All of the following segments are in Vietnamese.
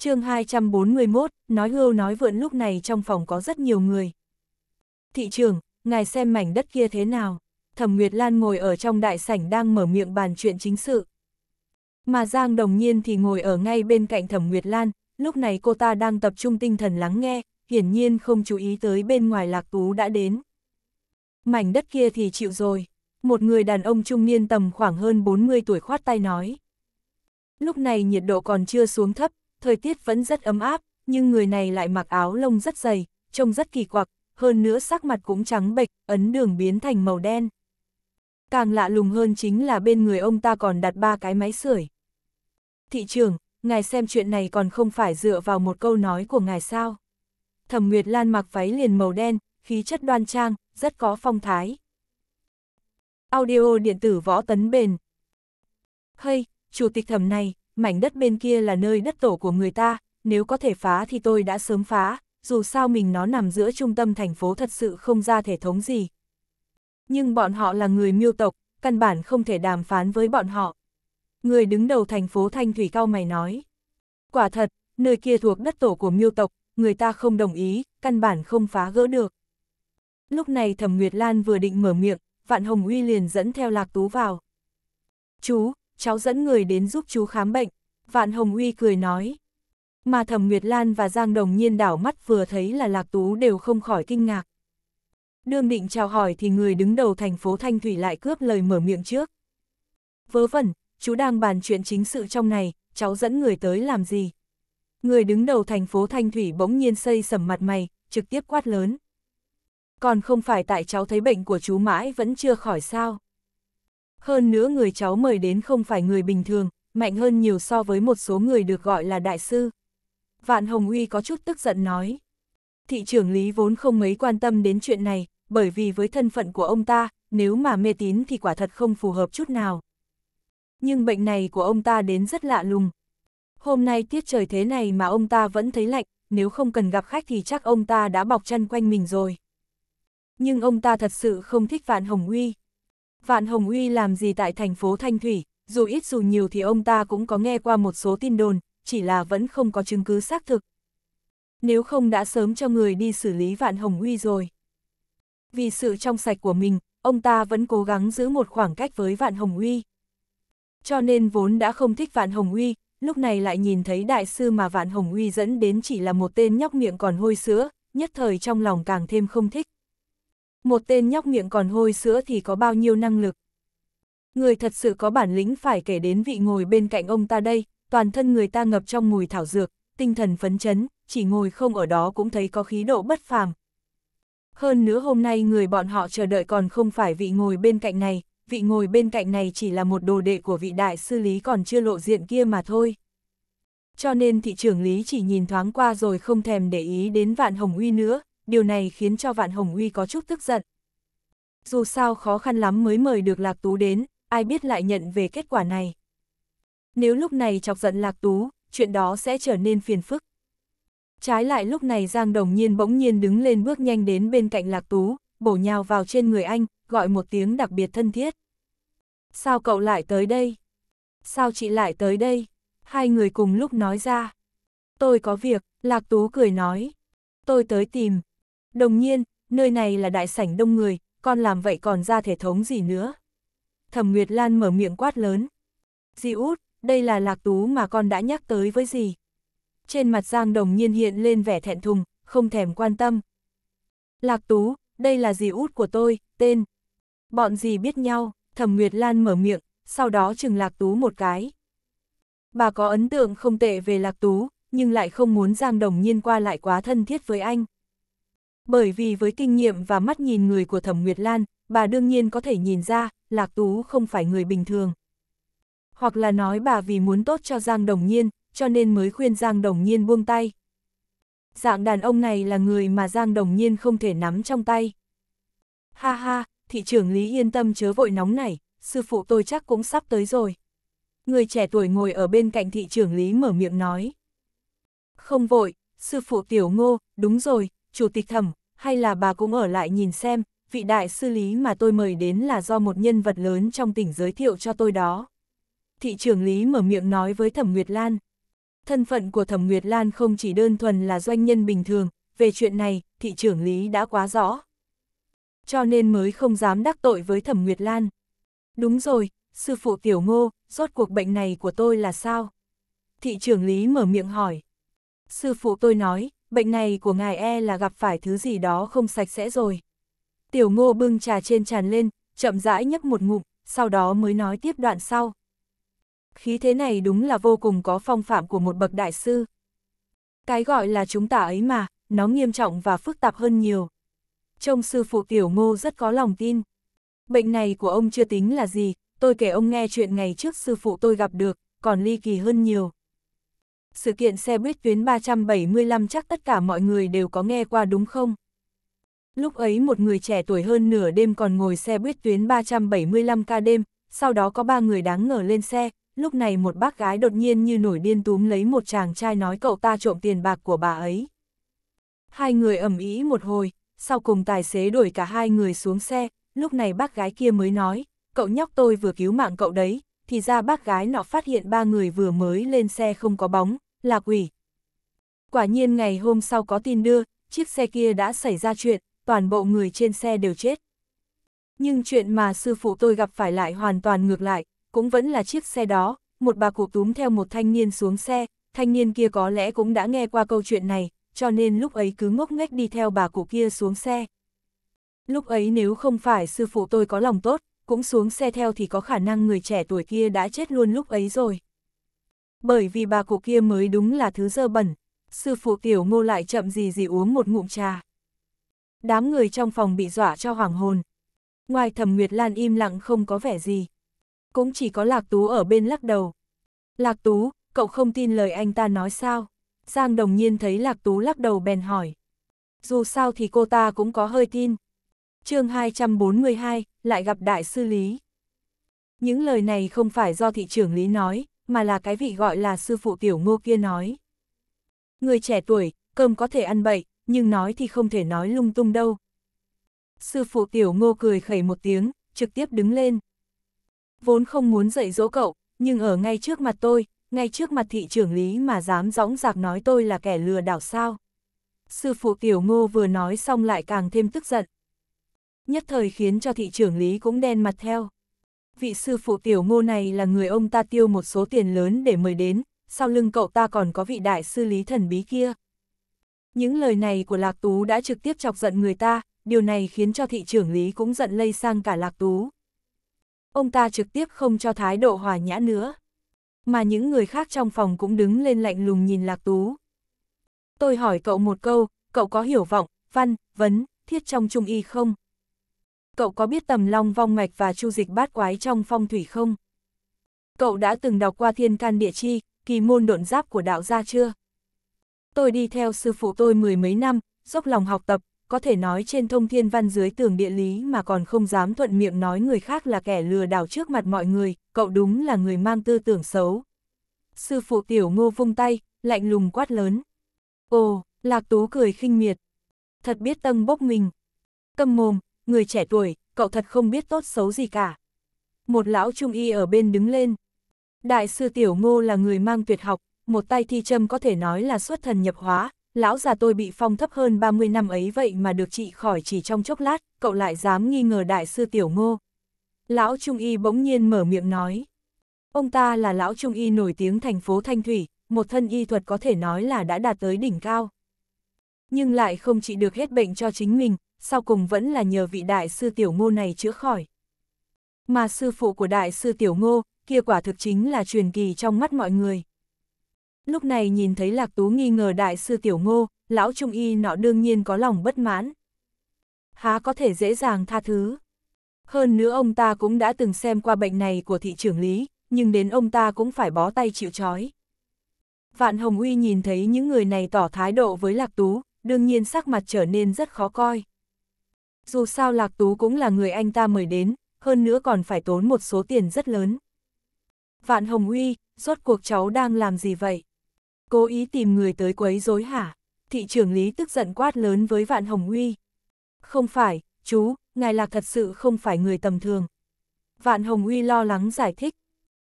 chương 241, nói hưu nói vượn lúc này trong phòng có rất nhiều người. Thị trường, ngài xem mảnh đất kia thế nào? Thẩm Nguyệt Lan ngồi ở trong đại sảnh đang mở miệng bàn chuyện chính sự. Mà Giang Đồng Nhiên thì ngồi ở ngay bên cạnh Thẩm Nguyệt Lan, lúc này cô ta đang tập trung tinh thần lắng nghe, hiển nhiên không chú ý tới bên ngoài Lạc Tú đã đến. Mảnh đất kia thì chịu rồi, một người đàn ông trung niên tầm khoảng hơn 40 tuổi khoát tay nói. Lúc này nhiệt độ còn chưa xuống thấp, thời tiết vẫn rất ấm áp, nhưng người này lại mặc áo lông rất dày, trông rất kỳ quặc, hơn nữa sắc mặt cũng trắng bệch, ấn đường biến thành màu đen. Càng lạ lùng hơn chính là bên người ông ta còn đặt ba cái máy sưởi. Thị trưởng, ngài xem chuyện này còn không phải dựa vào một câu nói của ngài sao. Thẩm Nguyệt Lan mặc váy liền màu đen, khí chất đoan trang, rất có phong thái. Audio điện tử võ tấn bền. Hey, chủ tịch thẩm này, mảnh đất bên kia là nơi đất tổ của người ta, nếu có thể phá thì tôi đã sớm phá, dù sao mình nó nằm giữa trung tâm thành phố thật sự không ra thể thống gì. Nhưng bọn họ là người miêu tộc, căn bản không thể đàm phán với bọn họ. Người đứng đầu thành phố Thanh Thủy Cao Mày nói. Quả thật, nơi kia thuộc đất tổ của miêu tộc, người ta không đồng ý, căn bản không phá gỡ được. Lúc này Thẩm Nguyệt Lan vừa định mở miệng, Vạn Hồng Uy liền dẫn theo Lạc Tú vào. Chú, cháu dẫn người đến giúp chú khám bệnh. Vạn Hồng Uy cười nói. Mà Thẩm Nguyệt Lan và Giang Đồng Nhiên đảo mắt vừa thấy là Lạc Tú đều không khỏi kinh ngạc. Đương định chào hỏi thì người đứng đầu thành phố Thanh Thủy lại cướp lời mở miệng trước. Vớ vẩn, chú đang bàn chuyện chính sự trong này, cháu dẫn người tới làm gì? Người đứng đầu thành phố Thanh Thủy bỗng nhiên xây sầm mặt mày, trực tiếp quát lớn. Còn không phải tại cháu thấy bệnh của chú mãi vẫn chưa khỏi sao? Hơn nữa người cháu mời đến không phải người bình thường, mạnh hơn nhiều so với một số người được gọi là đại sư. Vạn Hồng Uy có chút tức giận nói. Thị trưởng Lý vốn không mấy quan tâm đến chuyện này, bởi vì với thân phận của ông ta, nếu mà mê tín thì quả thật không phù hợp chút nào. Nhưng bệnh này của ông ta đến rất lạ lùng. Hôm nay tiết trời thế này mà ông ta vẫn thấy lạnh, nếu không cần gặp khách thì chắc ông ta đã bọc chân quanh mình rồi. Nhưng ông ta thật sự không thích Vạn Hồng Uy, Vạn Hồng Uy làm gì tại thành phố Thanh Thủy, dù ít dù nhiều thì ông ta cũng có nghe qua một số tin đồn, chỉ là vẫn không có chứng cứ xác thực. Nếu không đã sớm cho người đi xử lý Vạn Hồng Uy rồi. Vì sự trong sạch của mình, ông ta vẫn cố gắng giữ một khoảng cách với Vạn Hồng Uy, Cho nên vốn đã không thích Vạn Hồng Uy, lúc này lại nhìn thấy đại sư mà Vạn Hồng Uy dẫn đến chỉ là một tên nhóc miệng còn hôi sữa, nhất thời trong lòng càng thêm không thích. Một tên nhóc miệng còn hôi sữa thì có bao nhiêu năng lực. Người thật sự có bản lĩnh phải kể đến vị ngồi bên cạnh ông ta đây, toàn thân người ta ngập trong mùi thảo dược, tinh thần phấn chấn, chỉ ngồi không ở đó cũng thấy có khí độ bất phàm. Hơn nữa hôm nay người bọn họ chờ đợi còn không phải vị ngồi bên cạnh này, vị ngồi bên cạnh này chỉ là một đồ đệ của vị đại sư lý còn chưa lộ diện kia mà thôi. Cho nên thị trưởng lý chỉ nhìn thoáng qua rồi không thèm để ý đến vạn hồng uy nữa, điều này khiến cho Vạn Hồng Uy có chút tức giận. Dù sao khó khăn lắm mới mời được Lạc Tú đến, ai biết lại nhận về kết quả này. Nếu lúc này chọc giận Lạc Tú, chuyện đó sẽ trở nên phiền phức. Trái lại lúc này Giang Đồng Nhiên bỗng nhiên đứng lên bước nhanh đến bên cạnh Lạc Tú, bổ nhào vào trên người anh, gọi một tiếng đặc biệt thân thiết. Sao cậu lại tới đây? Sao chị lại tới đây? Hai người cùng lúc nói ra. Tôi có việc, Lạc Tú cười nói. Tôi tới tìm, Đồng nhiên, nơi này là đại sảnh đông người, con làm vậy còn ra thể thống gì nữa. Thẩm Nguyệt Lan mở miệng quát lớn. Di út, đây là lạc tú mà con đã nhắc tới với gì. Trên mặt Giang Đồng Nhiên hiện lên vẻ thẹn thùng, không thèm quan tâm. Lạc tú, đây là dì út của tôi, tên. Bọn dì biết nhau, Thẩm Nguyệt Lan mở miệng, sau đó chừng Lạc tú một cái. Bà có ấn tượng không tệ về Lạc tú, nhưng lại không muốn Giang Đồng Nhiên qua lại quá thân thiết với anh bởi vì với kinh nghiệm và mắt nhìn người của Thẩm Nguyệt Lan, bà đương nhiên có thể nhìn ra, Lạc Tú không phải người bình thường. Hoặc là nói bà vì muốn tốt cho Giang Đồng Nhiên, cho nên mới khuyên Giang Đồng Nhiên buông tay. Dạng đàn ông này là người mà Giang Đồng Nhiên không thể nắm trong tay. Ha ha, thị trưởng Lý yên tâm chớ vội nóng này, sư phụ tôi chắc cũng sắp tới rồi. Người trẻ tuổi ngồi ở bên cạnh thị trưởng Lý mở miệng nói. Không vội, sư phụ tiểu ngô, đúng rồi, chủ tịch thẩm, hay là bà cũng ở lại nhìn xem, vị đại sư lý mà tôi mời đến là do một nhân vật lớn trong tỉnh giới thiệu cho tôi đó. Thị trưởng lý mở miệng nói với Thẩm Nguyệt Lan. Thân phận của Thẩm Nguyệt Lan không chỉ đơn thuần là doanh nhân bình thường, về chuyện này, thị trưởng lý đã quá rõ. Cho nên mới không dám đắc tội với Thẩm Nguyệt Lan. Đúng rồi, sư phụ tiểu ngô, rốt cuộc bệnh này của tôi là sao? Thị trưởng lý mở miệng hỏi. Sư phụ tôi nói, bệnh này của ngài e là gặp phải thứ gì đó không sạch sẽ rồi. Tiểu ngô bưng trà trên tràn lên, chậm rãi nhấp một ngụm, sau đó mới nói tiếp đoạn sau. Khí thế này đúng là vô cùng có phong phạm của một bậc đại sư. Cái gọi là chúng ta ấy mà, nó nghiêm trọng và phức tạp hơn nhiều. Trông sư phụ tiểu ngô rất có lòng tin. Bệnh này của ông chưa tính là gì, tôi kể ông nghe chuyện ngày trước sư phụ tôi gặp được, còn ly kỳ hơn nhiều sự kiện xe buýt tuyến 375 chắc tất cả mọi người đều có nghe qua đúng không? Lúc ấy một người trẻ tuổi hơn nửa đêm còn ngồi xe buýt tuyến 375 ca đêm, sau đó có ba người đáng ngờ lên xe, lúc này một bác gái đột nhiên như nổi điên túm lấy một chàng trai nói cậu ta trộm tiền bạc của bà ấy. Hai người ẩm ý một hồi, sau cùng tài xế đuổi cả hai người xuống xe, lúc này bác gái kia mới nói, cậu nhóc tôi vừa cứu mạng cậu đấy, thì ra bác gái nọ phát hiện ba người vừa mới lên xe không có bóng, là quỷ. Quả nhiên ngày hôm sau có tin đưa, chiếc xe kia đã xảy ra chuyện, toàn bộ người trên xe đều chết. Nhưng chuyện mà sư phụ tôi gặp phải lại hoàn toàn ngược lại, cũng vẫn là chiếc xe đó, một bà cụ túm theo một thanh niên xuống xe, thanh niên kia có lẽ cũng đã nghe qua câu chuyện này, cho nên lúc ấy cứ ngốc nghếch đi theo bà cụ kia xuống xe. Lúc ấy nếu không phải sư phụ tôi có lòng tốt, cũng xuống xe theo thì có khả năng người trẻ tuổi kia đã chết luôn lúc ấy rồi. Bởi vì bà cụ kia mới đúng là thứ dơ bẩn, sư phụ tiểu ngô lại chậm gì gì uống một ngụm trà. Đám người trong phòng bị dọa cho hoảng hồn. Ngoài thẩm Nguyệt Lan im lặng không có vẻ gì. Cũng chỉ có Lạc Tú ở bên lắc đầu. Lạc Tú, cậu không tin lời anh ta nói sao? Giang đồng nhiên thấy Lạc Tú lắc đầu bèn hỏi. Dù sao thì cô ta cũng có hơi tin. chương 242, lại gặp đại sư Lý. Những lời này không phải do thị trưởng Lý nói, mà là cái vị gọi là sư phụ tiểu ngô kia nói. Người trẻ tuổi, cơm có thể ăn bậy, nhưng nói thì không thể nói lung tung đâu. Sư phụ tiểu ngô cười khẩy một tiếng, trực tiếp đứng lên. Vốn không muốn dạy dỗ cậu, nhưng ở ngay trước mặt tôi, ngay trước mặt thị trưởng Lý mà dám dõng dạc nói tôi là kẻ lừa đảo sao. Sư phụ tiểu ngô vừa nói xong lại càng thêm tức giận nhất thời khiến cho thị trưởng Lý cũng đen mặt theo. Vị sư phụ tiểu ngô này là người ông ta tiêu một số tiền lớn để mời đến, sau lưng cậu ta còn có vị đại sư Lý thần bí kia. Những lời này của Lạc Tú đã trực tiếp chọc giận người ta, điều này khiến cho thị trưởng Lý cũng giận lây sang cả Lạc Tú. Ông ta trực tiếp không cho thái độ hòa nhã nữa. Mà những người khác trong phòng cũng đứng lên lạnh lùng nhìn Lạc Tú. Tôi hỏi cậu một câu, cậu có hiểu vọng, văn, vấn, thiết trong trung y không? cậu có biết tầm long vong mạch và chu dịch bát quái trong phong thủy không? Cậu đã từng đọc qua thiên can địa chi, kỳ môn độn giáp của đạo gia chưa? Tôi đi theo sư phụ tôi mười mấy năm, dốc lòng học tập, có thể nói trên thông thiên văn dưới tường địa lý mà còn không dám thuận miệng nói người khác là kẻ lừa đảo trước mặt mọi người, cậu đúng là người mang tư tưởng xấu. Sư phụ tiểu ngô vung tay, lạnh lùng quát lớn. Ồ, Lạc Tú cười khinh miệt. Thật biết tâng bốc mình. Cầm mồm, người trẻ tuổi, cậu thật không biết tốt xấu gì cả. Một lão trung y ở bên đứng lên. Đại sư Tiểu Ngô là người mang tuyệt học, một tay thi châm có thể nói là xuất thần nhập hóa, lão già tôi bị phong thấp hơn 30 năm ấy vậy mà được trị khỏi chỉ trong chốc lát, cậu lại dám nghi ngờ đại sư Tiểu Ngô. Lão Trung Y bỗng nhiên mở miệng nói. Ông ta là lão Trung Y nổi tiếng thành phố Thanh Thủy, một thân y thuật có thể nói là đã đạt tới đỉnh cao. Nhưng lại không trị được hết bệnh cho chính mình, sau cùng vẫn là nhờ vị đại sư Tiểu Ngô này chữa khỏi. Mà sư phụ của đại sư Tiểu Ngô, kia quả thực chính là truyền kỳ trong mắt mọi người. Lúc này nhìn thấy Lạc Tú nghi ngờ đại sư Tiểu Ngô, lão trung y nọ đương nhiên có lòng bất mãn. Há có thể dễ dàng tha thứ. Hơn nữa ông ta cũng đã từng xem qua bệnh này của thị trưởng lý, nhưng đến ông ta cũng phải bó tay chịu trói. Vạn Hồng Uy nhìn thấy những người này tỏ thái độ với Lạc Tú, đương nhiên sắc mặt trở nên rất khó coi. Dù sao Lạc Tú cũng là người anh ta mời đến, hơn nữa còn phải tốn một số tiền rất lớn. Vạn Hồng Uy, rốt cuộc cháu đang làm gì vậy? Cố ý tìm người tới quấy rối hả? Thị trưởng Lý tức giận quát lớn với Vạn Hồng Uy. Không phải, chú, ngài Lạc thật sự không phải người tầm thường. Vạn Hồng Uy lo lắng giải thích.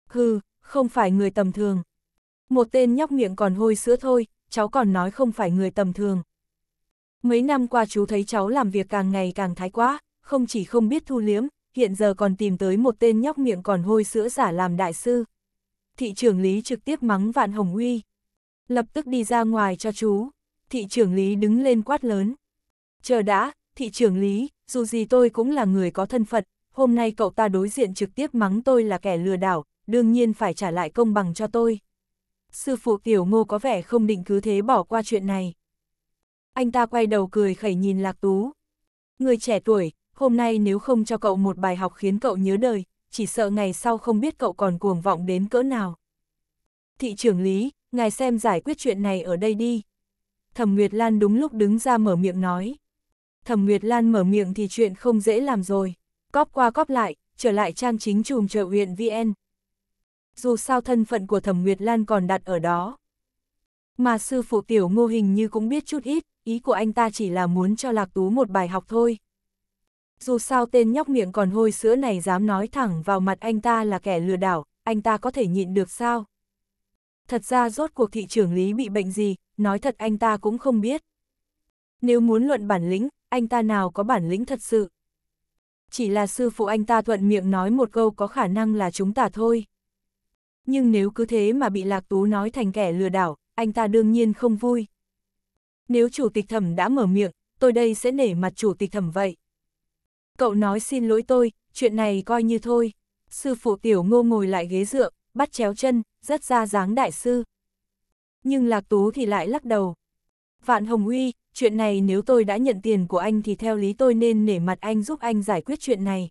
Hừ, không phải người tầm thường. Một tên nhóc miệng còn hôi sữa thôi, cháu còn nói không phải người tầm thường. Mấy năm qua chú thấy cháu làm việc càng ngày càng thái quá, không chỉ không biết thu liếm, hiện giờ còn tìm tới một tên nhóc miệng còn hôi sữa giả làm đại sư. Thị trưởng Lý trực tiếp mắng Vạn Hồng huy, Lập tức đi ra ngoài cho chú. Thị trưởng Lý đứng lên quát lớn. Chờ đã, thị trưởng Lý, dù gì tôi cũng là người có thân phận, hôm nay cậu ta đối diện trực tiếp mắng tôi là kẻ lừa đảo, đương nhiên phải trả lại công bằng cho tôi. Sư phụ tiểu ngô có vẻ không định cứ thế bỏ qua chuyện này. Anh ta quay đầu cười khẩy nhìn Lạc Tú. Người trẻ tuổi, hôm nay nếu không cho cậu một bài học khiến cậu nhớ đời, chỉ sợ ngày sau không biết cậu còn cuồng vọng đến cỡ nào. Thị trưởng Lý, ngài xem giải quyết chuyện này ở đây đi. Thẩm Nguyệt Lan đúng lúc đứng ra mở miệng nói. Thẩm Nguyệt Lan mở miệng thì chuyện không dễ làm rồi. Cóp qua cóp lại, trở lại trang chính trùm trợ huyện VN. Dù sao thân phận của Thẩm Nguyệt Lan còn đặt ở đó, mà sư phụ tiểu ngô hình như cũng biết chút ít, ý của anh ta chỉ là muốn cho Lạc Tú một bài học thôi. Dù sao tên nhóc miệng còn hôi sữa này dám nói thẳng vào mặt anh ta là kẻ lừa đảo, anh ta có thể nhịn được sao? Thật ra rốt cuộc thị trưởng lý bị bệnh gì, nói thật anh ta cũng không biết. Nếu muốn luận bản lĩnh, anh ta nào có bản lĩnh thật sự. Chỉ là sư phụ anh ta thuận miệng nói một câu có khả năng là chúng ta thôi. Nhưng nếu cứ thế mà bị Lạc Tú nói thành kẻ lừa đảo, anh ta đương nhiên không vui. Nếu chủ tịch thẩm đã mở miệng, tôi đây sẽ nể mặt chủ tịch thẩm vậy. Cậu nói xin lỗi tôi, chuyện này coi như thôi. Sư phụ tiểu ngô ngồi lại ghế dựa, bắt chéo chân, rất ra dáng đại sư. Nhưng Lạc Tú thì lại lắc đầu. Vạn Hồng Uy, chuyện này nếu tôi đã nhận tiền của anh thì theo lý tôi nên nể mặt anh giúp anh giải quyết chuyện này.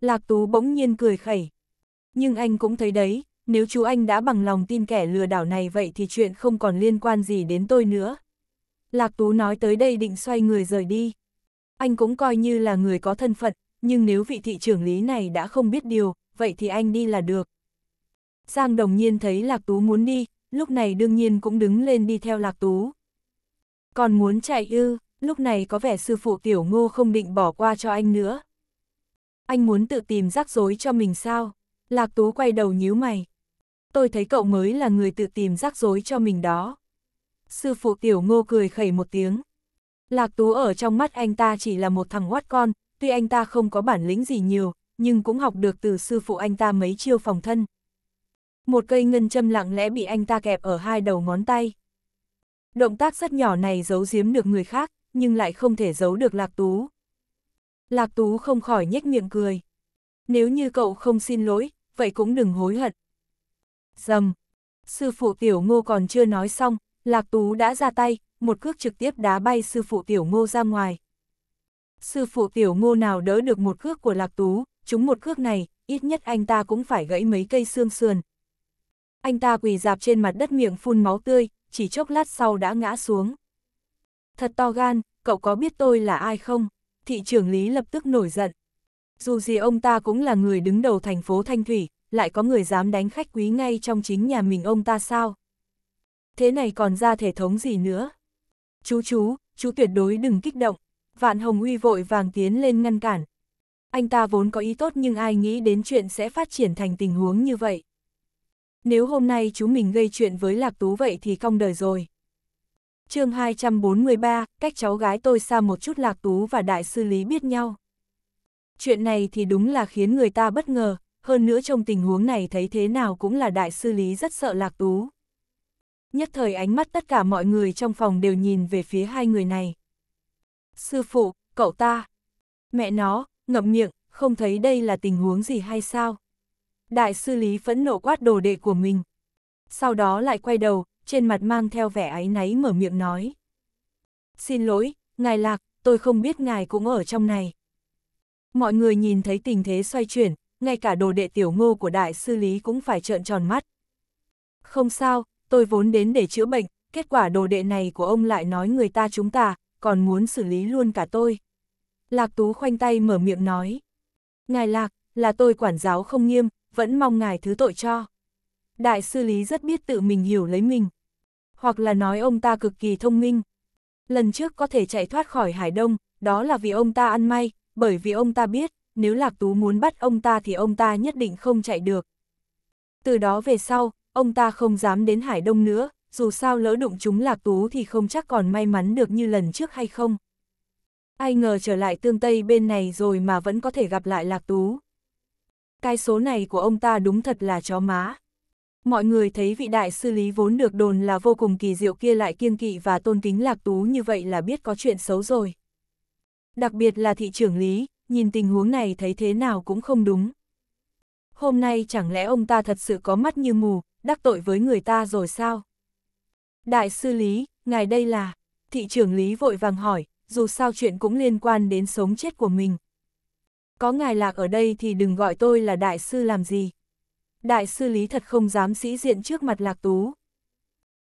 Lạc Tú bỗng nhiên cười khẩy. Nhưng anh cũng thấy đấy, nếu chú anh đã bằng lòng tin kẻ lừa đảo này vậy thì chuyện không còn liên quan gì đến tôi nữa. Lạc Tú nói tới đây định xoay người rời đi. Anh cũng coi như là người có thân phận, nhưng nếu vị thị trưởng lý này đã không biết điều, vậy thì anh đi là được. Giang đồng nhiên thấy Lạc Tú muốn đi, lúc này đương nhiên cũng đứng lên đi theo Lạc Tú. Còn muốn chạy ư, lúc này có vẻ sư phụ tiểu ngô không định bỏ qua cho anh nữa. Anh muốn tự tìm rắc rối cho mình sao? Lạc Tú quay đầu nhíu mày tôi thấy cậu mới là người tự tìm rắc rối cho mình đó. Sư phụ tiểu ngô cười khẩy một tiếng. Lạc Tú ở trong mắt anh ta chỉ là một thằng oát con, tuy anh ta không có bản lĩnh gì nhiều, nhưng cũng học được từ sư phụ anh ta mấy chiêu phòng thân. Một cây ngân châm lặng lẽ bị anh ta kẹp ở hai đầu ngón tay. Động tác rất nhỏ này giấu giếm được người khác, nhưng lại không thể giấu được Lạc Tú. Lạc Tú không khỏi nhếch miệng cười. Nếu như cậu không xin lỗi, vậy cũng đừng hối hận, dầm. Sư phụ tiểu ngô còn chưa nói xong, lạc tú đã ra tay, một cước trực tiếp đá bay sư phụ tiểu ngô ra ngoài. Sư phụ tiểu ngô nào đỡ được một cước của lạc tú, chúng một cước này, ít nhất anh ta cũng phải gãy mấy cây xương sườn. Anh ta quỳ dạp trên mặt đất miệng phun máu tươi, chỉ chốc lát sau đã ngã xuống. Thật to gan, cậu có biết tôi là ai không? Thị trưởng Lý lập tức nổi giận. Dù gì ông ta cũng là người đứng đầu thành phố Thanh Thủy, lại có người dám đánh khách quý ngay trong chính nhà mình ông ta sao? Thế này còn ra thể thống gì nữa? Chú chú, chú tuyệt đối đừng kích động. Vạn Hồng Uy vội vàng tiến lên ngăn cản. Anh ta vốn có ý tốt nhưng ai nghĩ đến chuyện sẽ phát triển thành tình huống như vậy. Nếu hôm nay chú mình gây chuyện với Lạc Tú vậy thì cong đời rồi. chương 243, cách cháu gái tôi xa một chút Lạc Tú và Đại sư Lý biết nhau. Chuyện này thì đúng là khiến người ta bất ngờ, hơn nữa trong tình huống này thấy thế nào cũng là đại sư Lý rất sợ Lạc Tú. Nhất thời ánh mắt tất cả mọi người trong phòng đều nhìn về phía hai người này. Sư phụ, cậu ta, mẹ nó, ngậm miệng, không thấy đây là tình huống gì hay sao? Đại sư Lý phẫn nộ quát đồ đệ của mình. Sau đó lại quay đầu, trên mặt mang theo vẻ áy náy mở miệng nói. Xin lỗi, ngài Lạc, tôi không biết ngài cũng ở trong này. Mọi người nhìn thấy tình thế xoay chuyển, ngay cả đồ đệ tiểu ngô của đại sư Lý cũng phải trợn tròn mắt. Không sao, tôi vốn đến để chữa bệnh, kết quả đồ đệ này của ông lại nói người ta chúng ta, còn muốn xử lý luôn cả tôi. Lạc Tú khoanh tay mở miệng nói. Ngài Lạc, là tôi quản giáo không nghiêm, vẫn mong ngài thứ tội cho. Đại sư Lý rất biết tự mình hiểu lấy mình. Hoặc là nói ông ta cực kỳ thông minh. Lần trước có thể chạy thoát khỏi Hải Đông, đó là vì ông ta ăn may, bởi vì ông ta biết, nếu Lạc Tú muốn bắt ông ta thì ông ta nhất định không chạy được. Từ đó về sau, ông ta không dám đến Hải Đông nữa, dù sao lỡ đụng chúng Lạc Tú thì không chắc còn may mắn được như lần trước hay không. Ai ngờ trở lại tương Tây bên này rồi mà vẫn có thể gặp lại Lạc Tú. Cái số này của ông ta đúng thật là chó má. Mọi người thấy vị đại sư lý vốn được đồn là vô cùng kỳ diệu kia lại kiêng kỵ và tôn kính Lạc Tú như vậy là biết có chuyện xấu rồi. Đặc biệt là thị trưởng lý, nhìn tình huống này thấy thế nào cũng không đúng. Hôm nay chẳng lẽ ông ta thật sự có mắt như mù, đắc tội với người ta rồi sao? Đại sư Lý, ngài đây là, thị trưởng Lý vội vàng hỏi, dù sao chuyện cũng liên quan đến sống chết của mình. Có ngài lạc ở đây thì đừng gọi tôi là đại sư làm gì. Đại sư Lý thật không dám sĩ diện trước mặt lạc tú.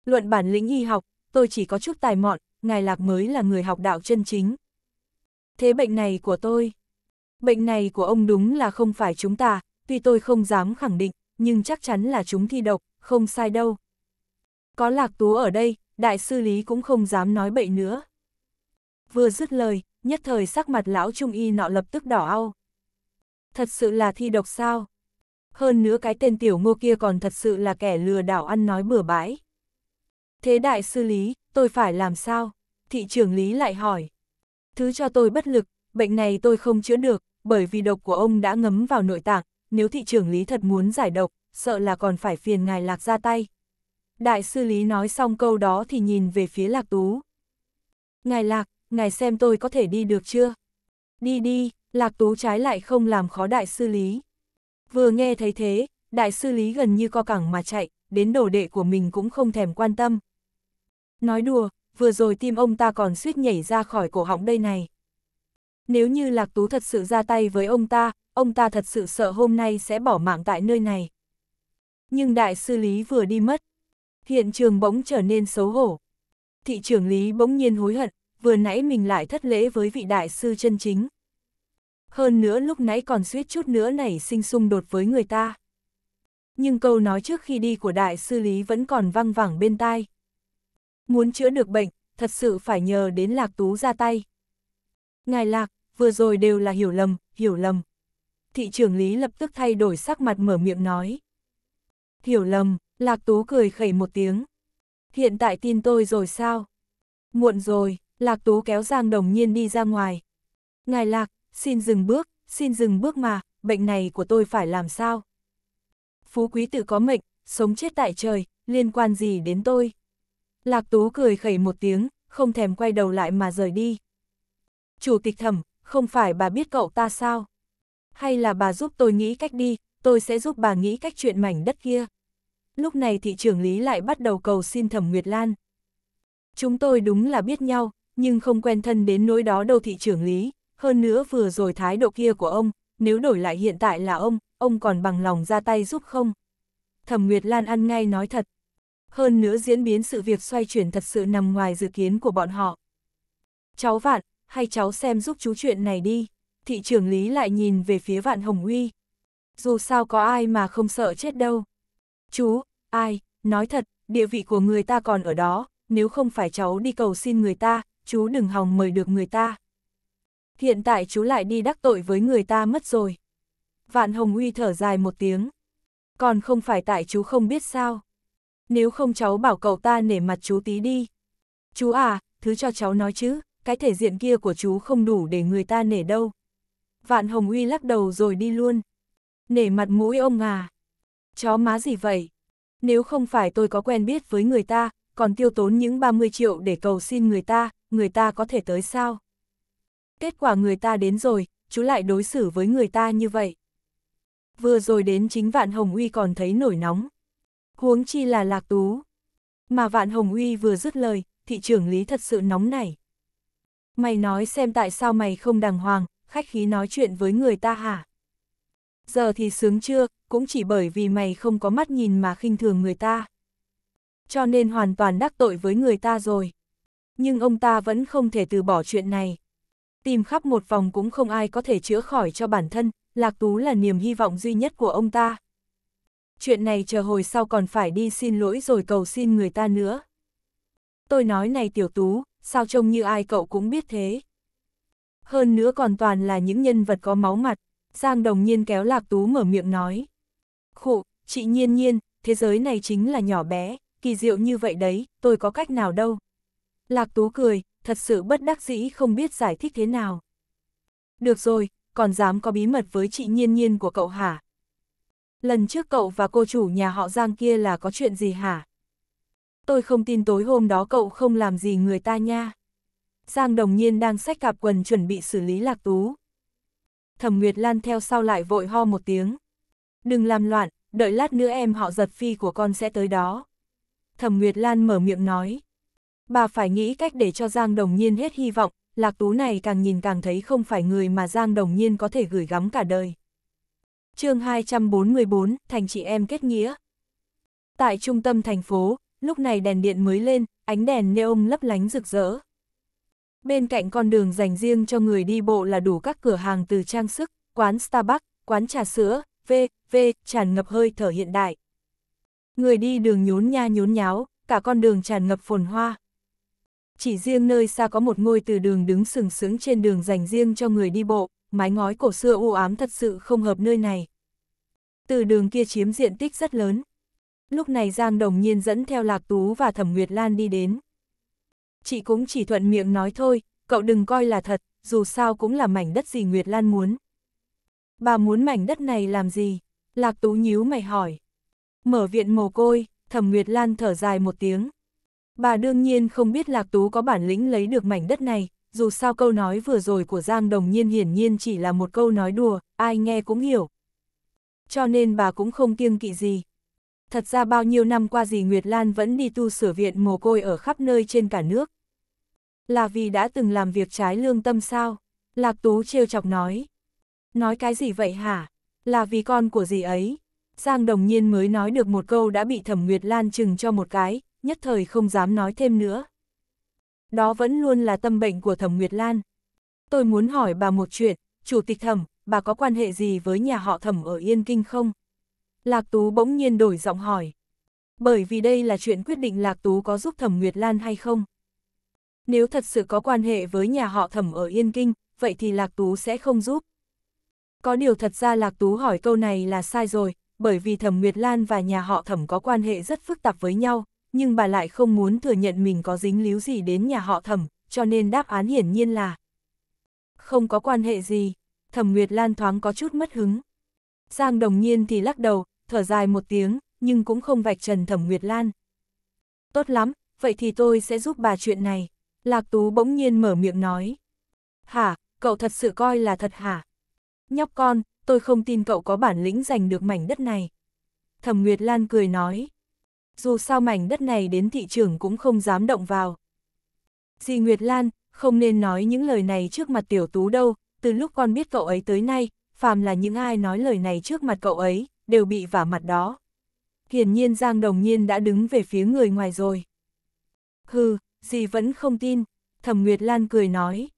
Luận bản lĩnh y học, tôi chỉ có chút tài mọn, ngài lạc mới là người học đạo chân chính. Thế bệnh này của tôi, bệnh này của ông đúng là không phải chúng ta, tuy tôi không dám khẳng định, nhưng chắc chắn là chúng thi độc, không sai đâu. Có lạc tú ở đây, đại sư lý cũng không dám nói bậy nữa. Vừa dứt lời, nhất thời sắc mặt lão trung y nọ lập tức đỏ ao. Thật sự là thi độc sao? Hơn nữa cái tên tiểu ngô kia còn thật sự là kẻ lừa đảo ăn nói bừa bãi. Thế đại sư lý, tôi phải làm sao? Thị trưởng lý lại hỏi. Thứ cho tôi bất lực, bệnh này tôi không chữa được, bởi vì độc của ông đã ngấm vào nội tạng, nếu thị trưởng Lý thật muốn giải độc, sợ là còn phải phiền ngài lạc ra tay. Đại sư Lý nói xong câu đó thì nhìn về phía lạc tú. Ngài lạc, ngài xem tôi có thể đi được chưa? Đi đi, lạc tú trái lại không làm khó đại sư Lý. Vừa nghe thấy thế, đại sư Lý gần như co cẳng mà chạy, đến đồ đệ của mình cũng không thèm quan tâm. Nói đùa, vừa rồi tim ông ta còn suýt nhảy ra khỏi cổ họng đây này. Nếu như Lạc Tú thật sự ra tay với ông ta, ông ta thật sự sợ hôm nay sẽ bỏ mạng tại nơi này. Nhưng đại sư Lý vừa đi mất. Hiện trường bỗng trở nên xấu hổ. Thị trưởng Lý bỗng nhiên hối hận, vừa nãy mình lại thất lễ với vị đại sư chân chính. Hơn nữa lúc nãy còn suýt chút nữa nảy sinh xung đột với người ta. Nhưng câu nói trước khi đi của đại sư Lý vẫn còn văng vẳng bên tai. Muốn chữa được bệnh, thật sự phải nhờ đến Lạc Tú ra tay. Ngài Lạc, vừa rồi đều là hiểu lầm, hiểu lầm. Thị trưởng Lý lập tức thay đổi sắc mặt mở miệng nói. Hiểu lầm, Lạc Tú cười khẩy một tiếng. Hiện tại tin tôi rồi sao? Muộn rồi, Lạc Tú kéo Giang Đồng Nhiên đi ra ngoài. Ngài Lạc, xin dừng bước, xin dừng bước mà, bệnh này của tôi phải làm sao? Phú quý tự có mệnh, sống chết tại trời, liên quan gì đến tôi? Lạc Tú cười khẩy một tiếng, không thèm quay đầu lại mà rời đi chủ tịch thẩm, không phải bà biết cậu ta sao? Hay là bà giúp tôi nghĩ cách đi, tôi sẽ giúp bà nghĩ cách chuyện mảnh đất kia. Lúc này thị trưởng Lý lại bắt đầu cầu xin thẩm Nguyệt Lan. Chúng tôi đúng là biết nhau, nhưng không quen thân đến nỗi đó đâu thị trưởng Lý, hơn nữa vừa rồi thái độ kia của ông, nếu đổi lại hiện tại là ông, ông còn bằng lòng ra tay giúp không? Thẩm Nguyệt Lan ăn ngay nói thật. Hơn nữa diễn biến sự việc xoay chuyển thật sự nằm ngoài dự kiến của bọn họ. Cháu Vạn, hay cháu xem giúp chú chuyện này đi. Thị trưởng Lý lại nhìn về phía Vạn Hồng Huy. Dù sao có ai mà không sợ chết đâu. Chú, ai, nói thật, địa vị của người ta còn ở đó, nếu không phải cháu đi cầu xin người ta, chú đừng hòng mời được người ta. Hiện tại chú lại đi đắc tội với người ta mất rồi. Vạn Hồng Huy thở dài một tiếng. Còn không phải tại chú không biết sao. Nếu không cháu bảo cậu ta nể mặt chú tí đi. Chú à, thứ cho cháu nói chứ cái thể diện kia của chú không đủ để người ta nể đâu. Vạn Hồng Uy lắc đầu rồi đi luôn. Nể mặt mũi ông à. Chó má gì vậy? Nếu không phải tôi có quen biết với người ta, còn tiêu tốn những 30 triệu để cầu xin người ta, người ta có thể tới sao? Kết quả người ta đến rồi, chú lại đối xử với người ta như vậy. Vừa rồi đến chính Vạn Hồng Uy còn thấy nổi nóng. Huống chi là Lạc Tú. Mà Vạn Hồng Uy vừa dứt lời, thị trưởng Lý thật sự nóng nảy. Mày nói xem tại sao mày không đàng hoàng, khách khí nói chuyện với người ta hả? Giờ thì sướng chưa, cũng chỉ bởi vì mày không có mắt nhìn mà khinh thường người ta. Cho nên hoàn toàn đắc tội với người ta rồi. Nhưng ông ta vẫn không thể từ bỏ chuyện này. Tìm khắp một vòng cũng không ai có thể chữa khỏi cho bản thân, Lạc Tú là niềm hy vọng duy nhất của ông ta. Chuyện này chờ hồi sau còn phải đi xin lỗi rồi cầu xin người ta nữa. Tôi nói này tiểu Tú, sao trông như ai cậu cũng biết thế. Hơn nữa còn toàn là những nhân vật có máu mặt, Giang đồng nhiên kéo Lạc Tú mở miệng nói. Khụ, chị nhiên nhiên, thế giới này chính là nhỏ bé, kỳ diệu như vậy đấy, tôi có cách nào đâu. Lạc Tú cười, thật sự bất đắc dĩ không biết giải thích thế nào. Được rồi, còn dám có bí mật với chị nhiên nhiên của cậu hả? Lần trước cậu và cô chủ nhà họ Giang kia là có chuyện gì hả? tôi không tin tối hôm đó cậu không làm gì người ta nha. Giang đồng nhiên đang xách cặp quần chuẩn bị xử lý lạc tú. Thẩm Nguyệt Lan theo sau lại vội ho một tiếng. Đừng làm loạn, đợi lát nữa em họ giật phi của con sẽ tới đó. Thẩm Nguyệt Lan mở miệng nói. Bà phải nghĩ cách để cho Giang Đồng Nhiên hết hy vọng, Lạc Tú này càng nhìn càng thấy không phải người mà Giang Đồng Nhiên có thể gửi gắm cả đời. chương 244, thành chị em kết nghĩa. Tại trung tâm thành phố, lúc này đèn điện mới lên, ánh đèn neon lấp lánh rực rỡ. Bên cạnh con đường dành riêng cho người đi bộ là đủ các cửa hàng từ trang sức, quán Starbucks, quán trà sữa, v, v, tràn ngập hơi thở hiện đại. Người đi đường nhốn nha nhốn nháo, cả con đường tràn ngập phồn hoa. Chỉ riêng nơi xa có một ngôi từ đường đứng sừng sững trên đường dành riêng cho người đi bộ, mái ngói cổ xưa u ám thật sự không hợp nơi này. Từ đường kia chiếm diện tích rất lớn lúc này Giang Đồng Nhiên dẫn theo Lạc Tú và Thẩm Nguyệt Lan đi đến. Chị cũng chỉ thuận miệng nói thôi, cậu đừng coi là thật, dù sao cũng là mảnh đất gì Nguyệt Lan muốn. Bà muốn mảnh đất này làm gì? Lạc Tú nhíu mày hỏi. Mở viện mồ côi, Thẩm Nguyệt Lan thở dài một tiếng. Bà đương nhiên không biết Lạc Tú có bản lĩnh lấy được mảnh đất này, dù sao câu nói vừa rồi của Giang Đồng Nhiên hiển nhiên chỉ là một câu nói đùa, ai nghe cũng hiểu. Cho nên bà cũng không kiêng kỵ gì, thật ra bao nhiêu năm qua dì Nguyệt Lan vẫn đi tu sửa viện mồ côi ở khắp nơi trên cả nước. Là vì đã từng làm việc trái lương tâm sao? Lạc Tú trêu chọc nói. Nói cái gì vậy hả? Là vì con của dì ấy. Giang Đồng Nhiên mới nói được một câu đã bị Thẩm Nguyệt Lan chừng cho một cái, nhất thời không dám nói thêm nữa. Đó vẫn luôn là tâm bệnh của Thẩm Nguyệt Lan. Tôi muốn hỏi bà một chuyện, Chủ tịch Thẩm, bà có quan hệ gì với nhà họ Thẩm ở Yên Kinh không? Lạc Tú bỗng nhiên đổi giọng hỏi. Bởi vì đây là chuyện quyết định Lạc Tú có giúp Thẩm Nguyệt Lan hay không. Nếu thật sự có quan hệ với nhà họ Thẩm ở Yên Kinh, vậy thì Lạc Tú sẽ không giúp. Có điều thật ra Lạc Tú hỏi câu này là sai rồi, bởi vì Thẩm Nguyệt Lan và nhà họ Thẩm có quan hệ rất phức tạp với nhau, nhưng bà lại không muốn thừa nhận mình có dính líu gì đến nhà họ Thẩm, cho nên đáp án hiển nhiên là không có quan hệ gì. Thẩm Nguyệt Lan thoáng có chút mất hứng. Giang Đồng Nhiên thì lắc đầu, thở dài một tiếng, nhưng cũng không vạch trần Thẩm Nguyệt Lan. Tốt lắm, vậy thì tôi sẽ giúp bà chuyện này. Lạc Tú bỗng nhiên mở miệng nói. Hả, cậu thật sự coi là thật hả? Nhóc con, tôi không tin cậu có bản lĩnh giành được mảnh đất này. Thẩm Nguyệt Lan cười nói. Dù sao mảnh đất này đến thị trường cũng không dám động vào. Dì Nguyệt Lan, không nên nói những lời này trước mặt tiểu tú đâu, từ lúc con biết cậu ấy tới nay, phàm là những ai nói lời này trước mặt cậu ấy, đều bị vả mặt đó. Hiển nhiên Giang Đồng Nhiên đã đứng về phía người ngoài rồi. Hừ, gì vẫn không tin, Thẩm Nguyệt Lan cười nói.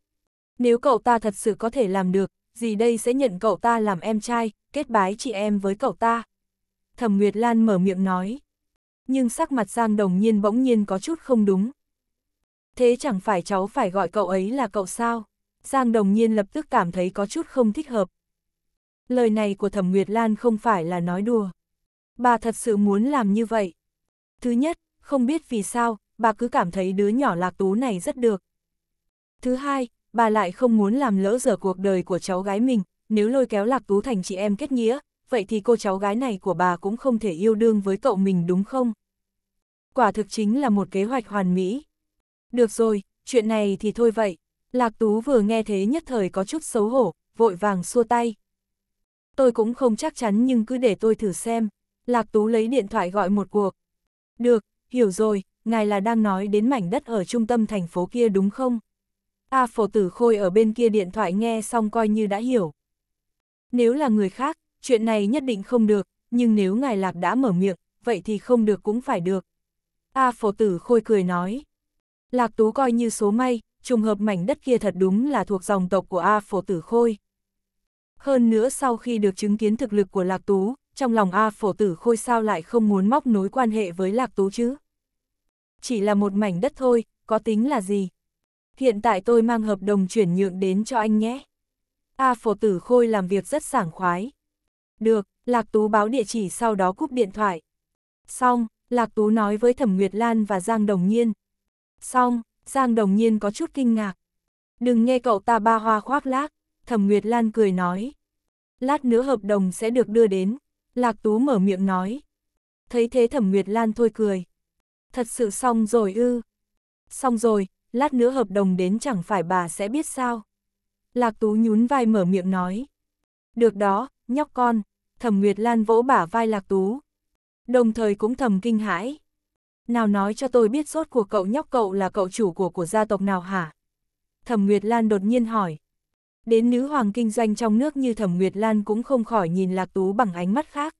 Nếu cậu ta thật sự có thể làm được, gì đây sẽ nhận cậu ta làm em trai, kết bái chị em với cậu ta. Thẩm Nguyệt Lan mở miệng nói. Nhưng sắc mặt Giang Đồng Nhiên bỗng nhiên có chút không đúng. Thế chẳng phải cháu phải gọi cậu ấy là cậu sao? Giang Đồng Nhiên lập tức cảm thấy có chút không thích hợp. Lời này của Thẩm Nguyệt Lan không phải là nói đùa. Bà thật sự muốn làm như vậy. Thứ nhất, không biết vì sao, bà cứ cảm thấy đứa nhỏ lạc tú này rất được. Thứ hai, bà lại không muốn làm lỡ dở cuộc đời của cháu gái mình, nếu lôi kéo lạc tú thành chị em kết nghĩa, vậy thì cô cháu gái này của bà cũng không thể yêu đương với cậu mình đúng không? Quả thực chính là một kế hoạch hoàn mỹ. Được rồi, chuyện này thì thôi vậy. Lạc Tú vừa nghe thế nhất thời có chút xấu hổ, vội vàng xua tay. Tôi cũng không chắc chắn nhưng cứ để tôi thử xem. Lạc Tú lấy điện thoại gọi một cuộc. Được, hiểu rồi, ngài là đang nói đến mảnh đất ở trung tâm thành phố kia đúng không? A à, phổ tử khôi ở bên kia điện thoại nghe xong coi như đã hiểu. Nếu là người khác, chuyện này nhất định không được, nhưng nếu ngài lạc đã mở miệng, vậy thì không được cũng phải được. A à, phổ tử khôi cười nói. Lạc Tú coi như số may, trùng hợp mảnh đất kia thật đúng là thuộc dòng tộc của A phổ tử khôi. Hơn nữa sau khi được chứng kiến thực lực của Lạc Tú, trong lòng A phổ tử khôi sao lại không muốn móc nối quan hệ với Lạc Tú chứ? Chỉ là một mảnh đất thôi, có tính là gì? Hiện tại tôi mang hợp đồng chuyển nhượng đến cho anh nhé. A phổ tử khôi làm việc rất sảng khoái. Được, Lạc Tú báo địa chỉ sau đó cúp điện thoại. Xong, Lạc Tú nói với Thẩm Nguyệt Lan và Giang Đồng Nhiên. Xong, Giang Đồng Nhiên có chút kinh ngạc. Đừng nghe cậu ta ba hoa khoác lác. Thẩm Nguyệt Lan cười nói. Lát nữa hợp đồng sẽ được đưa đến. Lạc Tú mở miệng nói. Thấy thế Thẩm Nguyệt Lan thôi cười. Thật sự xong rồi ư. Xong rồi, lát nữa hợp đồng đến chẳng phải bà sẽ biết sao. Lạc Tú nhún vai mở miệng nói. Được đó, nhóc con. Thẩm Nguyệt Lan vỗ bả vai Lạc Tú. Đồng thời cũng thầm kinh hãi. Nào nói cho tôi biết sốt của cậu nhóc cậu là cậu chủ của của gia tộc nào hả? Thẩm Nguyệt Lan đột nhiên hỏi. Đến nữ hoàng kinh doanh trong nước như Thẩm Nguyệt Lan cũng không khỏi nhìn Lạc Tú bằng ánh mắt khác.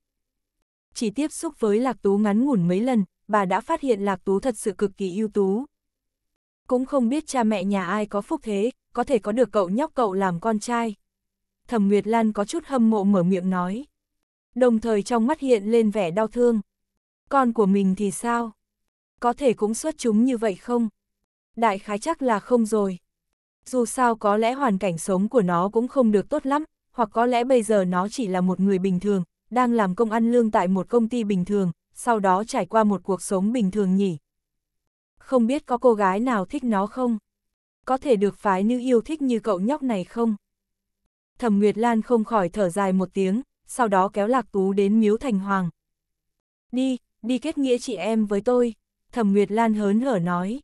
Chỉ tiếp xúc với Lạc Tú ngắn ngủn mấy lần, bà đã phát hiện Lạc Tú thật sự cực kỳ ưu tú. Cũng không biết cha mẹ nhà ai có phúc thế, có thể có được cậu nhóc cậu làm con trai. Thẩm Nguyệt Lan có chút hâm mộ mở miệng nói. Đồng thời trong mắt hiện lên vẻ đau thương. Con của mình thì sao? Có thể cũng xuất chúng như vậy không? Đại khái chắc là không rồi dù sao có lẽ hoàn cảnh sống của nó cũng không được tốt lắm, hoặc có lẽ bây giờ nó chỉ là một người bình thường, đang làm công ăn lương tại một công ty bình thường, sau đó trải qua một cuộc sống bình thường nhỉ. Không biết có cô gái nào thích nó không? Có thể được phái nữ yêu thích như cậu nhóc này không? Thẩm Nguyệt Lan không khỏi thở dài một tiếng, sau đó kéo Lạc Tú đến Miếu Thành Hoàng. Đi, đi kết nghĩa chị em với tôi, Thẩm Nguyệt Lan hớn hở nói.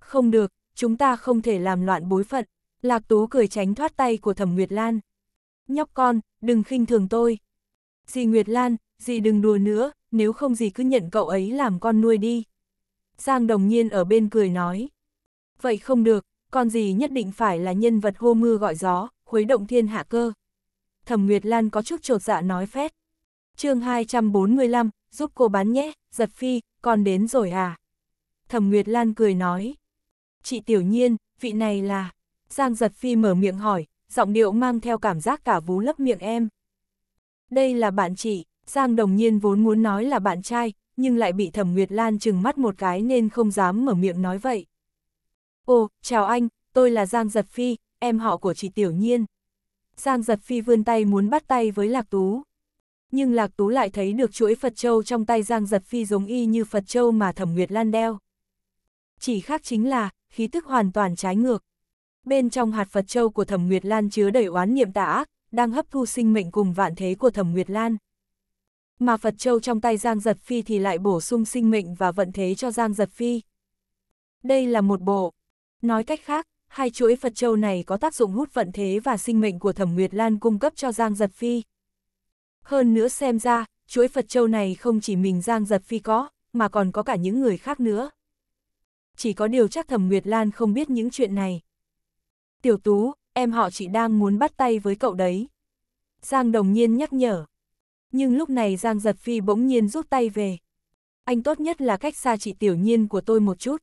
Không được, chúng ta không thể làm loạn bối phận. Lạc Tú cười tránh thoát tay của Thẩm Nguyệt Lan. Nhóc con, đừng khinh thường tôi. Dì Nguyệt Lan, dì đừng đùa nữa, nếu không dì cứ nhận cậu ấy làm con nuôi đi. Giang đồng nhiên ở bên cười nói. Vậy không được, con dì nhất định phải là nhân vật hô mưa gọi gió, khuấy động thiên hạ cơ. Thẩm Nguyệt Lan có chút trột dạ nói phét. chương 245, giúp cô bán nhé, giật phi, con đến rồi à. Thẩm Nguyệt Lan cười nói chị Tiểu Nhiên, vị này là... Giang giật phi mở miệng hỏi, giọng điệu mang theo cảm giác cả vú lấp miệng em. Đây là bạn chị, Giang đồng nhiên vốn muốn nói là bạn trai, nhưng lại bị Thẩm Nguyệt Lan chừng mắt một cái nên không dám mở miệng nói vậy. Ồ, chào anh, tôi là Giang Giật Phi, em họ của chị Tiểu Nhiên. Giang Giật Phi vươn tay muốn bắt tay với Lạc Tú. Nhưng Lạc Tú lại thấy được chuỗi Phật Châu trong tay Giang Giật Phi giống y như Phật Châu mà Thẩm Nguyệt Lan đeo. Chỉ khác chính là, khí tức hoàn toàn trái ngược. Bên trong hạt Phật Châu của Thẩm Nguyệt Lan chứa đầy oán niệm tà ác, đang hấp thu sinh mệnh cùng vạn thế của Thẩm Nguyệt Lan. Mà Phật Châu trong tay Giang Giật Phi thì lại bổ sung sinh mệnh và vận thế cho Giang Giật Phi. Đây là một bộ. Nói cách khác, hai chuỗi Phật Châu này có tác dụng hút vận thế và sinh mệnh của Thẩm Nguyệt Lan cung cấp cho Giang Giật Phi. Hơn nữa xem ra, chuỗi Phật Châu này không chỉ mình Giang Giật Phi có, mà còn có cả những người khác nữa chỉ có điều chắc Thẩm Nguyệt Lan không biết những chuyện này. Tiểu Tú, em họ chị đang muốn bắt tay với cậu đấy. Giang đồng nhiên nhắc nhở. Nhưng lúc này Giang giật phi bỗng nhiên rút tay về. Anh tốt nhất là cách xa chị tiểu nhiên của tôi một chút.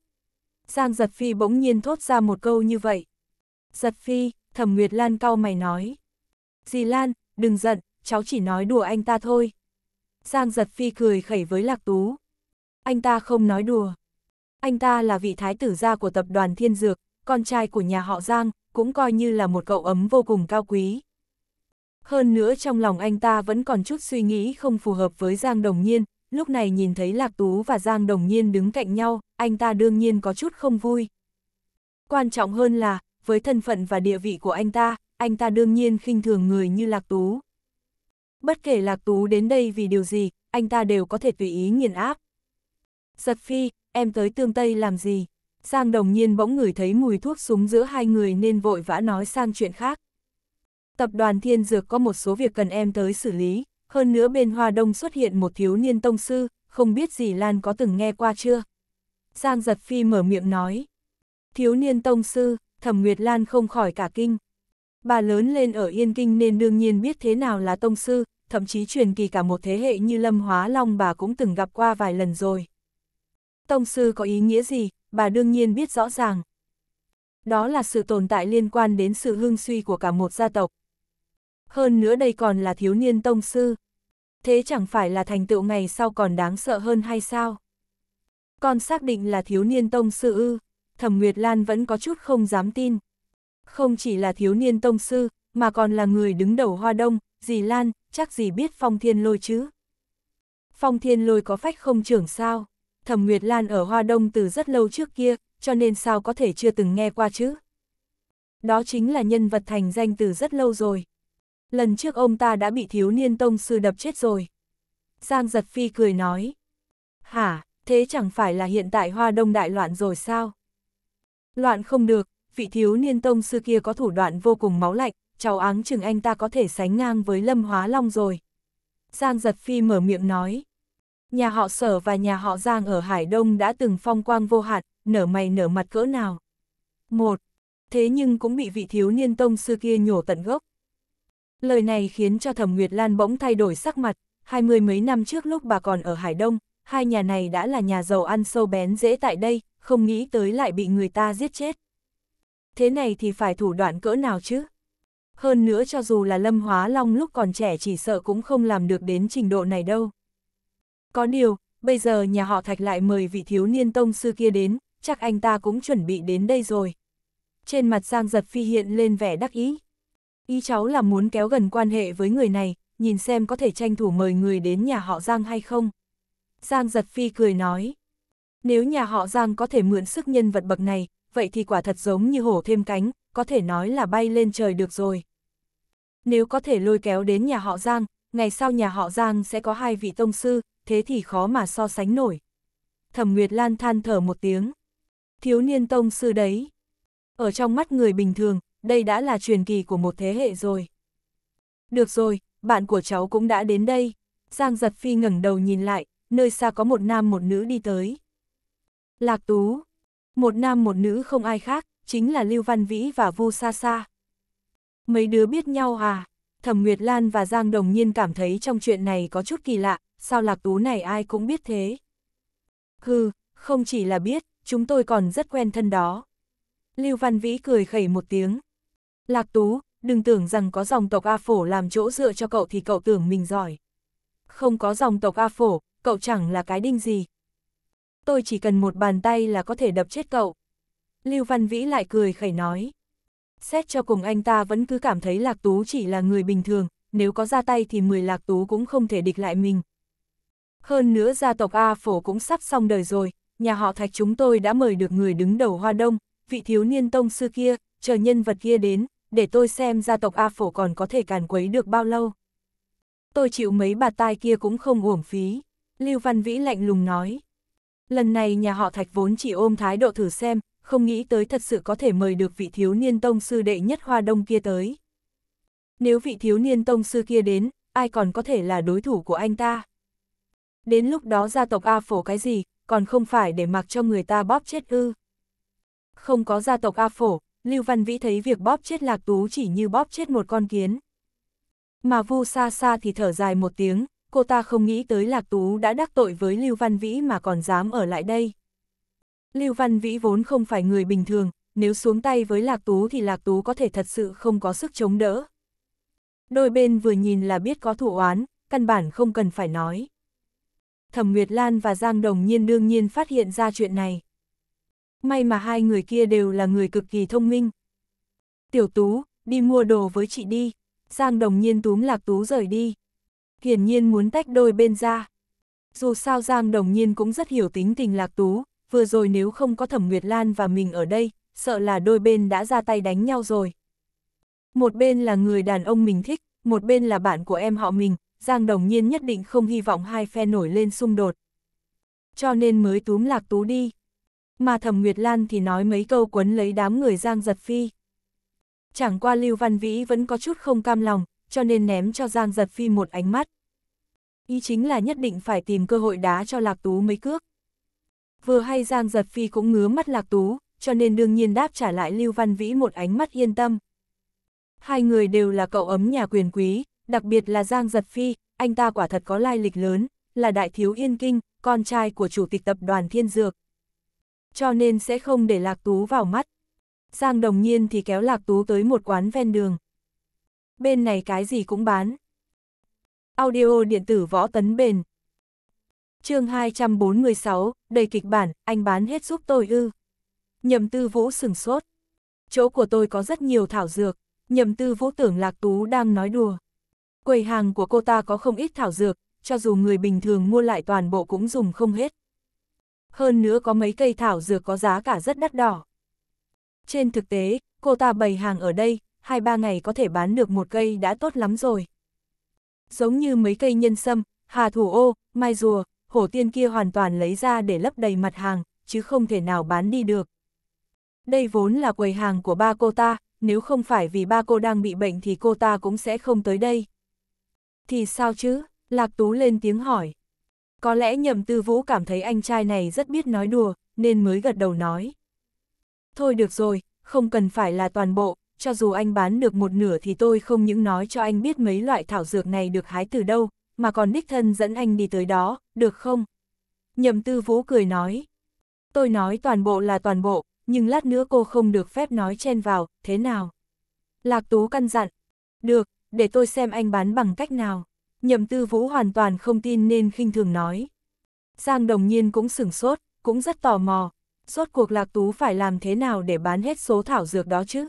Giang giật phi bỗng nhiên thốt ra một câu như vậy. Giật phi, thẩm Nguyệt Lan cau mày nói. Dì Lan, đừng giận, cháu chỉ nói đùa anh ta thôi. Giang giật phi cười khẩy với Lạc Tú. Anh ta không nói đùa anh ta là vị thái tử gia của tập đoàn Thiên Dược, con trai của nhà họ Giang, cũng coi như là một cậu ấm vô cùng cao quý. Hơn nữa trong lòng anh ta vẫn còn chút suy nghĩ không phù hợp với Giang Đồng Nhiên, lúc này nhìn thấy Lạc Tú và Giang Đồng Nhiên đứng cạnh nhau, anh ta đương nhiên có chút không vui. Quan trọng hơn là, với thân phận và địa vị của anh ta, anh ta đương nhiên khinh thường người như Lạc Tú. Bất kể Lạc Tú đến đây vì điều gì, anh ta đều có thể tùy ý nghiền áp. Giật phi, em tới tương Tây làm gì? Giang đồng nhiên bỗng ngửi thấy mùi thuốc súng giữa hai người nên vội vã nói sang chuyện khác. Tập đoàn Thiên Dược có một số việc cần em tới xử lý, hơn nữa bên Hoa Đông xuất hiện một thiếu niên tông sư, không biết gì Lan có từng nghe qua chưa? Giang giật phi mở miệng nói. Thiếu niên tông sư, thẩm Nguyệt Lan không khỏi cả kinh. Bà lớn lên ở Yên Kinh nên đương nhiên biết thế nào là tông sư, thậm chí truyền kỳ cả một thế hệ như Lâm Hóa Long bà cũng từng gặp qua vài lần rồi. Tông sư có ý nghĩa gì, bà đương nhiên biết rõ ràng. Đó là sự tồn tại liên quan đến sự hưng suy của cả một gia tộc. Hơn nữa đây còn là thiếu niên tông sư. Thế chẳng phải là thành tựu ngày sau còn đáng sợ hơn hay sao? Con xác định là thiếu niên tông sư ư, thẩm Nguyệt Lan vẫn có chút không dám tin. Không chỉ là thiếu niên tông sư, mà còn là người đứng đầu hoa đông, dì Lan, chắc gì biết phong thiên lôi chứ. Phong thiên lôi có phách không trưởng sao? Thẩm Nguyệt Lan ở Hoa Đông từ rất lâu trước kia, cho nên sao có thể chưa từng nghe qua chứ? Đó chính là nhân vật thành danh từ rất lâu rồi. Lần trước ông ta đã bị thiếu niên tông sư đập chết rồi. Giang giật phi cười nói. Hả, thế chẳng phải là hiện tại Hoa Đông đại loạn rồi sao? Loạn không được, vị thiếu niên tông sư kia có thủ đoạn vô cùng máu lạnh, cháu áng chừng anh ta có thể sánh ngang với Lâm Hóa Long rồi. Giang giật phi mở miệng nói nhà họ sở và nhà họ Giang ở Hải Đông đã từng phong quang vô hạn, nở mày nở mặt cỡ nào. Một, thế nhưng cũng bị vị thiếu niên tông sư kia nhổ tận gốc. Lời này khiến cho Thẩm Nguyệt Lan bỗng thay đổi sắc mặt, hai mươi mấy năm trước lúc bà còn ở Hải Đông, hai nhà này đã là nhà giàu ăn sâu bén dễ tại đây, không nghĩ tới lại bị người ta giết chết. Thế này thì phải thủ đoạn cỡ nào chứ? Hơn nữa cho dù là Lâm Hóa Long lúc còn trẻ chỉ sợ cũng không làm được đến trình độ này đâu. Có điều, bây giờ nhà họ Thạch lại mời vị thiếu niên tông sư kia đến, chắc anh ta cũng chuẩn bị đến đây rồi. Trên mặt Giang Giật Phi hiện lên vẻ đắc ý. Ý cháu là muốn kéo gần quan hệ với người này, nhìn xem có thể tranh thủ mời người đến nhà họ Giang hay không. Giang Giật Phi cười nói. Nếu nhà họ Giang có thể mượn sức nhân vật bậc này, vậy thì quả thật giống như hổ thêm cánh, có thể nói là bay lên trời được rồi. Nếu có thể lôi kéo đến nhà họ Giang, ngày sau nhà họ Giang sẽ có hai vị tông sư, thế thì khó mà so sánh nổi. Thẩm Nguyệt Lan than thở một tiếng. Thiếu niên tông sư đấy. Ở trong mắt người bình thường, đây đã là truyền kỳ của một thế hệ rồi. Được rồi, bạn của cháu cũng đã đến đây. Giang giật phi ngẩng đầu nhìn lại, nơi xa có một nam một nữ đi tới. Lạc Tú. Một nam một nữ không ai khác, chính là Lưu Văn Vĩ và Vu Sa Sa. Mấy đứa biết nhau à? Thẩm Nguyệt Lan và Giang Đồng Nhiên cảm thấy trong chuyện này có chút kỳ lạ, sao lạc tú này ai cũng biết thế. Hừ, không chỉ là biết, chúng tôi còn rất quen thân đó. Lưu Văn Vĩ cười khẩy một tiếng. Lạc tú, đừng tưởng rằng có dòng tộc A Phổ làm chỗ dựa cho cậu thì cậu tưởng mình giỏi. Không có dòng tộc A Phổ, cậu chẳng là cái đinh gì. Tôi chỉ cần một bàn tay là có thể đập chết cậu. Lưu Văn Vĩ lại cười khẩy nói. Xét cho cùng anh ta vẫn cứ cảm thấy Lạc Tú chỉ là người bình thường, nếu có ra tay thì 10 Lạc Tú cũng không thể địch lại mình. Hơn nữa gia tộc A Phổ cũng sắp xong đời rồi, nhà họ Thạch chúng tôi đã mời được người đứng đầu Hoa Đông, vị thiếu niên tông sư kia, chờ nhân vật kia đến, để tôi xem gia tộc A Phổ còn có thể càn quấy được bao lâu. Tôi chịu mấy bà tai kia cũng không uổng phí, Lưu Văn Vĩ lạnh lùng nói. Lần này nhà họ Thạch vốn chỉ ôm thái độ thử xem, không nghĩ tới thật sự có thể mời được vị thiếu niên tông sư đệ nhất Hoa Đông kia tới. Nếu vị thiếu niên tông sư kia đến, ai còn có thể là đối thủ của anh ta? Đến lúc đó gia tộc A phổ cái gì, còn không phải để mặc cho người ta bóp chết ư. Không có gia tộc A phổ, Lưu Văn Vĩ thấy việc bóp chết Lạc Tú chỉ như bóp chết một con kiến. Mà Vu xa xa thì thở dài một tiếng, cô ta không nghĩ tới Lạc Tú đã đắc tội với Lưu Văn Vĩ mà còn dám ở lại đây. Lưu Văn Vĩ vốn không phải người bình thường, nếu xuống tay với Lạc Tú thì Lạc Tú có thể thật sự không có sức chống đỡ. Đôi bên vừa nhìn là biết có thủ oán, căn bản không cần phải nói. Thẩm Nguyệt Lan và Giang Đồng Nhiên đương nhiên phát hiện ra chuyện này. May mà hai người kia đều là người cực kỳ thông minh. Tiểu Tú, đi mua đồ với chị đi. Giang Đồng Nhiên túm Lạc Tú rời đi. Hiển nhiên muốn tách đôi bên ra. Dù sao Giang Đồng Nhiên cũng rất hiểu tính tình Lạc Tú, vừa rồi nếu không có Thẩm Nguyệt Lan và mình ở đây, sợ là đôi bên đã ra tay đánh nhau rồi. Một bên là người đàn ông mình thích, một bên là bạn của em họ mình, Giang Đồng Nhiên nhất định không hy vọng hai phe nổi lên xung đột. Cho nên mới túm lạc tú đi. Mà Thẩm Nguyệt Lan thì nói mấy câu quấn lấy đám người Giang Giật Phi. Chẳng qua Lưu Văn Vĩ vẫn có chút không cam lòng, cho nên ném cho Giang Giật Phi một ánh mắt. Ý chính là nhất định phải tìm cơ hội đá cho Lạc Tú mấy cước. Vừa hay Giang Giật Phi cũng ngứa mắt Lạc Tú, cho nên đương nhiên đáp trả lại Lưu Văn Vĩ một ánh mắt yên tâm. Hai người đều là cậu ấm nhà quyền quý, đặc biệt là Giang Giật Phi, anh ta quả thật có lai lịch lớn, là đại thiếu Yên Kinh, con trai của chủ tịch tập đoàn Thiên Dược. Cho nên sẽ không để Lạc Tú vào mắt. Giang đồng nhiên thì kéo Lạc Tú tới một quán ven đường. Bên này cái gì cũng bán. Audio điện tử võ tấn bền. chương 246, đầy kịch bản, anh bán hết giúp tôi ư. Nhầm tư vũ sừng sốt. Chỗ của tôi có rất nhiều thảo dược, nhầm tư vũ tưởng Lạc Tú đang nói đùa. Quầy hàng của cô ta có không ít thảo dược, cho dù người bình thường mua lại toàn bộ cũng dùng không hết. Hơn nữa có mấy cây thảo dược có giá cả rất đắt đỏ. Trên thực tế, cô ta bày hàng ở đây, 2-3 ngày có thể bán được một cây đã tốt lắm rồi. Giống như mấy cây nhân sâm, hà thủ ô, mai rùa, hổ tiên kia hoàn toàn lấy ra để lấp đầy mặt hàng, chứ không thể nào bán đi được. Đây vốn là quầy hàng của ba cô ta, nếu không phải vì ba cô đang bị bệnh thì cô ta cũng sẽ không tới đây. Thì sao chứ? Lạc Tú lên tiếng hỏi. Có lẽ nhậm tư vũ cảm thấy anh trai này rất biết nói đùa, nên mới gật đầu nói. Thôi được rồi, không cần phải là toàn bộ, cho dù anh bán được một nửa thì tôi không những nói cho anh biết mấy loại thảo dược này được hái từ đâu, mà còn đích thân dẫn anh đi tới đó, được không? Nhậm tư vũ cười nói. Tôi nói toàn bộ là toàn bộ, nhưng lát nữa cô không được phép nói chen vào, thế nào? Lạc Tú căn dặn. Được, để tôi xem anh bán bằng cách nào. Nhậm tư vũ hoàn toàn không tin nên khinh thường nói. Giang đồng nhiên cũng sửng sốt, cũng rất tò mò. Rốt cuộc lạc tú phải làm thế nào để bán hết số thảo dược đó chứ?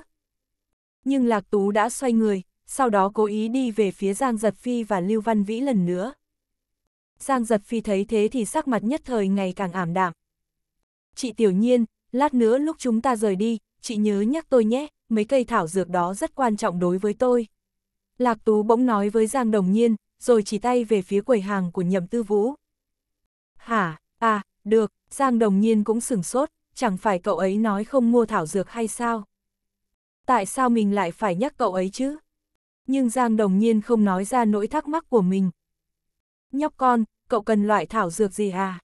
Nhưng lạc tú đã xoay người, sau đó cố ý đi về phía Giang Giật Phi và Lưu Văn Vĩ lần nữa. Giang Giật Phi thấy thế thì sắc mặt nhất thời ngày càng ảm đạm. Chị Tiểu Nhiên, lát nữa lúc chúng ta rời đi, chị nhớ nhắc tôi nhé, mấy cây thảo dược đó rất quan trọng đối với tôi. Lạc Tú bỗng nói với Giang Đồng Nhiên, rồi chỉ tay về phía quầy hàng của Nhậm Tư Vũ. Hả, à, được, Giang Đồng Nhiên cũng sửng sốt, chẳng phải cậu ấy nói không mua thảo dược hay sao? Tại sao mình lại phải nhắc cậu ấy chứ? Nhưng Giang Đồng Nhiên không nói ra nỗi thắc mắc của mình. Nhóc con, cậu cần loại thảo dược gì à?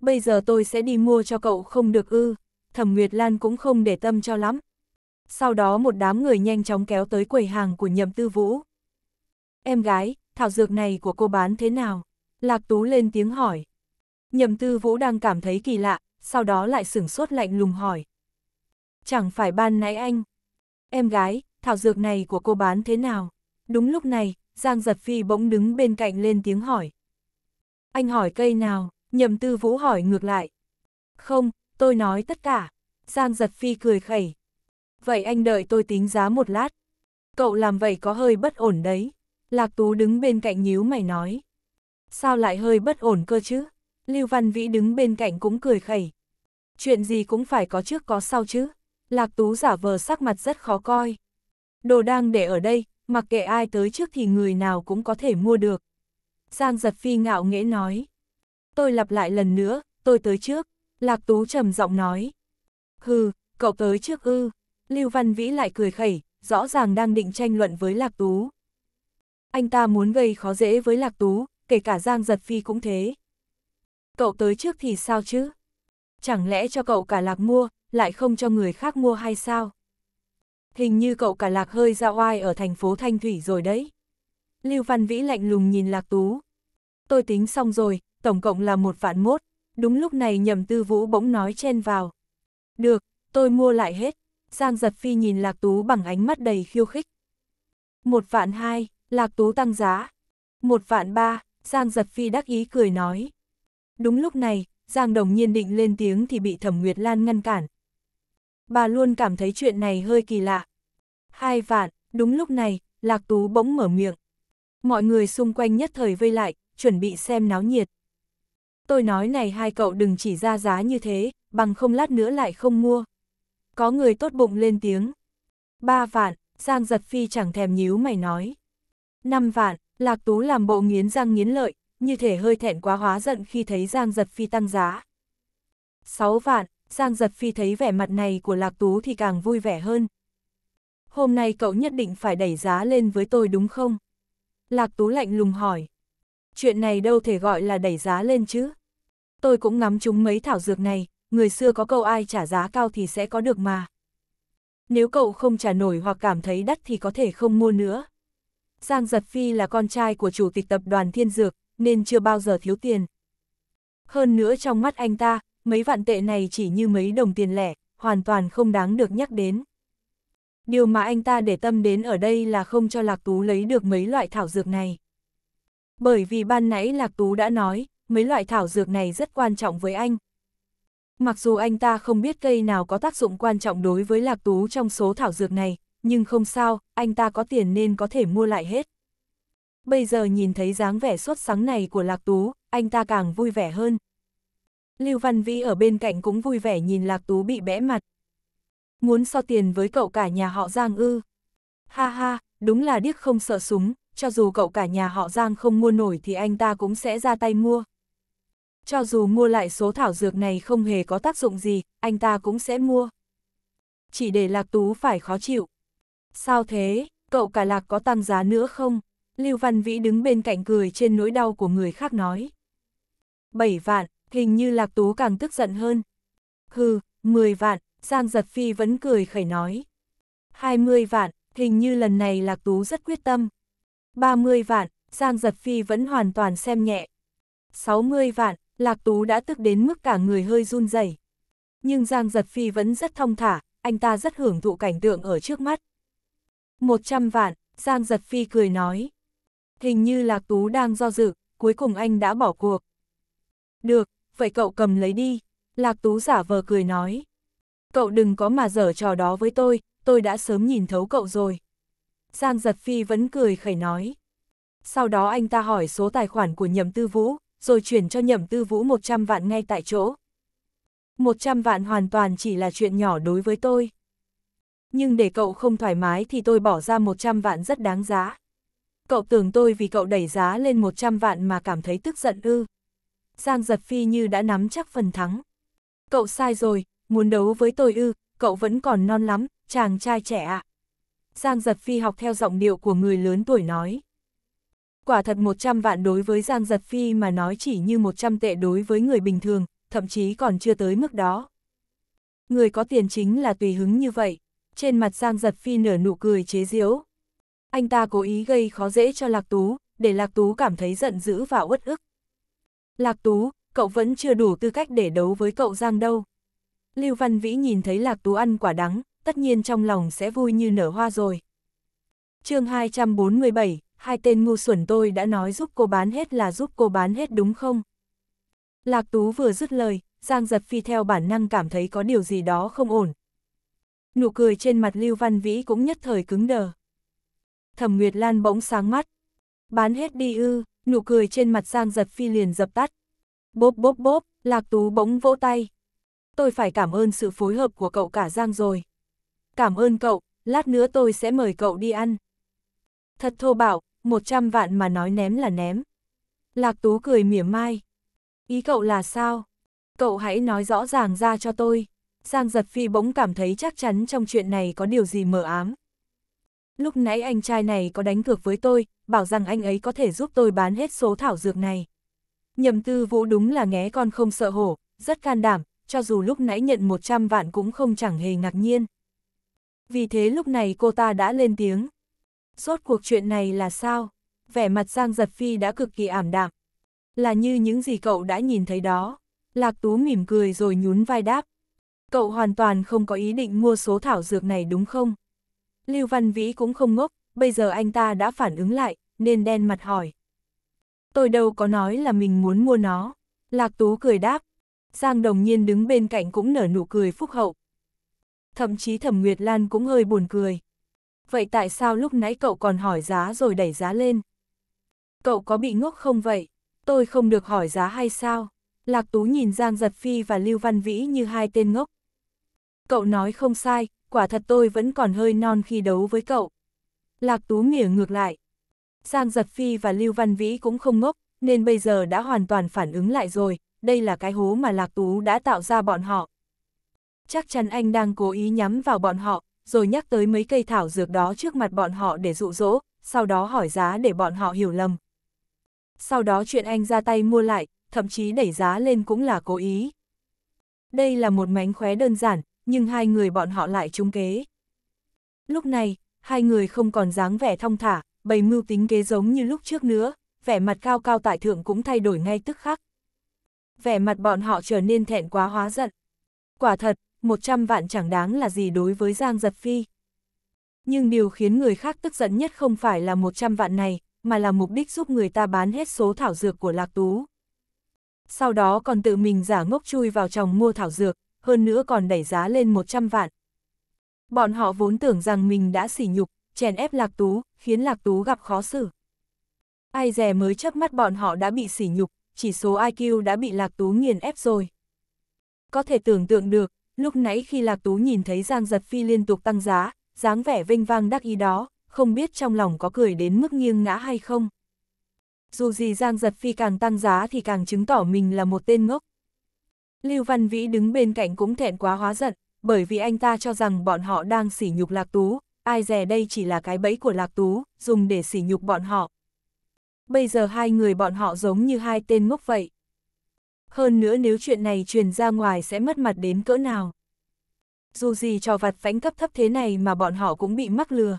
Bây giờ tôi sẽ đi mua cho cậu không được ư, Thẩm Nguyệt Lan cũng không để tâm cho lắm, sau đó một đám người nhanh chóng kéo tới quầy hàng của Nhậm Tư Vũ. Em gái, thảo dược này của cô bán thế nào? Lạc Tú lên tiếng hỏi. Nhậm Tư Vũ đang cảm thấy kỳ lạ, sau đó lại sửng sốt lạnh lùng hỏi. Chẳng phải ban nãy anh. Em gái, thảo dược này của cô bán thế nào? Đúng lúc này, Giang Giật Phi bỗng đứng bên cạnh lên tiếng hỏi. Anh hỏi cây nào? Nhậm Tư Vũ hỏi ngược lại. Không, tôi nói tất cả. Giang Giật Phi cười khẩy, Vậy anh đợi tôi tính giá một lát. Cậu làm vậy có hơi bất ổn đấy. Lạc Tú đứng bên cạnh nhíu mày nói. Sao lại hơi bất ổn cơ chứ? Lưu Văn Vĩ đứng bên cạnh cũng cười khẩy. Chuyện gì cũng phải có trước có sau chứ. Lạc Tú giả vờ sắc mặt rất khó coi. Đồ đang để ở đây, mặc kệ ai tới trước thì người nào cũng có thể mua được. Giang giật phi ngạo nghễ nói. Tôi lặp lại lần nữa, tôi tới trước. Lạc Tú trầm giọng nói. Hừ, cậu tới trước ư. Lưu Văn Vĩ lại cười khẩy, rõ ràng đang định tranh luận với Lạc Tú. Anh ta muốn gây khó dễ với Lạc Tú, kể cả Giang Giật Phi cũng thế. Cậu tới trước thì sao chứ? Chẳng lẽ cho cậu cả Lạc mua, lại không cho người khác mua hay sao? Hình như cậu cả Lạc hơi ra oai ở thành phố Thanh Thủy rồi đấy. Lưu Văn Vĩ lạnh lùng nhìn Lạc Tú. Tôi tính xong rồi, tổng cộng là một vạn mốt. Đúng lúc này nhầm tư vũ bỗng nói chen vào. Được, tôi mua lại hết. Giang Giật Phi nhìn Lạc Tú bằng ánh mắt đầy khiêu khích. Một vạn hai, Lạc Tú tăng giá. Một vạn ba, Giang Giật Phi đắc ý cười nói. Đúng lúc này, Giang Đồng Nhiên định lên tiếng thì bị Thẩm Nguyệt Lan ngăn cản. Bà luôn cảm thấy chuyện này hơi kỳ lạ. Hai vạn, đúng lúc này, Lạc Tú bỗng mở miệng. Mọi người xung quanh nhất thời vây lại, chuẩn bị xem náo nhiệt. Tôi nói này hai cậu đừng chỉ ra giá như thế, bằng không lát nữa lại không mua có người tốt bụng lên tiếng. Ba vạn, Giang Giật Phi chẳng thèm nhíu mày nói. Năm vạn, Lạc Tú làm bộ nghiến răng nghiến lợi, như thể hơi thẹn quá hóa giận khi thấy Giang Giật Phi tăng giá. Sáu vạn, Giang Giật Phi thấy vẻ mặt này của Lạc Tú thì càng vui vẻ hơn. Hôm nay cậu nhất định phải đẩy giá lên với tôi đúng không? Lạc Tú lạnh lùng hỏi. Chuyện này đâu thể gọi là đẩy giá lên chứ? Tôi cũng ngắm chúng mấy thảo dược này, người xưa có câu ai trả giá cao thì sẽ có được mà. Nếu cậu không trả nổi hoặc cảm thấy đắt thì có thể không mua nữa. Giang Giật Phi là con trai của chủ tịch tập đoàn Thiên Dược, nên chưa bao giờ thiếu tiền. Hơn nữa trong mắt anh ta, mấy vạn tệ này chỉ như mấy đồng tiền lẻ, hoàn toàn không đáng được nhắc đến. Điều mà anh ta để tâm đến ở đây là không cho Lạc Tú lấy được mấy loại thảo dược này. Bởi vì ban nãy Lạc Tú đã nói, mấy loại thảo dược này rất quan trọng với anh, Mặc dù anh ta không biết cây nào có tác dụng quan trọng đối với lạc tú trong số thảo dược này, nhưng không sao, anh ta có tiền nên có thể mua lại hết. Bây giờ nhìn thấy dáng vẻ xuất sáng này của lạc tú, anh ta càng vui vẻ hơn. Lưu Văn Vĩ ở bên cạnh cũng vui vẻ nhìn lạc tú bị bẽ mặt. Muốn so tiền với cậu cả nhà họ Giang ư. Ha ha, đúng là điếc không sợ súng, cho dù cậu cả nhà họ Giang không mua nổi thì anh ta cũng sẽ ra tay mua cho dù mua lại số thảo dược này không hề có tác dụng gì, anh ta cũng sẽ mua. Chỉ để Lạc Tú phải khó chịu. Sao thế, cậu cả Lạc có tăng giá nữa không? Lưu Văn Vĩ đứng bên cạnh cười trên nỗi đau của người khác nói. bảy vạn, hình như Lạc Tú càng tức giận hơn. Hừ, mười vạn, Giang Giật Phi vẫn cười khẩy nói. hai mươi vạn, hình như lần này Lạc Tú rất quyết tâm. ba mươi vạn, Giang Giật Phi vẫn hoàn toàn xem nhẹ. sáu mươi vạn, Lạc Tú đã tức đến mức cả người hơi run rẩy. Nhưng Giang Giật Phi vẫn rất thông thả, anh ta rất hưởng thụ cảnh tượng ở trước mắt. Một trăm vạn, Giang Giật Phi cười nói. Hình như Lạc Tú đang do dự, cuối cùng anh đã bỏ cuộc. Được, vậy cậu cầm lấy đi. Lạc Tú giả vờ cười nói. Cậu đừng có mà dở trò đó với tôi, tôi đã sớm nhìn thấu cậu rồi. Giang Giật Phi vẫn cười khẩy nói. Sau đó anh ta hỏi số tài khoản của Nhậm Tư Vũ, rồi chuyển cho nhậm tư vũ 100 vạn ngay tại chỗ. 100 vạn hoàn toàn chỉ là chuyện nhỏ đối với tôi. Nhưng để cậu không thoải mái thì tôi bỏ ra 100 vạn rất đáng giá. Cậu tưởng tôi vì cậu đẩy giá lên 100 vạn mà cảm thấy tức giận ư. Giang giật phi như đã nắm chắc phần thắng. Cậu sai rồi, muốn đấu với tôi ư, cậu vẫn còn non lắm, chàng trai trẻ ạ. À. Giang giật phi học theo giọng điệu của người lớn tuổi nói quả thật 100 vạn đối với Giang Giật Phi mà nói chỉ như 100 tệ đối với người bình thường, thậm chí còn chưa tới mức đó. Người có tiền chính là tùy hứng như vậy, trên mặt Giang Giật Phi nở nụ cười chế giễu. Anh ta cố ý gây khó dễ cho Lạc Tú, để Lạc Tú cảm thấy giận dữ và uất ức. Lạc Tú, cậu vẫn chưa đủ tư cách để đấu với cậu Giang đâu. Lưu Văn Vĩ nhìn thấy Lạc Tú ăn quả đắng, tất nhiên trong lòng sẽ vui như nở hoa rồi. chương 247, hai tên ngu xuẩn tôi đã nói giúp cô bán hết là giúp cô bán hết đúng không? Lạc Tú vừa dứt lời, Giang Giật Phi theo bản năng cảm thấy có điều gì đó không ổn. Nụ cười trên mặt Lưu Văn Vĩ cũng nhất thời cứng đờ. Thẩm Nguyệt Lan bỗng sáng mắt. Bán hết đi ư, nụ cười trên mặt Giang Giật Phi liền dập tắt. Bốp bốp bốp, Lạc Tú bỗng vỗ tay. Tôi phải cảm ơn sự phối hợp của cậu cả Giang rồi. Cảm ơn cậu, lát nữa tôi sẽ mời cậu đi ăn. Thật thô bạo, một trăm vạn mà nói ném là ném. Lạc Tú cười mỉa mai. Ý cậu là sao? Cậu hãy nói rõ ràng ra cho tôi. Giang Giật Phi bỗng cảm thấy chắc chắn trong chuyện này có điều gì mờ ám. Lúc nãy anh trai này có đánh cược với tôi, bảo rằng anh ấy có thể giúp tôi bán hết số thảo dược này. Nhầm tư vũ đúng là nghé con không sợ hổ, rất can đảm, cho dù lúc nãy nhận 100 vạn cũng không chẳng hề ngạc nhiên. Vì thế lúc này cô ta đã lên tiếng. Rốt cuộc chuyện này là sao? Vẻ mặt Giang Giật Phi đã cực kỳ ảm đạm. Là như những gì cậu đã nhìn thấy đó. Lạc Tú mỉm cười rồi nhún vai đáp. Cậu hoàn toàn không có ý định mua số thảo dược này đúng không? Lưu Văn Vĩ cũng không ngốc, bây giờ anh ta đã phản ứng lại, nên đen mặt hỏi. Tôi đâu có nói là mình muốn mua nó. Lạc Tú cười đáp. Giang đồng nhiên đứng bên cạnh cũng nở nụ cười phúc hậu. Thậm chí Thẩm Nguyệt Lan cũng hơi buồn cười vậy tại sao lúc nãy cậu còn hỏi giá rồi đẩy giá lên? Cậu có bị ngốc không vậy? Tôi không được hỏi giá hay sao? Lạc Tú nhìn Giang Giật Phi và Lưu Văn Vĩ như hai tên ngốc. Cậu nói không sai, quả thật tôi vẫn còn hơi non khi đấu với cậu. Lạc Tú nghĩa ngược lại. Giang Giật Phi và Lưu Văn Vĩ cũng không ngốc, nên bây giờ đã hoàn toàn phản ứng lại rồi, đây là cái hố mà Lạc Tú đã tạo ra bọn họ. Chắc chắn anh đang cố ý nhắm vào bọn họ, rồi nhắc tới mấy cây thảo dược đó trước mặt bọn họ để dụ dỗ, sau đó hỏi giá để bọn họ hiểu lầm. Sau đó chuyện anh ra tay mua lại, thậm chí đẩy giá lên cũng là cố ý. Đây là một mánh khóe đơn giản, nhưng hai người bọn họ lại trúng kế. Lúc này, hai người không còn dáng vẻ thong thả, bày mưu tính kế giống như lúc trước nữa, vẻ mặt cao cao tại thượng cũng thay đổi ngay tức khắc. Vẻ mặt bọn họ trở nên thẹn quá hóa giận. Quả thật, 100 vạn chẳng đáng là gì đối với Giang Giật Phi. Nhưng điều khiến người khác tức giận nhất không phải là 100 vạn này, mà là mục đích giúp người ta bán hết số thảo dược của Lạc Tú. Sau đó còn tự mình giả ngốc chui vào chồng mua thảo dược, hơn nữa còn đẩy giá lên 100 vạn. Bọn họ vốn tưởng rằng mình đã sỉ nhục, chèn ép Lạc Tú, khiến Lạc Tú gặp khó xử. Ai dè mới chớp mắt bọn họ đã bị sỉ nhục, chỉ số IQ đã bị Lạc Tú nghiền ép rồi. Có thể tưởng tượng được, lúc nãy khi Lạc Tú nhìn thấy Giang Giật Phi liên tục tăng giá, dáng vẻ vinh vang đắc ý đó, không biết trong lòng có cười đến mức nghiêng ngã hay không. Dù gì Giang Giật Phi càng tăng giá thì càng chứng tỏ mình là một tên ngốc. Lưu Văn Vĩ đứng bên cạnh cũng thẹn quá hóa giận, bởi vì anh ta cho rằng bọn họ đang sỉ nhục Lạc Tú, ai dè đây chỉ là cái bẫy của Lạc Tú, dùng để sỉ nhục bọn họ. Bây giờ hai người bọn họ giống như hai tên ngốc vậy. Hơn nữa nếu chuyện này truyền ra ngoài sẽ mất mặt đến cỡ nào. Dù gì trò vặt vãnh cấp thấp thế này mà bọn họ cũng bị mắc lừa.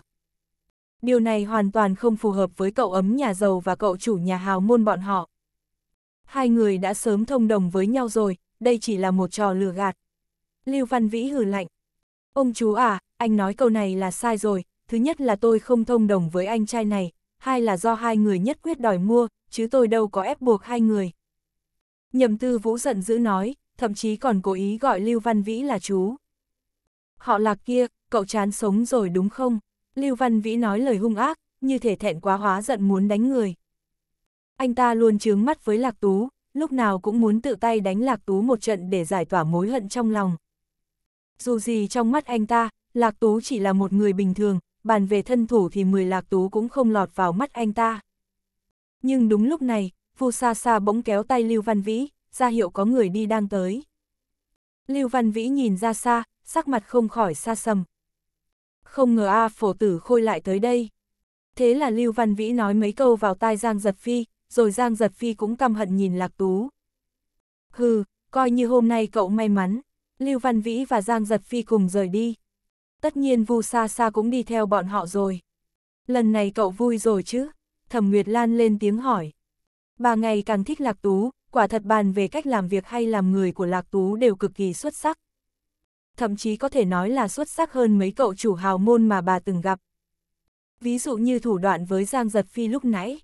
Điều này hoàn toàn không phù hợp với cậu ấm nhà giàu và cậu chủ nhà hào môn bọn họ. Hai người đã sớm thông đồng với nhau rồi, đây chỉ là một trò lừa gạt. Lưu Văn Vĩ hử lạnh. Ông chú à, anh nói câu này là sai rồi, thứ nhất là tôi không thông đồng với anh trai này, hai là do hai người nhất quyết đòi mua, chứ tôi đâu có ép buộc hai người. Nhầm tư vũ giận dữ nói, thậm chí còn cố ý gọi Lưu Văn Vĩ là chú. Họ lạc kia, cậu chán sống rồi đúng không? Lưu Văn Vĩ nói lời hung ác, như thể thẹn quá hóa giận muốn đánh người. Anh ta luôn chướng mắt với Lạc Tú, lúc nào cũng muốn tự tay đánh Lạc Tú một trận để giải tỏa mối hận trong lòng. Dù gì trong mắt anh ta, Lạc Tú chỉ là một người bình thường, bàn về thân thủ thì 10 Lạc Tú cũng không lọt vào mắt anh ta. Nhưng đúng lúc này, Vu Sa Sa bỗng kéo tay Lưu Văn Vĩ, ra hiệu có người đi đang tới. Lưu Văn Vĩ nhìn ra xa, sắc mặt không khỏi xa sầm. Không ngờ A à, phổ tử khôi lại tới đây. Thế là Lưu Văn Vĩ nói mấy câu vào tai Giang Giật Phi, rồi Giang Giật Phi cũng căm hận nhìn Lạc Tú. Hừ, coi như hôm nay cậu may mắn, Lưu Văn Vĩ và Giang Giật Phi cùng rời đi. Tất nhiên Vu Sa Sa cũng đi theo bọn họ rồi. Lần này cậu vui rồi chứ? Thẩm Nguyệt Lan lên tiếng hỏi bà ngày càng thích Lạc Tú, quả thật bàn về cách làm việc hay làm người của Lạc Tú đều cực kỳ xuất sắc. Thậm chí có thể nói là xuất sắc hơn mấy cậu chủ hào môn mà bà từng gặp. Ví dụ như thủ đoạn với Giang Giật Phi lúc nãy.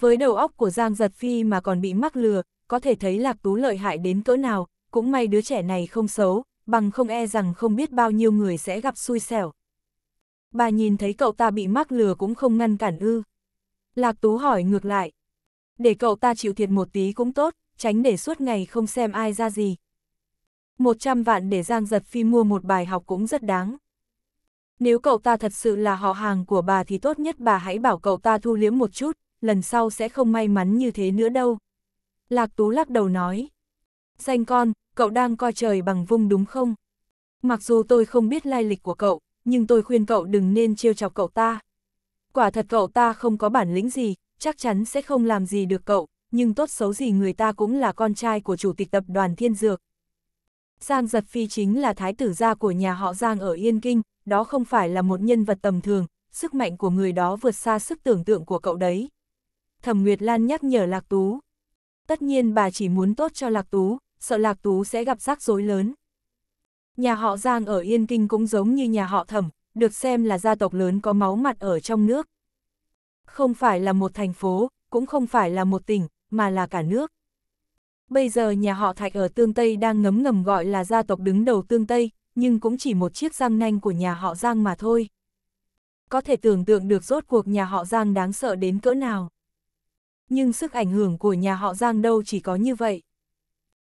Với đầu óc của Giang Giật Phi mà còn bị mắc lừa, có thể thấy Lạc Tú lợi hại đến cỡ nào, cũng may đứa trẻ này không xấu, bằng không e rằng không biết bao nhiêu người sẽ gặp xui xẻo. Bà nhìn thấy cậu ta bị mắc lừa cũng không ngăn cản ư. Lạc Tú hỏi ngược lại, để cậu ta chịu thiệt một tí cũng tốt, tránh để suốt ngày không xem ai ra gì. 100 vạn để Giang Giật Phi mua một bài học cũng rất đáng. Nếu cậu ta thật sự là họ hàng của bà thì tốt nhất bà hãy bảo cậu ta thu liếm một chút, lần sau sẽ không may mắn như thế nữa đâu. Lạc Tú lắc đầu nói. Danh con, cậu đang coi trời bằng vung đúng không? Mặc dù tôi không biết lai lịch của cậu, nhưng tôi khuyên cậu đừng nên trêu chọc cậu ta. Quả thật cậu ta không có bản lĩnh gì, chắc chắn sẽ không làm gì được cậu, nhưng tốt xấu gì người ta cũng là con trai của chủ tịch tập đoàn Thiên Dược. Giang Giật Phi chính là thái tử gia của nhà họ Giang ở Yên Kinh, đó không phải là một nhân vật tầm thường, sức mạnh của người đó vượt xa sức tưởng tượng của cậu đấy. Thẩm Nguyệt Lan nhắc nhở Lạc Tú. Tất nhiên bà chỉ muốn tốt cho Lạc Tú, sợ Lạc Tú sẽ gặp rắc rối lớn. Nhà họ Giang ở Yên Kinh cũng giống như nhà họ Thẩm, được xem là gia tộc lớn có máu mặt ở trong nước. Không phải là một thành phố, cũng không phải là một tỉnh, mà là cả nước. Bây giờ nhà họ Thạch ở Tương Tây đang ngấm ngầm gọi là gia tộc đứng đầu Tương Tây, nhưng cũng chỉ một chiếc răng nanh của nhà họ Giang mà thôi. Có thể tưởng tượng được rốt cuộc nhà họ Giang đáng sợ đến cỡ nào. Nhưng sức ảnh hưởng của nhà họ Giang đâu chỉ có như vậy.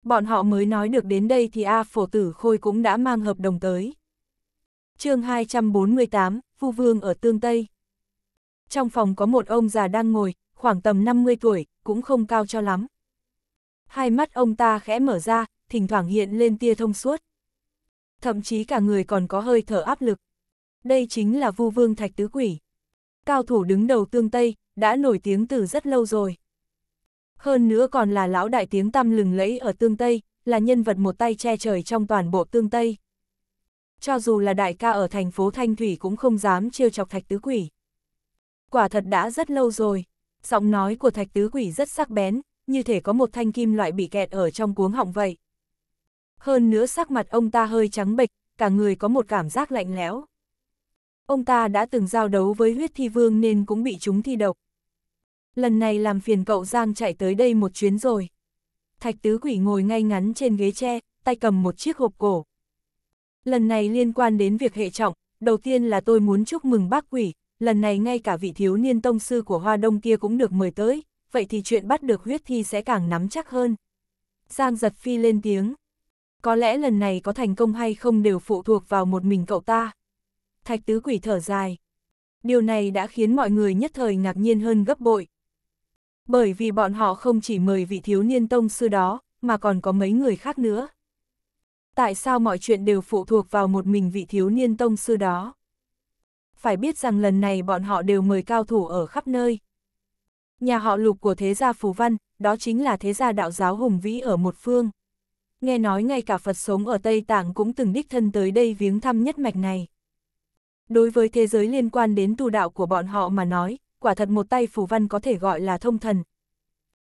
Bọn họ mới nói được đến đây thì A Phổ Tử Khôi cũng đã mang hợp đồng tới. chương 248, Phu Vương ở Tương Tây. Trong phòng có một ông già đang ngồi, khoảng tầm 50 tuổi, cũng không cao cho lắm. Hai mắt ông ta khẽ mở ra, thỉnh thoảng hiện lên tia thông suốt. Thậm chí cả người còn có hơi thở áp lực. Đây chính là vu vương thạch tứ quỷ. Cao thủ đứng đầu tương Tây, đã nổi tiếng từ rất lâu rồi. Hơn nữa còn là lão đại tiếng tăm lừng lẫy ở tương Tây, là nhân vật một tay che trời trong toàn bộ tương Tây. Cho dù là đại ca ở thành phố Thanh Thủy cũng không dám trêu chọc thạch tứ quỷ quả thật đã rất lâu rồi. Giọng nói của thạch tứ quỷ rất sắc bén, như thể có một thanh kim loại bị kẹt ở trong cuống họng vậy. Hơn nữa sắc mặt ông ta hơi trắng bệch, cả người có một cảm giác lạnh lẽo. Ông ta đã từng giao đấu với huyết thi vương nên cũng bị chúng thi độc. Lần này làm phiền cậu Giang chạy tới đây một chuyến rồi. Thạch tứ quỷ ngồi ngay ngắn trên ghế tre, tay cầm một chiếc hộp cổ. Lần này liên quan đến việc hệ trọng, đầu tiên là tôi muốn chúc mừng bác quỷ, lần này ngay cả vị thiếu niên tông sư của Hoa Đông kia cũng được mời tới, vậy thì chuyện bắt được huyết thi sẽ càng nắm chắc hơn. Giang giật phi lên tiếng. Có lẽ lần này có thành công hay không đều phụ thuộc vào một mình cậu ta. Thạch tứ quỷ thở dài. Điều này đã khiến mọi người nhất thời ngạc nhiên hơn gấp bội. Bởi vì bọn họ không chỉ mời vị thiếu niên tông sư đó, mà còn có mấy người khác nữa. Tại sao mọi chuyện đều phụ thuộc vào một mình vị thiếu niên tông sư đó? phải biết rằng lần này bọn họ đều mời cao thủ ở khắp nơi. Nhà họ lục của thế gia phù Văn, đó chính là thế gia đạo giáo hùng vĩ ở một phương. Nghe nói ngay cả Phật sống ở Tây Tạng cũng từng đích thân tới đây viếng thăm nhất mạch này. Đối với thế giới liên quan đến tu đạo của bọn họ mà nói, quả thật một tay Phù Văn có thể gọi là thông thần.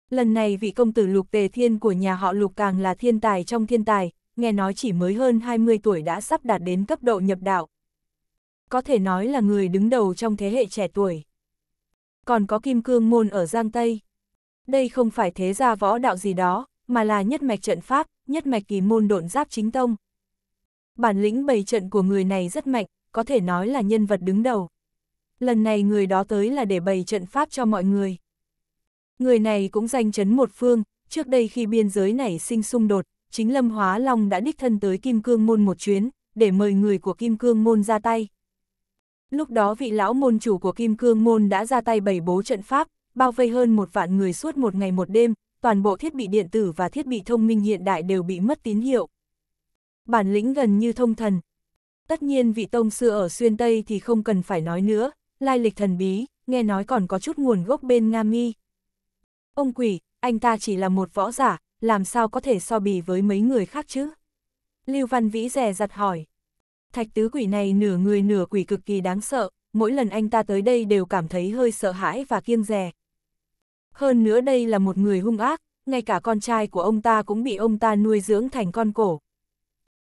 Lần này vị công tử lục tề thiên của nhà họ lục càng là thiên tài trong thiên tài, nghe nói chỉ mới hơn 20 tuổi đã sắp đạt đến cấp độ nhập đạo, có thể nói là người đứng đầu trong thế hệ trẻ tuổi. Còn có kim cương môn ở Giang Tây. Đây không phải thế gia võ đạo gì đó, mà là nhất mạch trận pháp, nhất mạch kỳ môn độn giáp chính tông. Bản lĩnh bày trận của người này rất mạnh, có thể nói là nhân vật đứng đầu. Lần này người đó tới là để bày trận pháp cho mọi người. Người này cũng danh chấn một phương, trước đây khi biên giới này sinh xung đột, chính Lâm Hóa Long đã đích thân tới Kim Cương Môn một chuyến, để mời người của Kim Cương Môn ra tay. Lúc đó vị lão môn chủ của Kim Cương Môn đã ra tay bày bố trận pháp, bao vây hơn một vạn người suốt một ngày một đêm, toàn bộ thiết bị điện tử và thiết bị thông minh hiện đại đều bị mất tín hiệu. Bản lĩnh gần như thông thần. Tất nhiên vị tông sư ở xuyên Tây thì không cần phải nói nữa, lai lịch thần bí, nghe nói còn có chút nguồn gốc bên Nga Mi. Ông quỷ, anh ta chỉ là một võ giả, làm sao có thể so bì với mấy người khác chứ? Lưu Văn Vĩ rè giặt hỏi thạch tứ quỷ này nửa người nửa quỷ cực kỳ đáng sợ, mỗi lần anh ta tới đây đều cảm thấy hơi sợ hãi và kiêng rè. Hơn nữa đây là một người hung ác, ngay cả con trai của ông ta cũng bị ông ta nuôi dưỡng thành con cổ.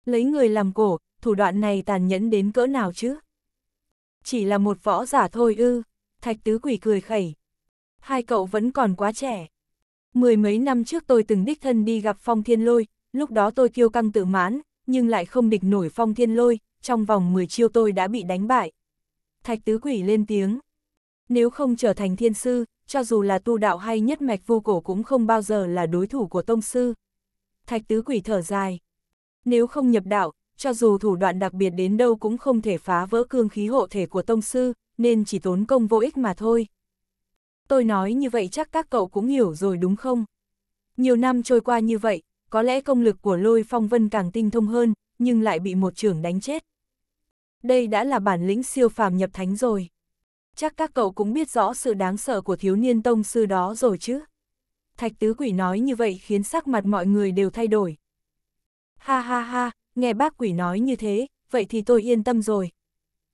Lấy người làm cổ, thủ đoạn này tàn nhẫn đến cỡ nào chứ? Chỉ là một võ giả thôi ư, thạch tứ quỷ cười khẩy. Hai cậu vẫn còn quá trẻ. Mười mấy năm trước tôi từng đích thân đi gặp phong thiên lôi, lúc đó tôi kiêu căng tự mãn, nhưng lại không địch nổi phong thiên lôi, trong vòng 10 chiêu tôi đã bị đánh bại. Thạch tứ quỷ lên tiếng. Nếu không trở thành thiên sư, cho dù là tu đạo hay nhất mạch vô cổ cũng không bao giờ là đối thủ của tông sư. Thạch tứ quỷ thở dài. Nếu không nhập đạo, cho dù thủ đoạn đặc biệt đến đâu cũng không thể phá vỡ cương khí hộ thể của tông sư, nên chỉ tốn công vô ích mà thôi. Tôi nói như vậy chắc các cậu cũng hiểu rồi đúng không? Nhiều năm trôi qua như vậy, có lẽ công lực của lôi phong vân càng tinh thông hơn, nhưng lại bị một trưởng đánh chết. Đây đã là bản lĩnh siêu phàm nhập thánh rồi. Chắc các cậu cũng biết rõ sự đáng sợ của thiếu niên tông sư đó rồi chứ. Thạch tứ quỷ nói như vậy khiến sắc mặt mọi người đều thay đổi. Ha ha ha, nghe bác quỷ nói như thế, vậy thì tôi yên tâm rồi.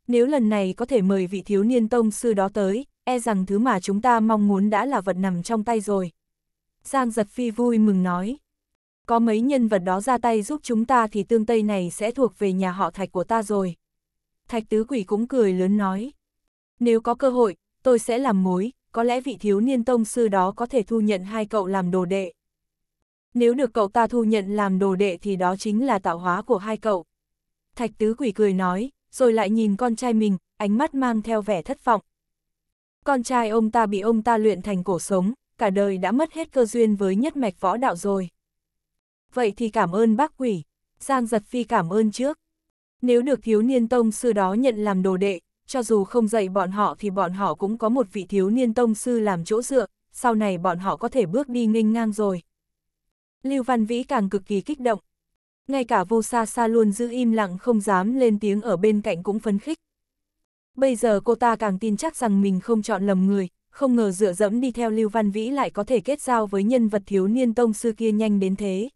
Nếu lần này có thể mời vị thiếu niên tông sư đó tới, e rằng thứ mà chúng ta mong muốn đã là vật nằm trong tay rồi. Giang giật phi vui mừng nói. Có mấy nhân vật đó ra tay giúp chúng ta thì tương tây này sẽ thuộc về nhà họ thạch của ta rồi. Thạch tứ quỷ cũng cười lớn nói. Nếu có cơ hội, tôi sẽ làm mối, có lẽ vị thiếu niên tông sư đó có thể thu nhận hai cậu làm đồ đệ. Nếu được cậu ta thu nhận làm đồ đệ thì đó chính là tạo hóa của hai cậu. Thạch tứ quỷ cười nói, rồi lại nhìn con trai mình, ánh mắt mang theo vẻ thất vọng. Con trai ông ta bị ông ta luyện thành cổ sống, cả đời đã mất hết cơ duyên với nhất mạch võ đạo rồi vậy thì cảm ơn bác quỷ. Giang giật phi cảm ơn trước. Nếu được thiếu niên tông sư đó nhận làm đồ đệ, cho dù không dạy bọn họ thì bọn họ cũng có một vị thiếu niên tông sư làm chỗ dựa, sau này bọn họ có thể bước đi nghênh ngang rồi. Lưu Văn Vĩ càng cực kỳ kích động. Ngay cả vô xa xa luôn giữ im lặng không dám lên tiếng ở bên cạnh cũng phấn khích. Bây giờ cô ta càng tin chắc rằng mình không chọn lầm người, không ngờ dựa dẫm đi theo Lưu Văn Vĩ lại có thể kết giao với nhân vật thiếu niên tông sư kia nhanh đến thế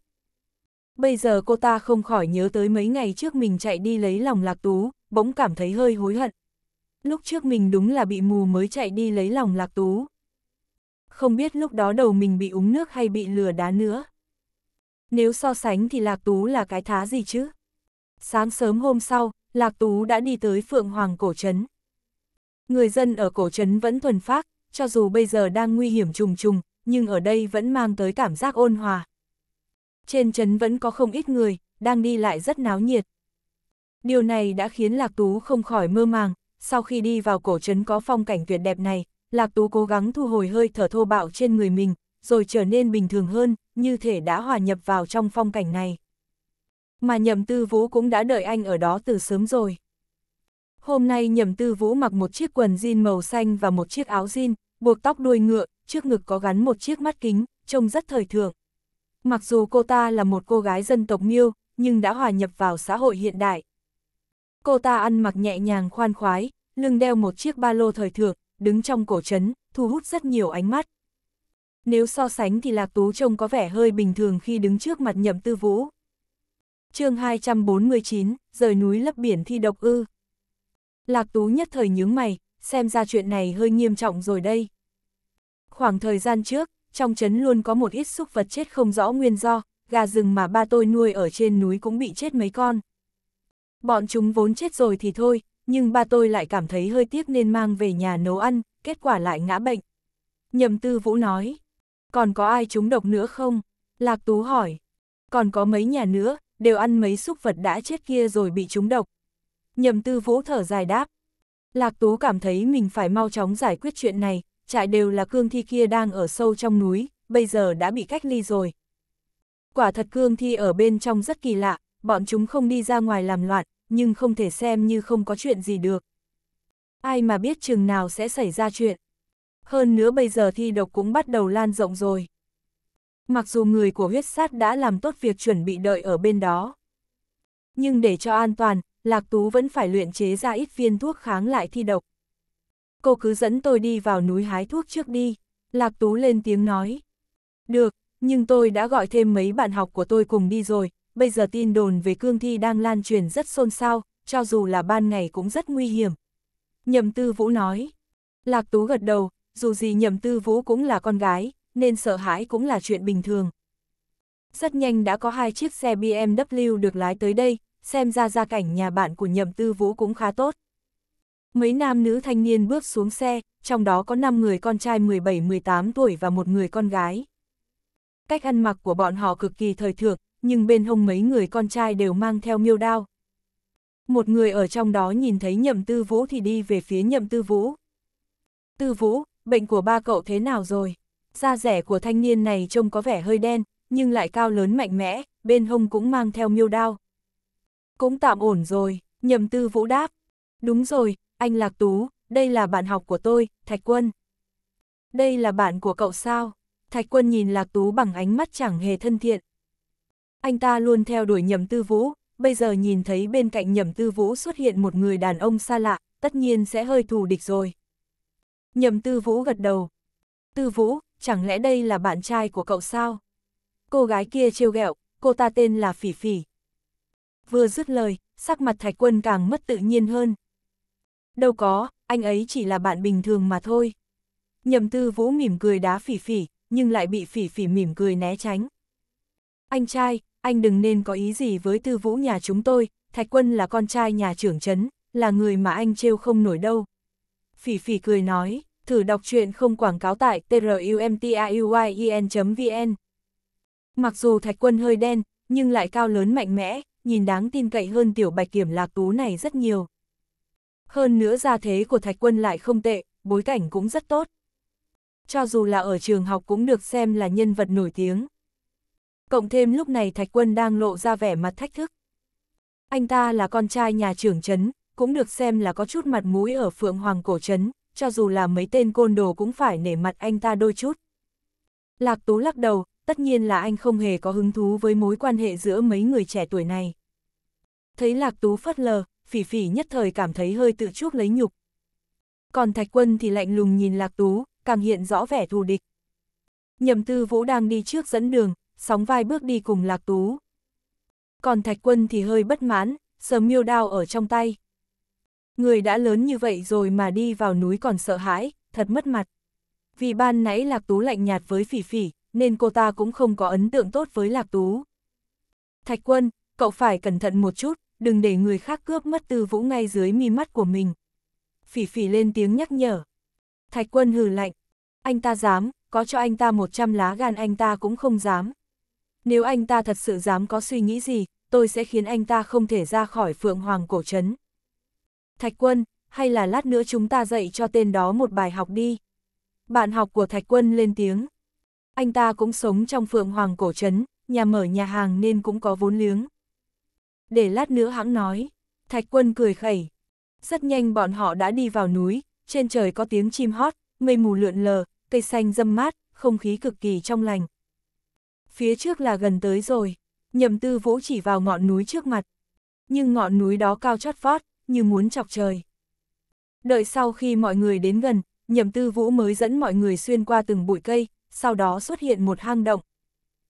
bây giờ cô ta không khỏi nhớ tới mấy ngày trước mình chạy đi lấy lòng lạc tú, bỗng cảm thấy hơi hối hận. Lúc trước mình đúng là bị mù mới chạy đi lấy lòng lạc tú. Không biết lúc đó đầu mình bị uống nước hay bị lừa đá nữa. Nếu so sánh thì lạc tú là cái thá gì chứ? Sáng sớm hôm sau, lạc tú đã đi tới Phượng Hoàng Cổ Trấn. Người dân ở Cổ Trấn vẫn thuần phát cho dù bây giờ đang nguy hiểm trùng trùng, nhưng ở đây vẫn mang tới cảm giác ôn hòa, trên chấn vẫn có không ít người, đang đi lại rất náo nhiệt. Điều này đã khiến Lạc Tú không khỏi mơ màng, sau khi đi vào cổ trấn có phong cảnh tuyệt đẹp này, Lạc Tú cố gắng thu hồi hơi thở thô bạo trên người mình, rồi trở nên bình thường hơn, như thể đã hòa nhập vào trong phong cảnh này. Mà Nhậm Tư Vũ cũng đã đợi anh ở đó từ sớm rồi. Hôm nay Nhậm Tư Vũ mặc một chiếc quần jean màu xanh và một chiếc áo jean, buộc tóc đuôi ngựa, trước ngực có gắn một chiếc mắt kính, trông rất thời thượng. Mặc dù cô ta là một cô gái dân tộc miêu, nhưng đã hòa nhập vào xã hội hiện đại. Cô ta ăn mặc nhẹ nhàng khoan khoái, lưng đeo một chiếc ba lô thời thượng, đứng trong cổ trấn, thu hút rất nhiều ánh mắt. Nếu so sánh thì Lạc Tú trông có vẻ hơi bình thường khi đứng trước mặt nhậm tư vũ. chương 249, rời núi lấp biển thi độc ư. Lạc Tú nhất thời nhướng mày, xem ra chuyện này hơi nghiêm trọng rồi đây. Khoảng thời gian trước, trong chấn luôn có một ít xúc vật chết không rõ nguyên do, gà rừng mà ba tôi nuôi ở trên núi cũng bị chết mấy con. Bọn chúng vốn chết rồi thì thôi, nhưng ba tôi lại cảm thấy hơi tiếc nên mang về nhà nấu ăn, kết quả lại ngã bệnh. Nhậm tư vũ nói, còn có ai chúng độc nữa không? Lạc Tú hỏi, còn có mấy nhà nữa, đều ăn mấy xúc vật đã chết kia rồi bị chúng độc. Nhậm tư vũ thở dài đáp, Lạc Tú cảm thấy mình phải mau chóng giải quyết chuyện này, trại đều là cương thi kia đang ở sâu trong núi, bây giờ đã bị cách ly rồi. Quả thật cương thi ở bên trong rất kỳ lạ, bọn chúng không đi ra ngoài làm loạn, nhưng không thể xem như không có chuyện gì được. Ai mà biết chừng nào sẽ xảy ra chuyện. Hơn nữa bây giờ thi độc cũng bắt đầu lan rộng rồi. Mặc dù người của huyết sát đã làm tốt việc chuẩn bị đợi ở bên đó. Nhưng để cho an toàn, Lạc Tú vẫn phải luyện chế ra ít viên thuốc kháng lại thi độc cô cứ dẫn tôi đi vào núi hái thuốc trước đi, Lạc Tú lên tiếng nói. Được, nhưng tôi đã gọi thêm mấy bạn học của tôi cùng đi rồi, bây giờ tin đồn về cương thi đang lan truyền rất xôn xao, cho dù là ban ngày cũng rất nguy hiểm. Nhậm Tư Vũ nói. Lạc Tú gật đầu, dù gì Nhậm Tư Vũ cũng là con gái, nên sợ hãi cũng là chuyện bình thường. Rất nhanh đã có hai chiếc xe BMW được lái tới đây, xem ra gia cảnh nhà bạn của Nhậm Tư Vũ cũng khá tốt. Mấy nam nữ thanh niên bước xuống xe, trong đó có 5 người con trai 17-18 tuổi và một người con gái. Cách ăn mặc của bọn họ cực kỳ thời thượng, nhưng bên hông mấy người con trai đều mang theo miêu đao. Một người ở trong đó nhìn thấy nhậm tư vũ thì đi về phía nhậm tư vũ. Tư vũ, bệnh của ba cậu thế nào rồi? Da rẻ của thanh niên này trông có vẻ hơi đen, nhưng lại cao lớn mạnh mẽ, bên hông cũng mang theo miêu đao. Cũng tạm ổn rồi, nhậm tư vũ đáp, Đúng rồi, anh Lạc Tú, đây là bạn học của tôi, Thạch Quân. Đây là bạn của cậu sao? Thạch Quân nhìn Lạc Tú bằng ánh mắt chẳng hề thân thiện. Anh ta luôn theo đuổi nhầm tư vũ, bây giờ nhìn thấy bên cạnh nhầm tư vũ xuất hiện một người đàn ông xa lạ, tất nhiên sẽ hơi thù địch rồi. Nhầm tư vũ gật đầu. Tư vũ, chẳng lẽ đây là bạn trai của cậu sao? Cô gái kia trêu ghẹo, cô ta tên là Phỉ Phỉ. Vừa dứt lời, sắc mặt Thạch Quân càng mất tự nhiên hơn, Đâu có, anh ấy chỉ là bạn bình thường mà thôi. Nhầm tư vũ mỉm cười đá phỉ phỉ, nhưng lại bị phỉ phỉ mỉm cười né tránh. Anh trai, anh đừng nên có ý gì với tư vũ nhà chúng tôi, Thạch Quân là con trai nhà trưởng trấn, là người mà anh trêu không nổi đâu. Phỉ phỉ cười nói, thử đọc truyện không quảng cáo tại trumtiauyen.vn. Mặc dù Thạch Quân hơi đen, nhưng lại cao lớn mạnh mẽ, nhìn đáng tin cậy hơn tiểu bạch kiểm lạc tú này rất nhiều. Hơn nữa gia thế của Thạch Quân lại không tệ, bối cảnh cũng rất tốt. Cho dù là ở trường học cũng được xem là nhân vật nổi tiếng. Cộng thêm lúc này Thạch Quân đang lộ ra vẻ mặt thách thức. Anh ta là con trai nhà trưởng trấn, cũng được xem là có chút mặt mũi ở Phượng Hoàng Cổ Trấn, cho dù là mấy tên côn đồ cũng phải nể mặt anh ta đôi chút. Lạc Tú lắc đầu, tất nhiên là anh không hề có hứng thú với mối quan hệ giữa mấy người trẻ tuổi này. Thấy Lạc Tú phất lờ, phỉ phỉ nhất thời cảm thấy hơi tự chuốc lấy nhục. Còn Thạch Quân thì lạnh lùng nhìn Lạc Tú, càng hiện rõ vẻ thù địch. nhậm tư vũ đang đi trước dẫn đường, sóng vai bước đi cùng Lạc Tú. Còn Thạch Quân thì hơi bất mãn, sờ miêu đao ở trong tay. Người đã lớn như vậy rồi mà đi vào núi còn sợ hãi, thật mất mặt. Vì ban nãy Lạc Tú lạnh nhạt với phỉ phỉ, nên cô ta cũng không có ấn tượng tốt với Lạc Tú. Thạch Quân, cậu phải cẩn thận một chút, đừng để người khác cướp mất tư vũ ngay dưới mi mắt của mình. Phỉ phỉ lên tiếng nhắc nhở. Thạch quân hừ lạnh. Anh ta dám, có cho anh ta 100 lá gan anh ta cũng không dám. Nếu anh ta thật sự dám có suy nghĩ gì, tôi sẽ khiến anh ta không thể ra khỏi phượng hoàng cổ trấn. Thạch quân, hay là lát nữa chúng ta dạy cho tên đó một bài học đi. Bạn học của Thạch quân lên tiếng. Anh ta cũng sống trong phượng hoàng cổ trấn, nhà mở nhà hàng nên cũng có vốn liếng để lát nữa hãng nói. Thạch quân cười khẩy. Rất nhanh bọn họ đã đi vào núi, trên trời có tiếng chim hót, mây mù lượn lờ, cây xanh râm mát, không khí cực kỳ trong lành. Phía trước là gần tới rồi, nhầm tư vũ chỉ vào ngọn núi trước mặt. Nhưng ngọn núi đó cao chót vót, như muốn chọc trời. Đợi sau khi mọi người đến gần, nhầm tư vũ mới dẫn mọi người xuyên qua từng bụi cây, sau đó xuất hiện một hang động.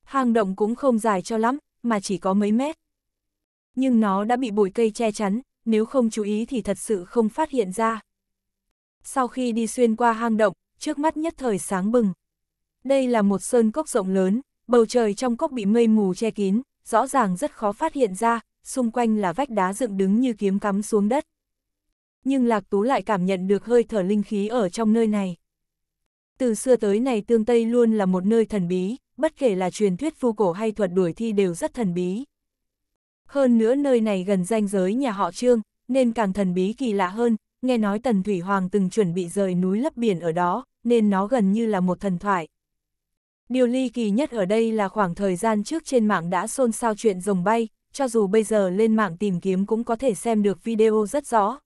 Hang động cũng không dài cho lắm, mà chỉ có mấy mét nhưng nó đã bị bụi cây che chắn, nếu không chú ý thì thật sự không phát hiện ra. Sau khi đi xuyên qua hang động, trước mắt nhất thời sáng bừng. Đây là một sơn cốc rộng lớn, bầu trời trong cốc bị mây mù che kín, rõ ràng rất khó phát hiện ra, xung quanh là vách đá dựng đứng như kiếm cắm xuống đất. Nhưng Lạc Tú lại cảm nhận được hơi thở linh khí ở trong nơi này. Từ xưa tới này tương Tây luôn là một nơi thần bí, bất kể là truyền thuyết phu cổ hay thuật đuổi thi đều rất thần bí. Hơn nữa nơi này gần danh giới nhà họ Trương, nên càng thần bí kỳ lạ hơn, nghe nói Tần Thủy Hoàng từng chuẩn bị rời núi lấp biển ở đó, nên nó gần như là một thần thoại. Điều ly kỳ nhất ở đây là khoảng thời gian trước trên mạng đã xôn xao chuyện rồng bay, cho dù bây giờ lên mạng tìm kiếm cũng có thể xem được video rất rõ.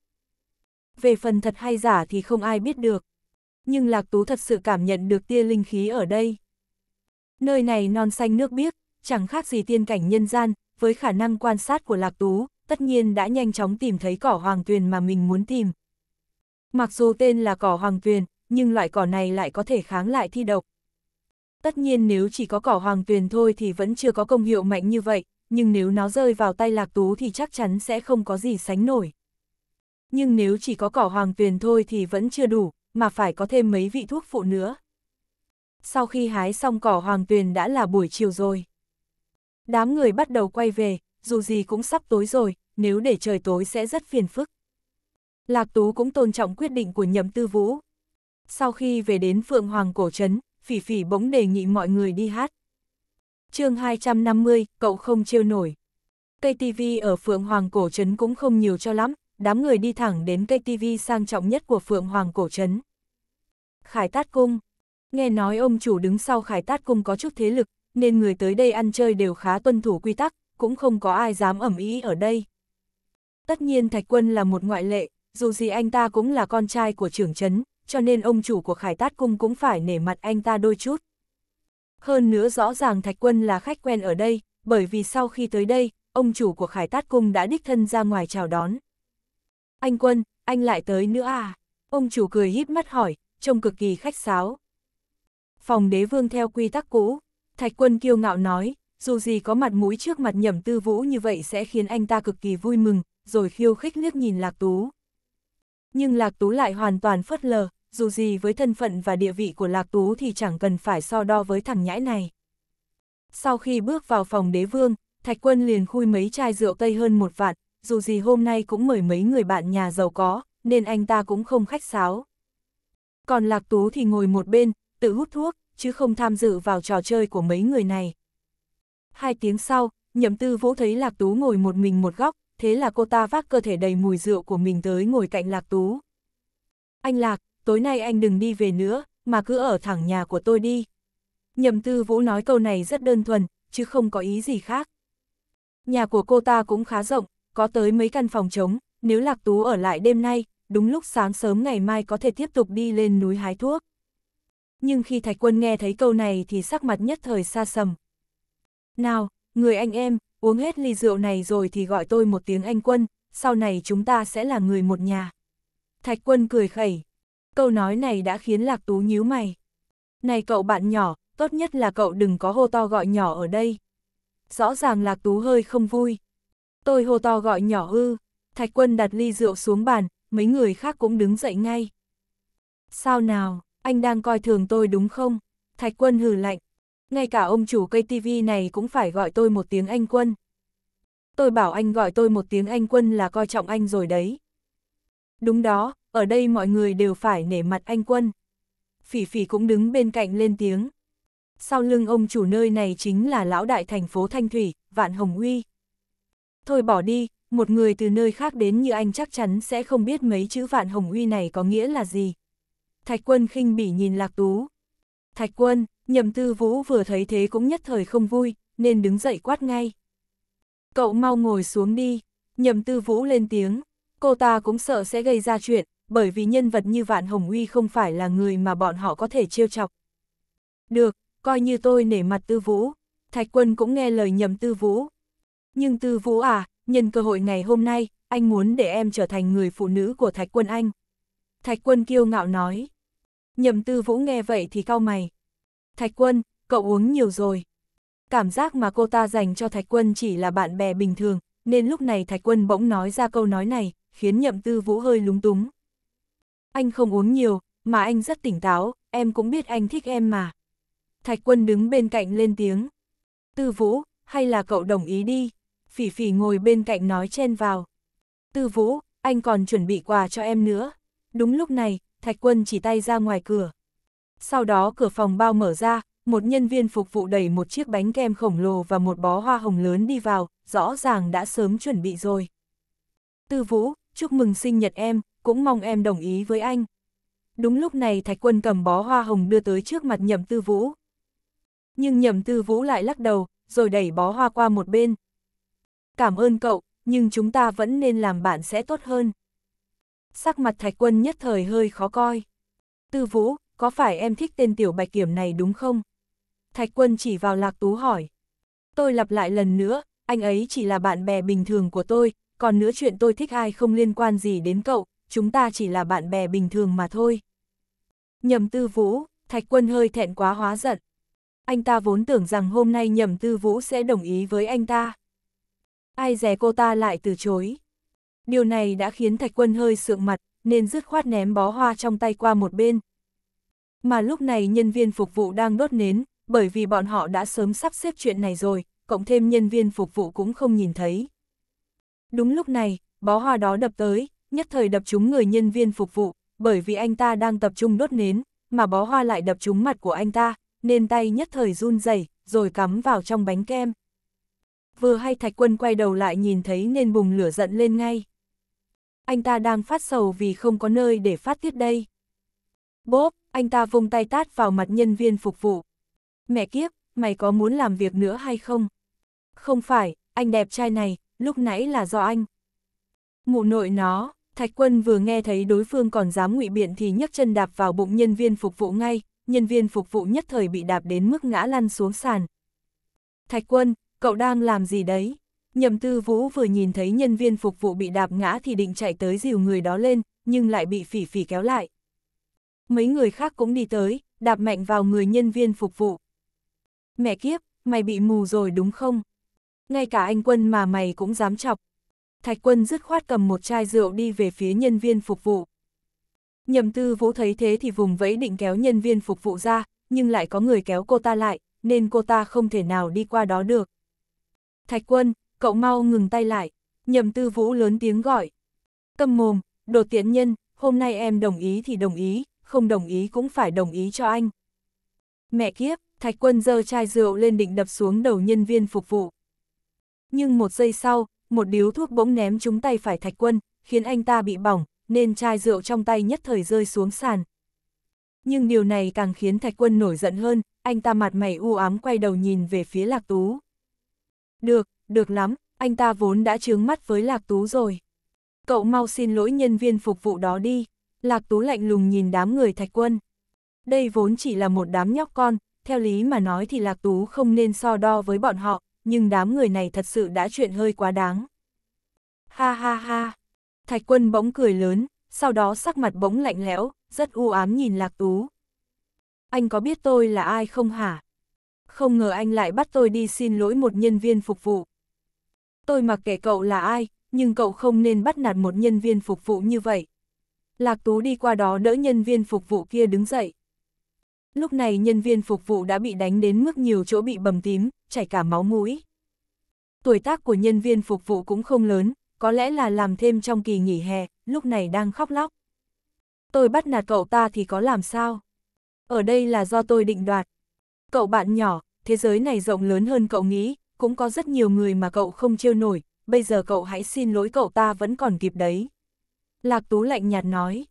Về phần thật hay giả thì không ai biết được. Nhưng Lạc Tú thật sự cảm nhận được tia linh khí ở đây. Nơi này non xanh nước biếc, chẳng khác gì tiên cảnh nhân gian, với khả năng quan sát của Lạc Tú, tất nhiên đã nhanh chóng tìm thấy cỏ hoàng tuyền mà mình muốn tìm. Mặc dù tên là cỏ hoàng tuyền, nhưng loại cỏ này lại có thể kháng lại thi độc. Tất nhiên nếu chỉ có cỏ hoàng tuyền thôi thì vẫn chưa có công hiệu mạnh như vậy, nhưng nếu nó rơi vào tay Lạc Tú thì chắc chắn sẽ không có gì sánh nổi. Nhưng nếu chỉ có cỏ hoàng tuyền thôi thì vẫn chưa đủ, mà phải có thêm mấy vị thuốc phụ nữa. Sau khi hái xong cỏ hoàng tuyền đã là buổi chiều rồi. Đám người bắt đầu quay về, dù gì cũng sắp tối rồi, nếu để trời tối sẽ rất phiền phức. Lạc Tú cũng tôn trọng quyết định của Nhậm Tư Vũ. Sau khi về đến Phượng Hoàng Cổ Trấn, Phỉ Phỉ bỗng đề nghị mọi người đi hát. chương 250, cậu không trêu nổi. Cây TV ở Phượng Hoàng Cổ Trấn cũng không nhiều cho lắm, đám người đi thẳng đến cây TV sang trọng nhất của Phượng Hoàng Cổ Trấn. Khải Tát Cung Nghe nói ông chủ đứng sau Khải Tát Cung có chút thế lực, nên người tới đây ăn chơi đều khá tuân thủ quy tắc, cũng không có ai dám ẩm ý ở đây. Tất nhiên Thạch Quân là một ngoại lệ, dù gì anh ta cũng là con trai của trưởng trấn, cho nên ông chủ của Khải Tát Cung cũng phải nể mặt anh ta đôi chút. Hơn nữa rõ ràng Thạch Quân là khách quen ở đây, bởi vì sau khi tới đây, ông chủ của Khải Tát Cung đã đích thân ra ngoài chào đón. Anh Quân, anh lại tới nữa à? Ông chủ cười híp mắt hỏi, trông cực kỳ khách sáo. Phòng đế vương theo quy tắc cũ, Thạch quân kiêu ngạo nói, dù gì có mặt mũi trước mặt nhầm tư vũ như vậy sẽ khiến anh ta cực kỳ vui mừng, rồi khiêu khích liếc nhìn Lạc Tú. Nhưng Lạc Tú lại hoàn toàn phớt lờ, dù gì với thân phận và địa vị của Lạc Tú thì chẳng cần phải so đo với thằng nhãi này. Sau khi bước vào phòng đế vương, Thạch Quân liền khui mấy chai rượu tây hơn một vạn, dù gì hôm nay cũng mời mấy người bạn nhà giàu có, nên anh ta cũng không khách sáo. Còn Lạc Tú thì ngồi một bên, tự hút thuốc, chứ không tham dự vào trò chơi của mấy người này. Hai tiếng sau, nhậm tư vũ thấy Lạc Tú ngồi một mình một góc, thế là cô ta vác cơ thể đầy mùi rượu của mình tới ngồi cạnh Lạc Tú. Anh Lạc, tối nay anh đừng đi về nữa, mà cứ ở thẳng nhà của tôi đi. Nhậm tư vũ nói câu này rất đơn thuần, chứ không có ý gì khác. Nhà của cô ta cũng khá rộng, có tới mấy căn phòng trống, nếu Lạc Tú ở lại đêm nay, đúng lúc sáng sớm ngày mai có thể tiếp tục đi lên núi hái thuốc nhưng khi Thạch Quân nghe thấy câu này thì sắc mặt nhất thời xa sầm. Nào, người anh em, uống hết ly rượu này rồi thì gọi tôi một tiếng anh Quân, sau này chúng ta sẽ là người một nhà. Thạch Quân cười khẩy. Câu nói này đã khiến Lạc Tú nhíu mày. Này cậu bạn nhỏ, tốt nhất là cậu đừng có hô to gọi nhỏ ở đây. Rõ ràng Lạc Tú hơi không vui. Tôi hô to gọi nhỏ ư. Thạch Quân đặt ly rượu xuống bàn, mấy người khác cũng đứng dậy ngay. Sao nào? anh đang coi thường tôi đúng không? Thạch quân hừ lạnh. Ngay cả ông chủ cây TV này cũng phải gọi tôi một tiếng anh quân. Tôi bảo anh gọi tôi một tiếng anh quân là coi trọng anh rồi đấy. Đúng đó, ở đây mọi người đều phải nể mặt anh quân. Phỉ phỉ cũng đứng bên cạnh lên tiếng. Sau lưng ông chủ nơi này chính là lão đại thành phố Thanh Thủy, Vạn Hồng Uy. Thôi bỏ đi, một người từ nơi khác đến như anh chắc chắn sẽ không biết mấy chữ Vạn Hồng Uy này có nghĩa là gì. Thạch quân khinh bỉ nhìn lạc tú. Thạch quân, Nhậm tư vũ vừa thấy thế cũng nhất thời không vui, nên đứng dậy quát ngay. Cậu mau ngồi xuống đi, Nhậm tư vũ lên tiếng, cô ta cũng sợ sẽ gây ra chuyện, bởi vì nhân vật như Vạn Hồng Uy không phải là người mà bọn họ có thể trêu chọc. Được, coi như tôi nể mặt tư vũ, Thạch quân cũng nghe lời Nhậm tư vũ. Nhưng tư vũ à, nhân cơ hội ngày hôm nay, anh muốn để em trở thành người phụ nữ của Thạch quân anh. Thạch quân kiêu ngạo nói. Nhầm tư vũ nghe vậy thì cau mày. Thạch quân, cậu uống nhiều rồi. Cảm giác mà cô ta dành cho Thạch quân chỉ là bạn bè bình thường, nên lúc này Thạch quân bỗng nói ra câu nói này, khiến nhậm tư vũ hơi lúng túng. Anh không uống nhiều, mà anh rất tỉnh táo, em cũng biết anh thích em mà. Thạch quân đứng bên cạnh lên tiếng. Tư vũ, hay là cậu đồng ý đi? Phỉ phỉ ngồi bên cạnh nói chen vào. Tư vũ, anh còn chuẩn bị quà cho em nữa. Đúng lúc này, Thạch Quân chỉ tay ra ngoài cửa. Sau đó cửa phòng bao mở ra, một nhân viên phục vụ đẩy một chiếc bánh kem khổng lồ và một bó hoa hồng lớn đi vào, rõ ràng đã sớm chuẩn bị rồi. Tư Vũ, chúc mừng sinh nhật em, cũng mong em đồng ý với anh. Đúng lúc này Thạch Quân cầm bó hoa hồng đưa tới trước mặt Nhậm Tư Vũ. Nhưng Nhậm Tư Vũ lại lắc đầu, rồi đẩy bó hoa qua một bên. Cảm ơn cậu, nhưng chúng ta vẫn nên làm bạn sẽ tốt hơn sắc mặt Thạch Quân nhất thời hơi khó coi. Tư Vũ, có phải em thích tên tiểu bạch kiểm này đúng không? Thạch Quân chỉ vào Lạc Tú hỏi. Tôi lặp lại lần nữa, anh ấy chỉ là bạn bè bình thường của tôi, còn nữa chuyện tôi thích ai không liên quan gì đến cậu, chúng ta chỉ là bạn bè bình thường mà thôi. Nhầm Tư Vũ, Thạch Quân hơi thẹn quá hóa giận. Anh ta vốn tưởng rằng hôm nay Nhầm Tư Vũ sẽ đồng ý với anh ta. Ai dè cô ta lại từ chối. Điều này đã khiến Thạch Quân hơi sượng mặt, nên dứt khoát ném bó hoa trong tay qua một bên. Mà lúc này nhân viên phục vụ đang đốt nến, bởi vì bọn họ đã sớm sắp xếp chuyện này rồi, cộng thêm nhân viên phục vụ cũng không nhìn thấy. Đúng lúc này, bó hoa đó đập tới, nhất thời đập trúng người nhân viên phục vụ, bởi vì anh ta đang tập trung đốt nến, mà bó hoa lại đập trúng mặt của anh ta, nên tay nhất thời run rẩy, rồi cắm vào trong bánh kem. Vừa hay Thạch Quân quay đầu lại nhìn thấy nên bùng lửa giận lên ngay anh ta đang phát sầu vì không có nơi để phát tiết đây. Bốp, anh ta vung tay tát vào mặt nhân viên phục vụ. Mẹ kiếp, mày có muốn làm việc nữa hay không? Không phải, anh đẹp trai này, lúc nãy là do anh. Mụ nội nó, Thạch Quân vừa nghe thấy đối phương còn dám ngụy biện thì nhấc chân đạp vào bụng nhân viên phục vụ ngay, nhân viên phục vụ nhất thời bị đạp đến mức ngã lăn xuống sàn. Thạch Quân, cậu đang làm gì đấy? Nhầm tư vũ vừa nhìn thấy nhân viên phục vụ bị đạp ngã thì định chạy tới dìu người đó lên, nhưng lại bị phỉ phỉ kéo lại. Mấy người khác cũng đi tới, đạp mạnh vào người nhân viên phục vụ. Mẹ kiếp, mày bị mù rồi đúng không? Ngay cả anh quân mà mày cũng dám chọc. Thạch quân dứt khoát cầm một chai rượu đi về phía nhân viên phục vụ. Nhầm tư vũ thấy thế thì vùng vẫy định kéo nhân viên phục vụ ra, nhưng lại có người kéo cô ta lại, nên cô ta không thể nào đi qua đó được. Thạch quân, cậu mau ngừng tay lại, nhầm tư vũ lớn tiếng gọi. Cầm mồm, đột tiện nhân, hôm nay em đồng ý thì đồng ý, không đồng ý cũng phải đồng ý cho anh. Mẹ kiếp, Thạch Quân giơ chai rượu lên định đập xuống đầu nhân viên phục vụ. Nhưng một giây sau, một điếu thuốc bỗng ném trúng tay phải Thạch Quân, khiến anh ta bị bỏng, nên chai rượu trong tay nhất thời rơi xuống sàn. Nhưng điều này càng khiến Thạch Quân nổi giận hơn, anh ta mặt mày u ám quay đầu nhìn về phía Lạc Tú. Được, được lắm, anh ta vốn đã chướng mắt với Lạc Tú rồi. Cậu mau xin lỗi nhân viên phục vụ đó đi. Lạc Tú lạnh lùng nhìn đám người thạch quân. Đây vốn chỉ là một đám nhóc con, theo lý mà nói thì Lạc Tú không nên so đo với bọn họ, nhưng đám người này thật sự đã chuyện hơi quá đáng. Ha ha ha. Thạch quân bỗng cười lớn, sau đó sắc mặt bỗng lạnh lẽo, rất u ám nhìn Lạc Tú. Anh có biết tôi là ai không hả? Không ngờ anh lại bắt tôi đi xin lỗi một nhân viên phục vụ. Tôi mặc kệ cậu là ai, nhưng cậu không nên bắt nạt một nhân viên phục vụ như vậy. Lạc Tú đi qua đó đỡ nhân viên phục vụ kia đứng dậy. Lúc này nhân viên phục vụ đã bị đánh đến mức nhiều chỗ bị bầm tím, chảy cả máu mũi. Tuổi tác của nhân viên phục vụ cũng không lớn, có lẽ là làm thêm trong kỳ nghỉ hè, lúc này đang khóc lóc. Tôi bắt nạt cậu ta thì có làm sao? Ở đây là do tôi định đoạt. Cậu bạn nhỏ, thế giới này rộng lớn hơn cậu nghĩ, cũng có rất nhiều người mà cậu không trêu nổi, bây giờ cậu hãy xin lỗi cậu ta vẫn còn kịp đấy. Lạc Tú lạnh nhạt nói.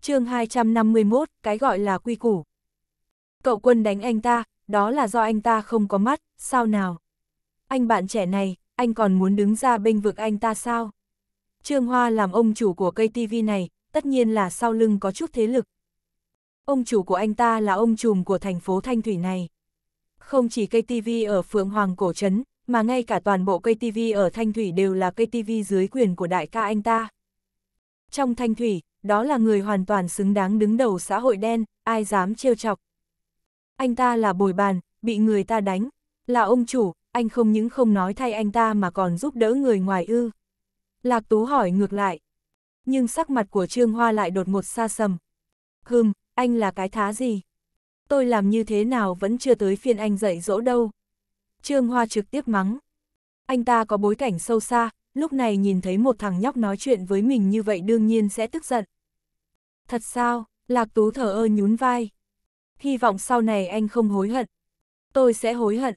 chương 251, cái gọi là quy củ. Cậu quân đánh anh ta, đó là do anh ta không có mắt, sao nào? Anh bạn trẻ này, anh còn muốn đứng ra bênh vực anh ta sao? Trương Hoa làm ông chủ của cây TV này, tất nhiên là sau lưng có chút thế lực. Ông chủ của anh ta là ông trùm của thành phố Thanh Thủy này. Không chỉ cây KTV ở phường Hoàng Cổ Trấn, mà ngay cả toàn bộ cây KTV ở Thanh Thủy đều là cây KTV dưới quyền của đại ca anh ta. Trong Thanh Thủy, đó là người hoàn toàn xứng đáng đứng đầu xã hội đen, ai dám trêu chọc. Anh ta là bồi bàn, bị người ta đánh, là ông chủ, anh không những không nói thay anh ta mà còn giúp đỡ người ngoài ư. Lạc Tú hỏi ngược lại. Nhưng sắc mặt của Trương Hoa lại đột ngột xa sầm. Hừm, anh là cái thá gì? tôi làm như thế nào vẫn chưa tới phiên anh dạy dỗ đâu. Trương Hoa trực tiếp mắng. Anh ta có bối cảnh sâu xa, lúc này nhìn thấy một thằng nhóc nói chuyện với mình như vậy đương nhiên sẽ tức giận. Thật sao, Lạc Tú thở ơ nhún vai. Hy vọng sau này anh không hối hận. Tôi sẽ hối hận.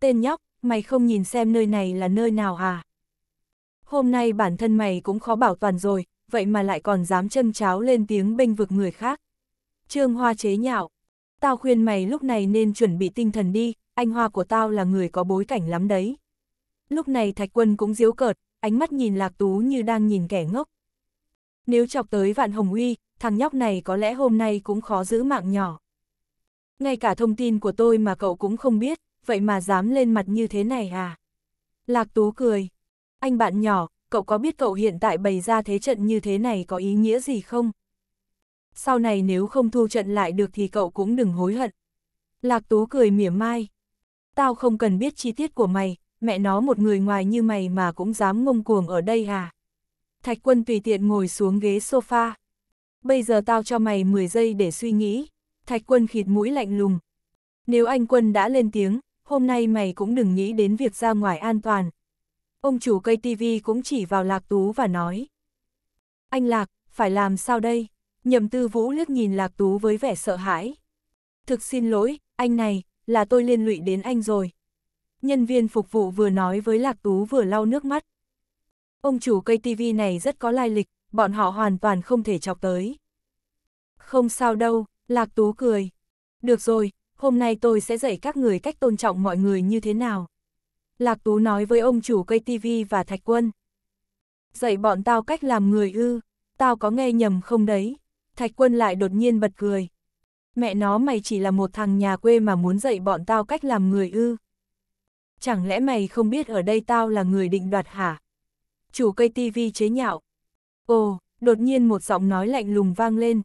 Tên nhóc, mày không nhìn xem nơi này là nơi nào à? Hôm nay bản thân mày cũng khó bảo toàn rồi, vậy mà lại còn dám châm cháo lên tiếng bênh vực người khác. Trương Hoa chế nhạo tao khuyên mày lúc này nên chuẩn bị tinh thần đi, anh Hoa của tao là người có bối cảnh lắm đấy. Lúc này Thạch Quân cũng diếu cợt, ánh mắt nhìn Lạc Tú như đang nhìn kẻ ngốc. Nếu chọc tới Vạn Hồng Uy, thằng nhóc này có lẽ hôm nay cũng khó giữ mạng nhỏ. Ngay cả thông tin của tôi mà cậu cũng không biết, vậy mà dám lên mặt như thế này à? Lạc Tú cười. Anh bạn nhỏ, cậu có biết cậu hiện tại bày ra thế trận như thế này có ý nghĩa gì không? sau này nếu không thu trận lại được thì cậu cũng đừng hối hận. Lạc Tú cười mỉa mai. Tao không cần biết chi tiết của mày, mẹ nó một người ngoài như mày mà cũng dám ngông cuồng ở đây à. Thạch quân tùy tiện ngồi xuống ghế sofa. Bây giờ tao cho mày 10 giây để suy nghĩ. Thạch quân khịt mũi lạnh lùng. Nếu anh quân đã lên tiếng, hôm nay mày cũng đừng nghĩ đến việc ra ngoài an toàn. Ông chủ cây TV cũng chỉ vào Lạc Tú và nói. Anh Lạc, phải làm sao đây? Nhậm tư vũ liếc nhìn lạc tú với vẻ sợ hãi. Thực xin lỗi, anh này, là tôi liên lụy đến anh rồi. Nhân viên phục vụ vừa nói với lạc tú vừa lau nước mắt. Ông chủ cây TV này rất có lai lịch, bọn họ hoàn toàn không thể chọc tới. Không sao đâu, lạc tú cười. Được rồi, hôm nay tôi sẽ dạy các người cách tôn trọng mọi người như thế nào. Lạc Tú nói với ông chủ cây TV và Thạch Quân. Dạy bọn tao cách làm người ư, tao có nghe nhầm không đấy? Thạch quân lại đột nhiên bật cười. Mẹ nó mày chỉ là một thằng nhà quê mà muốn dạy bọn tao cách làm người ư. Chẳng lẽ mày không biết ở đây tao là người định đoạt hả? Chủ cây TV chế nhạo. Ồ, đột nhiên một giọng nói lạnh lùng vang lên.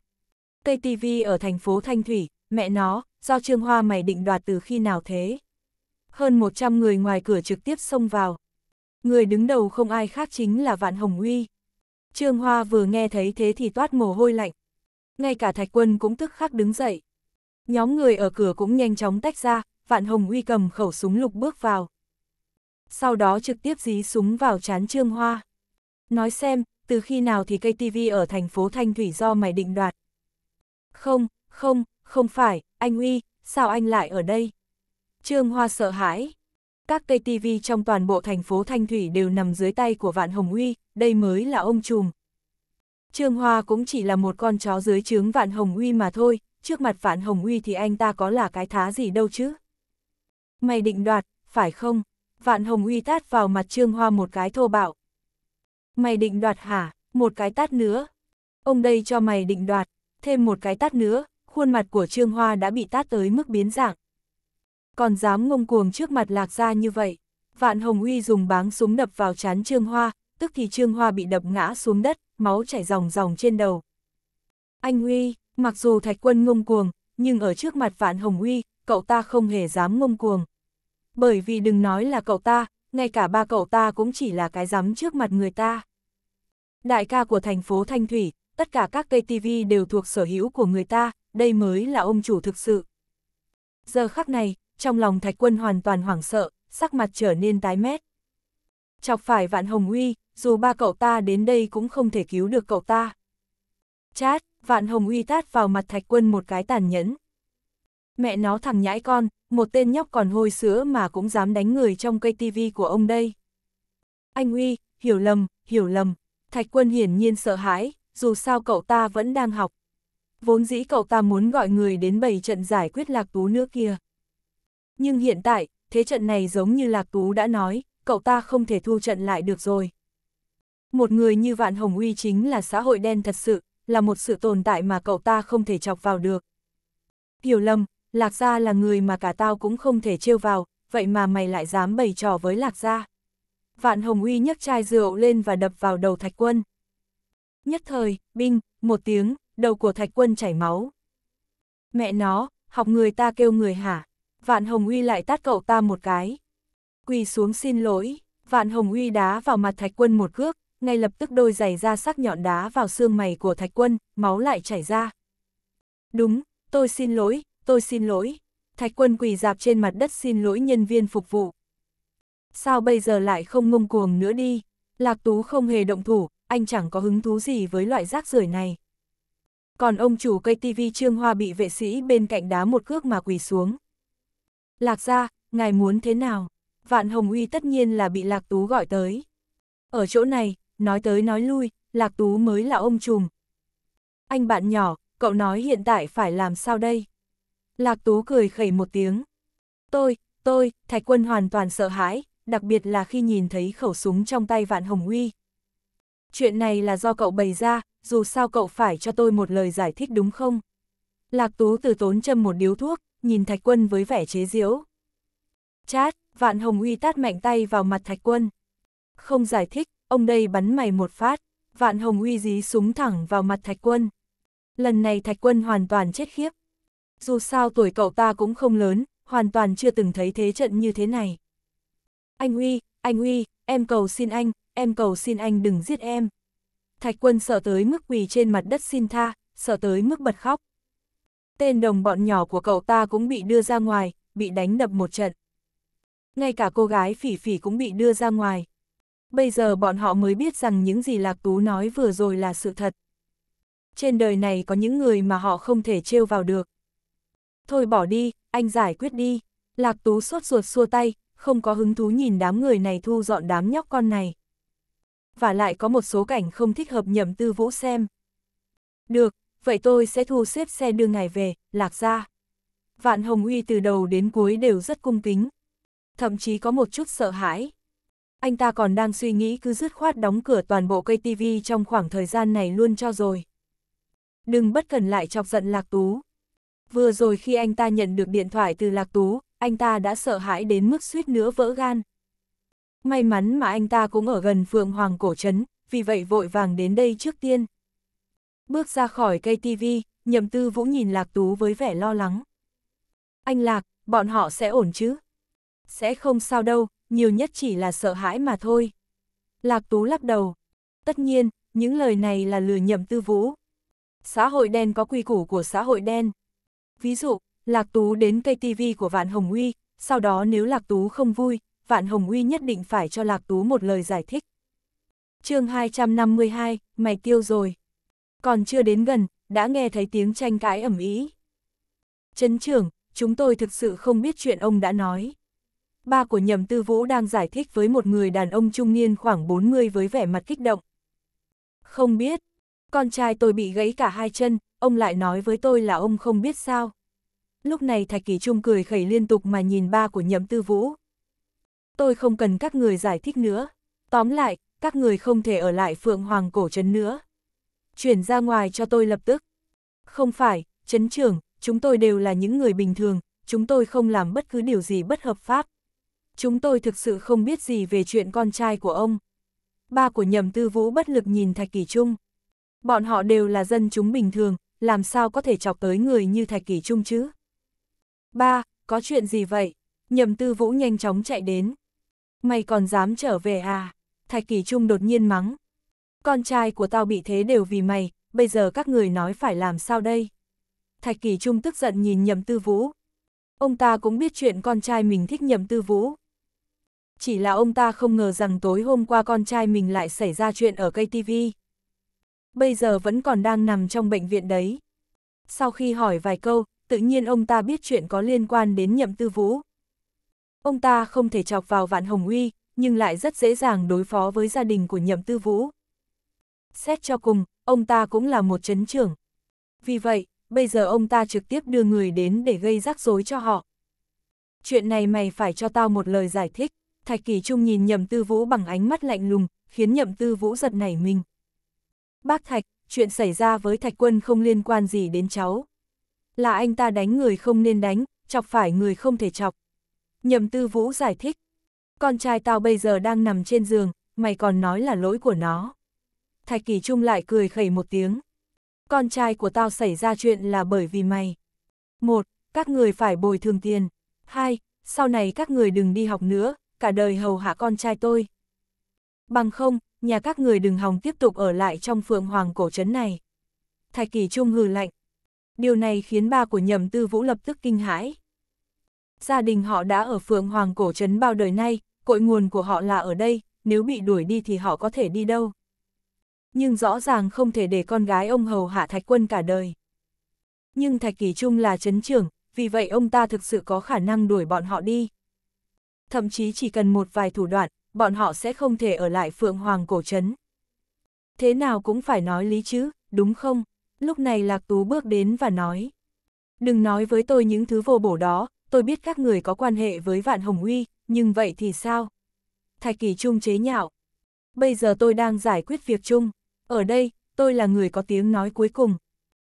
Cây TV ở thành phố Thanh Thủy, mẹ nó, do Trương Hoa mày định đoạt từ khi nào thế? Hơn 100 người ngoài cửa trực tiếp xông vào. Người đứng đầu không ai khác chính là Vạn Hồng Uy. Trương Hoa vừa nghe thấy thế thì toát mồ hôi lạnh ngay cả Thạch Quân cũng tức khắc đứng dậy. Nhóm người ở cửa cũng nhanh chóng tách ra, Vạn Hồng Uy cầm khẩu súng lục bước vào. Sau đó trực tiếp dí súng vào chán Trương Hoa. Nói xem, từ khi nào thì cây TV ở thành phố Thanh Thủy do mày định đoạt. Không, không, không phải, anh Uy, sao anh lại ở đây? Trương Hoa sợ hãi. Các cây TV trong toàn bộ thành phố Thanh Thủy đều nằm dưới tay của Vạn Hồng Uy, đây mới là ông trùm, Trương Hoa cũng chỉ là một con chó dưới trướng Vạn Hồng Uy mà thôi, trước mặt Vạn Hồng Uy thì anh ta có là cái thá gì đâu chứ. Mày định đoạt, phải không? Vạn Hồng Uy tát vào mặt Trương Hoa một cái thô bạo. Mày định đoạt hả? Một cái tát nữa. Ông đây cho mày định đoạt, thêm một cái tát nữa, khuôn mặt của Trương Hoa đã bị tát tới mức biến dạng. Còn dám ngông cuồng trước mặt lạc ra như vậy. Vạn Hồng Uy dùng báng súng đập vào chán Trương Hoa, tức thì Trương Hoa bị đập ngã xuống đất, máu chảy ròng ròng trên đầu. Anh Huy, mặc dù Thạch Quân ngông cuồng, nhưng ở trước mặt Vạn Hồng Huy, cậu ta không hề dám ngông cuồng. Bởi vì đừng nói là cậu ta, ngay cả ba cậu ta cũng chỉ là cái dám trước mặt người ta. Đại ca của thành phố Thanh Thủy, tất cả các cây TV đều thuộc sở hữu của người ta, đây mới là ông chủ thực sự. Giờ khắc này, trong lòng Thạch Quân hoàn toàn hoảng sợ, sắc mặt trở nên tái mét. Chọc phải Vạn Hồng huy dù ba cậu ta đến đây cũng không thể cứu được cậu ta. Chát, vạn hồng uy tát vào mặt thạch quân một cái tàn nhẫn. Mẹ nó thằng nhãi con, một tên nhóc còn hôi sữa mà cũng dám đánh người trong cây tivi của ông đây. Anh uy, hiểu lầm, hiểu lầm, thạch quân hiển nhiên sợ hãi, dù sao cậu ta vẫn đang học. Vốn dĩ cậu ta muốn gọi người đến bày trận giải quyết lạc tú nữa kia. Nhưng hiện tại, thế trận này giống như lạc tú đã nói, cậu ta không thể thu trận lại được rồi. Một người như Vạn Hồng Uy chính là xã hội đen thật sự, là một sự tồn tại mà cậu ta không thể chọc vào được. Hiểu lầm, Lạc Gia là người mà cả tao cũng không thể trêu vào, vậy mà mày lại dám bày trò với Lạc Gia. Vạn Hồng Uy nhấc chai rượu lên và đập vào đầu Thạch Quân. Nhất thời, binh, một tiếng, đầu của Thạch Quân chảy máu. Mẹ nó, học người ta kêu người hả? Vạn Hồng Uy lại tát cậu ta một cái. Quỳ xuống xin lỗi, Vạn Hồng Uy đá vào mặt Thạch Quân một cước, ngay lập tức đôi giày ra sắc nhọn đá vào xương mày của Thạch Quân, máu lại chảy ra. Đúng, tôi xin lỗi, tôi xin lỗi. Thạch Quân quỳ dạp trên mặt đất xin lỗi nhân viên phục vụ. Sao bây giờ lại không ngông cuồng nữa đi? Lạc Tú không hề động thủ, anh chẳng có hứng thú gì với loại rác rưởi này. Còn ông chủ cây TV Trương Hoa bị vệ sĩ bên cạnh đá một cước mà quỳ xuống. Lạc ra, ngài muốn thế nào? Vạn Hồng Uy tất nhiên là bị Lạc Tú gọi tới. Ở chỗ này, nói tới nói lui, Lạc Tú mới là ông trùm. Anh bạn nhỏ, cậu nói hiện tại phải làm sao đây? Lạc Tú cười khẩy một tiếng. Tôi, tôi, Thạch Quân hoàn toàn sợ hãi, đặc biệt là khi nhìn thấy khẩu súng trong tay Vạn Hồng Uy. Chuyện này là do cậu bày ra, dù sao cậu phải cho tôi một lời giải thích đúng không? Lạc Tú từ tốn châm một điếu thuốc, nhìn Thạch Quân với vẻ chế giễu. Chát, Vạn Hồng Uy tát mạnh tay vào mặt Thạch Quân. Không giải thích, ông đây bắn mày một phát, vạn hồng uy dí súng thẳng vào mặt thạch quân. Lần này thạch quân hoàn toàn chết khiếp. Dù sao tuổi cậu ta cũng không lớn, hoàn toàn chưa từng thấy thế trận như thế này. Anh Uy, anh Uy, em cầu xin anh, em cầu xin anh đừng giết em. Thạch quân sợ tới mức quỳ trên mặt đất xin tha, sợ tới mức bật khóc. Tên đồng bọn nhỏ của cậu ta cũng bị đưa ra ngoài, bị đánh đập một trận. Ngay cả cô gái phỉ phỉ cũng bị đưa ra ngoài. Bây giờ bọn họ mới biết rằng những gì Lạc Tú nói vừa rồi là sự thật. Trên đời này có những người mà họ không thể trêu vào được. Thôi bỏ đi, anh giải quyết đi. Lạc Tú sốt ruột xua tay, không có hứng thú nhìn đám người này thu dọn đám nhóc con này. Và lại có một số cảnh không thích hợp nhậm tư vũ xem. Được, vậy tôi sẽ thu xếp xe đưa ngài về, lạc ra. Vạn Hồng Uy từ đầu đến cuối đều rất cung kính. Thậm chí có một chút sợ hãi anh ta còn đang suy nghĩ cứ dứt khoát đóng cửa toàn bộ cây TV trong khoảng thời gian này luôn cho rồi. Đừng bất cần lại chọc giận Lạc Tú. Vừa rồi khi anh ta nhận được điện thoại từ Lạc Tú, anh ta đã sợ hãi đến mức suýt nữa vỡ gan. May mắn mà anh ta cũng ở gần Phượng Hoàng Cổ Trấn, vì vậy vội vàng đến đây trước tiên. Bước ra khỏi cây TV, nhậm tư vũ nhìn Lạc Tú với vẻ lo lắng. Anh Lạc, bọn họ sẽ ổn chứ? Sẽ không sao đâu, nhiều nhất chỉ là sợ hãi mà thôi. Lạc Tú lắc đầu. Tất nhiên, những lời này là lừa nhầm tư vũ. Xã hội đen có quy củ của xã hội đen. Ví dụ, Lạc Tú đến cây TV của Vạn Hồng Uy, sau đó nếu Lạc Tú không vui, Vạn Hồng Uy nhất định phải cho Lạc Tú một lời giải thích. chương 252, mày tiêu rồi. Còn chưa đến gần, đã nghe thấy tiếng tranh cãi ẩm ý. Trấn trưởng, chúng tôi thực sự không biết chuyện ông đã nói ba của Nhầm Tư Vũ đang giải thích với một người đàn ông trung niên khoảng 40 với vẻ mặt kích động. Không biết, con trai tôi bị gãy cả hai chân, ông lại nói với tôi là ông không biết sao. Lúc này Thạch Kỳ Trung cười khẩy liên tục mà nhìn ba của Nhậm Tư Vũ. Tôi không cần các người giải thích nữa. Tóm lại, các người không thể ở lại Phượng Hoàng Cổ Trấn nữa. Chuyển ra ngoài cho tôi lập tức. Không phải, Trấn trưởng, chúng tôi đều là những người bình thường, chúng tôi không làm bất cứ điều gì bất hợp pháp chúng tôi thực sự không biết gì về chuyện con trai của ông. Ba của nhầm tư vũ bất lực nhìn Thạch Kỷ Trung. Bọn họ đều là dân chúng bình thường, làm sao có thể chọc tới người như Thạch Kỷ Trung chứ? Ba, có chuyện gì vậy? Nhầm tư vũ nhanh chóng chạy đến. Mày còn dám trở về à? Thạch Kỷ Trung đột nhiên mắng. Con trai của tao bị thế đều vì mày, bây giờ các người nói phải làm sao đây? Thạch Kỷ Trung tức giận nhìn nhầm tư vũ. Ông ta cũng biết chuyện con trai mình thích nhầm tư vũ, chỉ là ông ta không ngờ rằng tối hôm qua con trai mình lại xảy ra chuyện ở cây KTV. Bây giờ vẫn còn đang nằm trong bệnh viện đấy. Sau khi hỏi vài câu, tự nhiên ông ta biết chuyện có liên quan đến nhậm tư vũ. Ông ta không thể chọc vào vạn hồng uy, nhưng lại rất dễ dàng đối phó với gia đình của nhậm tư vũ. Xét cho cùng, ông ta cũng là một chấn trưởng. Vì vậy, bây giờ ông ta trực tiếp đưa người đến để gây rắc rối cho họ. Chuyện này mày phải cho tao một lời giải thích. Thạch Kỳ Trung nhìn Nhậm Tư Vũ bằng ánh mắt lạnh lùng, khiến Nhậm Tư Vũ giật nảy mình. Bác Thạch, chuyện xảy ra với Thạch Quân không liên quan gì đến cháu. Là anh ta đánh người không nên đánh, chọc phải người không thể chọc. Nhậm Tư Vũ giải thích. Con trai tao bây giờ đang nằm trên giường, mày còn nói là lỗi của nó. Thạch Kỳ Trung lại cười khẩy một tiếng. Con trai của tao xảy ra chuyện là bởi vì mày. Một, các người phải bồi thường tiền. Hai, sau này các người đừng đi học nữa, cả đời hầu hạ con trai tôi. Bằng không, nhà các người đừng hòng tiếp tục ở lại trong phượng hoàng cổ trấn này. Thạch Kỳ Trung hừ lạnh. Điều này khiến ba của Nhậm Tư Vũ lập tức kinh hãi. Gia đình họ đã ở phượng hoàng cổ trấn bao đời nay, cội nguồn của họ là ở đây, nếu bị đuổi đi thì họ có thể đi đâu. Nhưng rõ ràng không thể để con gái ông hầu hạ Thạch Quân cả đời. Nhưng Thạch Kỳ Trung là Trấn trưởng, vì vậy ông ta thực sự có khả năng đuổi bọn họ đi thậm chí chỉ cần một vài thủ đoạn, bọn họ sẽ không thể ở lại Phượng Hoàng cổ trấn. Thế nào cũng phải nói lý chứ, đúng không? Lúc này Lạc Tú bước đến và nói. Đừng nói với tôi những thứ vô bổ đó, tôi biết các người có quan hệ với Vạn Hồng Huy, nhưng vậy thì sao? Thạch Kỳ Trung chế nhạo. Bây giờ tôi đang giải quyết việc chung. Ở đây, tôi là người có tiếng nói cuối cùng.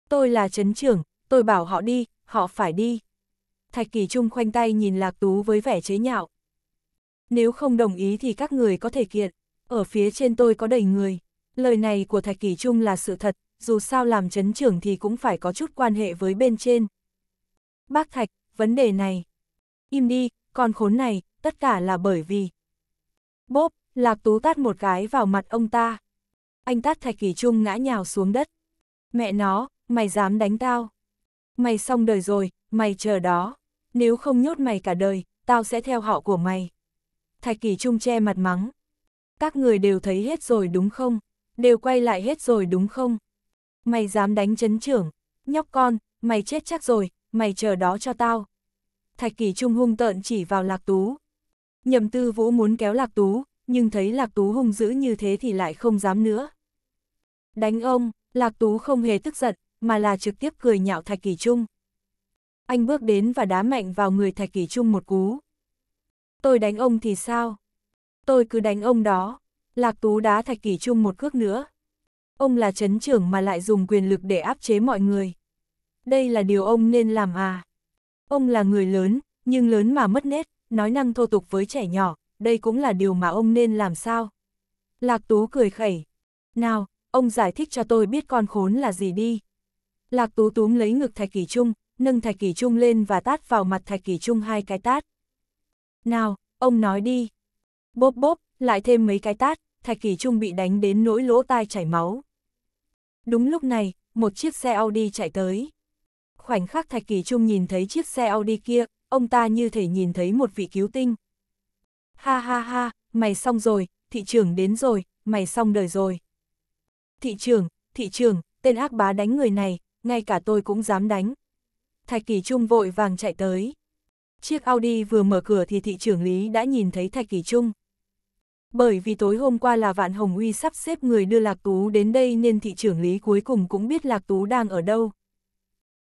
Tôi là chấn trưởng, tôi bảo họ đi, họ phải đi. Thạch Kỳ Trung khoanh tay nhìn Lạc Tú với vẻ chế nhạo. Nếu không đồng ý thì các người có thể kiện, ở phía trên tôi có đầy người. Lời này của Thạch Kỳ Trung là sự thật, dù sao làm chấn trưởng thì cũng phải có chút quan hệ với bên trên. Bác Thạch, vấn đề này. Im đi, con khốn này, tất cả là bởi vì. Bốp, Lạc Tú tát một cái vào mặt ông ta. Anh tát Thạch Kỳ Trung ngã nhào xuống đất. Mẹ nó, mày dám đánh tao. Mày xong đời rồi, mày chờ đó. Nếu không nhốt mày cả đời, tao sẽ theo họ của mày. Thạch Kỳ Trung che mặt mắng. Các người đều thấy hết rồi đúng không? Đều quay lại hết rồi đúng không? Mày dám đánh chấn trưởng, nhóc con, mày chết chắc rồi, mày chờ đó cho tao. Thạch Kỳ Trung hung tợn chỉ vào Lạc Tú. Nhậm tư vũ muốn kéo Lạc Tú, nhưng thấy Lạc Tú hung dữ như thế thì lại không dám nữa. Đánh ông, Lạc Tú không hề tức giận, mà là trực tiếp cười nhạo Thạch Kỳ Trung. Anh bước đến và đá mạnh vào người Thạch Kỳ Trung một cú tôi đánh ông thì sao? Tôi cứ đánh ông đó. Lạc Tú đá Thạch kỳ Trung một cước nữa. Ông là chấn trưởng mà lại dùng quyền lực để áp chế mọi người. Đây là điều ông nên làm à? Ông là người lớn, nhưng lớn mà mất nết, nói năng thô tục với trẻ nhỏ, đây cũng là điều mà ông nên làm sao? Lạc Tú cười khẩy. Nào, ông giải thích cho tôi biết con khốn là gì đi. Lạc Tú túm lấy ngực Thạch kỳ Trung, nâng Thạch kỳ Trung lên và tát vào mặt Thạch kỳ Trung hai cái tát. Nào, ông nói đi. Bốp bốp, lại thêm mấy cái tát, Thạch Kỳ Trung bị đánh đến nỗi lỗ tai chảy máu. Đúng lúc này, một chiếc xe Audi chạy tới. Khoảnh khắc Thạch Kỳ Trung nhìn thấy chiếc xe Audi kia, ông ta như thể nhìn thấy một vị cứu tinh. Ha ha ha, mày xong rồi, thị trường đến rồi, mày xong đời rồi. Thị trường thị trường tên ác bá đánh người này, ngay cả tôi cũng dám đánh. Thạch Kỳ Trung vội vàng chạy tới. Chiếc Audi vừa mở cửa thì thị trưởng Lý đã nhìn thấy Thạch Kỳ Trung. Bởi vì tối hôm qua là Vạn Hồng Uy sắp xếp người đưa Lạc Tú đến đây nên thị trưởng Lý cuối cùng cũng biết Lạc Tú đang ở đâu.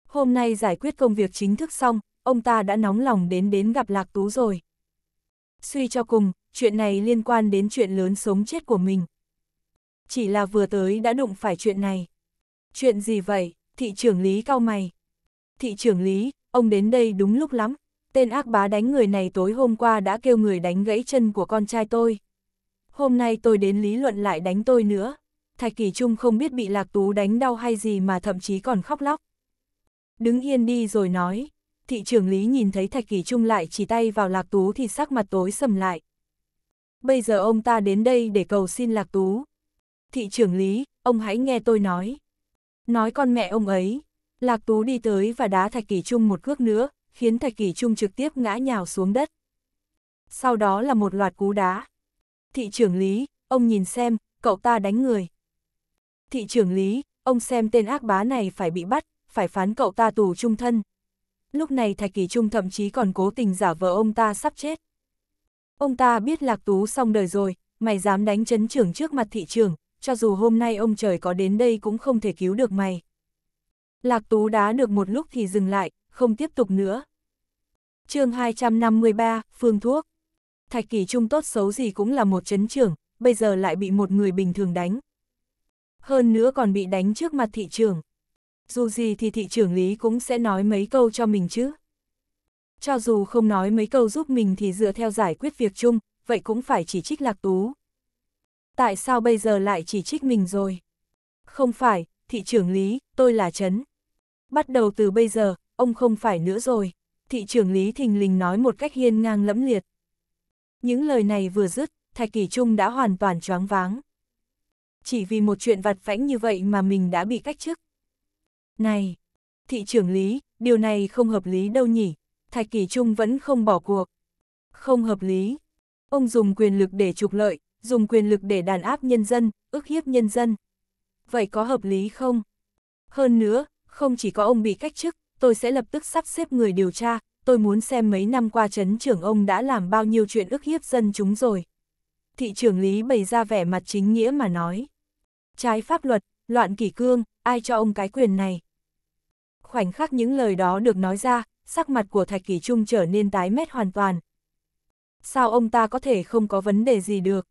Hôm nay giải quyết công việc chính thức xong, ông ta đã nóng lòng đến đến gặp Lạc Tú rồi. Suy cho cùng, chuyện này liên quan đến chuyện lớn sống chết của mình. Chỉ là vừa tới đã đụng phải chuyện này. Chuyện gì vậy, thị trưởng Lý cao mày. Thị trưởng Lý, ông đến đây đúng lúc lắm, tên ác bá đánh người này tối hôm qua đã kêu người đánh gãy chân của con trai tôi. Hôm nay tôi đến lý luận lại đánh tôi nữa. Thạch Kỳ Trung không biết bị Lạc Tú đánh đau hay gì mà thậm chí còn khóc lóc. Đứng yên đi rồi nói, thị trưởng Lý nhìn thấy Thạch Kỳ Trung lại chỉ tay vào Lạc Tú thì sắc mặt tối sầm lại. Bây giờ ông ta đến đây để cầu xin Lạc Tú. Thị trưởng Lý, ông hãy nghe tôi nói. Nói con mẹ ông ấy. Lạc Tú đi tới và đá Thạch Kỳ Trung một cước nữa, khiến Thạch Kỳ Trung trực tiếp ngã nhào xuống đất. Sau đó là một loạt cú đá. Thị trưởng Lý, ông nhìn xem, cậu ta đánh người. Thị trưởng Lý, ông xem tên ác bá này phải bị bắt, phải phán cậu ta tù trung thân. Lúc này Thạch Kỳ Trung thậm chí còn cố tình giả vờ ông ta sắp chết. Ông ta biết Lạc Tú xong đời rồi, mày dám đánh chấn trưởng trước mặt thị trưởng, cho dù hôm nay ông trời có đến đây cũng không thể cứu được mày. Lạc Tú đá được một lúc thì dừng lại, không tiếp tục nữa. chương 253, Phương Thuốc Thạch Kỳ Trung tốt xấu gì cũng là một chấn trưởng, bây giờ lại bị một người bình thường đánh. Hơn nữa còn bị đánh trước mặt thị trường. Dù gì thì thị trưởng lý cũng sẽ nói mấy câu cho mình chứ. Cho dù không nói mấy câu giúp mình thì dựa theo giải quyết việc chung, vậy cũng phải chỉ trích lạc tú. Tại sao bây giờ lại chỉ trích mình rồi? Không phải, thị trưởng lý, tôi là Trấn. Bắt đầu từ bây giờ, ông không phải nữa rồi, thị trưởng Lý Thình Lình nói một cách hiên ngang lẫm liệt. Những lời này vừa dứt, Thạch Kỷ Trung đã hoàn toàn choáng váng. Chỉ vì một chuyện vặt vãnh như vậy mà mình đã bị cách chức. Này, thị trưởng Lý, điều này không hợp lý đâu nhỉ, Thạch Kỷ Trung vẫn không bỏ cuộc. Không hợp lý. Ông dùng quyền lực để trục lợi, dùng quyền lực để đàn áp nhân dân, ức hiếp nhân dân. Vậy có hợp lý không? Hơn nữa, không chỉ có ông bị cách chức, tôi sẽ lập tức sắp xếp người điều tra, tôi muốn xem mấy năm qua chấn trưởng ông đã làm bao nhiêu chuyện ức hiếp dân chúng rồi. Thị trưởng Lý bày ra vẻ mặt chính nghĩa mà nói. Trái pháp luật, loạn kỷ cương, ai cho ông cái quyền này? Khoảnh khắc những lời đó được nói ra, sắc mặt của Thạch Kỷ Trung trở nên tái mét hoàn toàn. Sao ông ta có thể không có vấn đề gì được?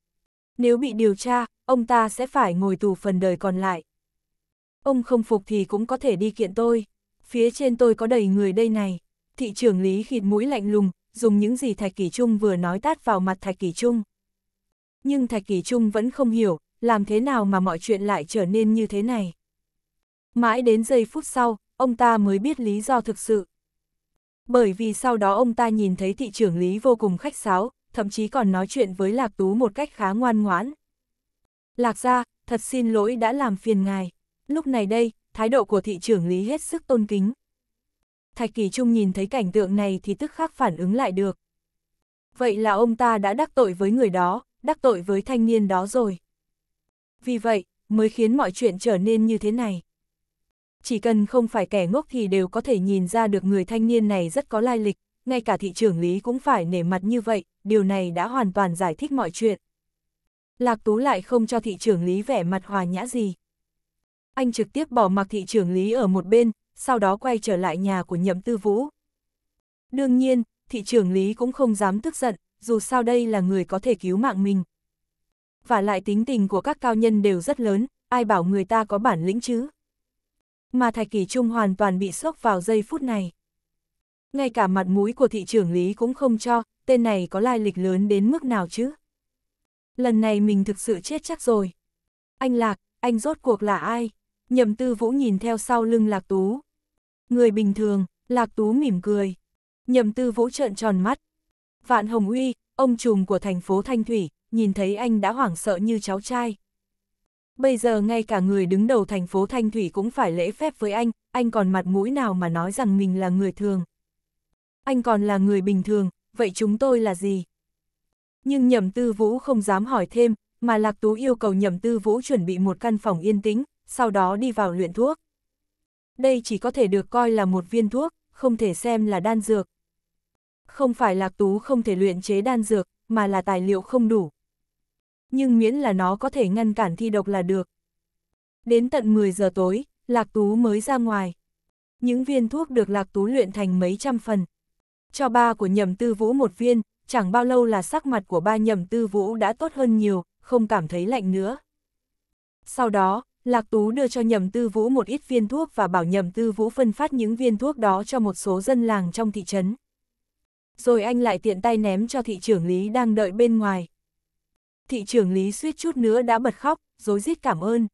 Nếu bị điều tra, ông ta sẽ phải ngồi tù phần đời còn lại. Ông không phục thì cũng có thể đi kiện tôi phía trên tôi có đầy người đây này. Thị trưởng Lý khịt mũi lạnh lùng, dùng những gì Thạch Kỷ Trung vừa nói tát vào mặt Thạch Kỷ Trung. Nhưng Thạch Kỷ Trung vẫn không hiểu, làm thế nào mà mọi chuyện lại trở nên như thế này. Mãi đến giây phút sau, ông ta mới biết lý do thực sự. Bởi vì sau đó ông ta nhìn thấy thị trưởng Lý vô cùng khách sáo, thậm chí còn nói chuyện với Lạc Tú một cách khá ngoan ngoãn. Lạc ra, thật xin lỗi đã làm phiền ngài. Lúc này đây, thái độ của thị trưởng lý hết sức tôn kính. Thạch Kỳ Trung nhìn thấy cảnh tượng này thì tức khắc phản ứng lại được. Vậy là ông ta đã đắc tội với người đó, đắc tội với thanh niên đó rồi. Vì vậy, mới khiến mọi chuyện trở nên như thế này. Chỉ cần không phải kẻ ngốc thì đều có thể nhìn ra được người thanh niên này rất có lai lịch, ngay cả thị trưởng lý cũng phải nể mặt như vậy, điều này đã hoàn toàn giải thích mọi chuyện. Lạc Tú lại không cho thị trưởng lý vẻ mặt hòa nhã gì anh trực tiếp bỏ mặc thị trưởng Lý ở một bên, sau đó quay trở lại nhà của Nhậm Tư Vũ. Đương nhiên, thị trưởng Lý cũng không dám tức giận, dù sao đây là người có thể cứu mạng mình. Và lại tính tình của các cao nhân đều rất lớn, ai bảo người ta có bản lĩnh chứ. Mà Thạch Kỳ Trung hoàn toàn bị sốc vào giây phút này. Ngay cả mặt mũi của thị trưởng Lý cũng không cho, tên này có lai lịch lớn đến mức nào chứ. Lần này mình thực sự chết chắc rồi. Anh Lạc, anh rốt cuộc là ai? Nhậm tư vũ nhìn theo sau lưng lạc tú. Người bình thường, lạc tú mỉm cười. Nhậm tư vũ trợn tròn mắt. Vạn Hồng Uy, ông trùm của thành phố Thanh Thủy, nhìn thấy anh đã hoảng sợ như cháu trai. Bây giờ ngay cả người đứng đầu thành phố Thanh Thủy cũng phải lễ phép với anh, anh còn mặt mũi nào mà nói rằng mình là người thường. Anh còn là người bình thường, vậy chúng tôi là gì? Nhưng Nhậm Tư Vũ không dám hỏi thêm, mà Lạc Tú yêu cầu Nhậm Tư Vũ chuẩn bị một căn phòng yên tĩnh, sau đó đi vào luyện thuốc. Đây chỉ có thể được coi là một viên thuốc, không thể xem là đan dược. Không phải Lạc Tú không thể luyện chế đan dược, mà là tài liệu không đủ. Nhưng miễn là nó có thể ngăn cản thi độc là được. Đến tận 10 giờ tối, Lạc Tú mới ra ngoài. Những viên thuốc được Lạc Tú luyện thành mấy trăm phần. Cho ba của nhầm tư vũ một viên, chẳng bao lâu là sắc mặt của ba nhầm tư vũ đã tốt hơn nhiều, không cảm thấy lạnh nữa. Sau đó, Lạc Tú đưa cho Nhậm Tư Vũ một ít viên thuốc và bảo Nhậm Tư Vũ phân phát những viên thuốc đó cho một số dân làng trong thị trấn. Rồi anh lại tiện tay ném cho thị trưởng Lý đang đợi bên ngoài. Thị trưởng Lý suýt chút nữa đã bật khóc, dối rít cảm ơn.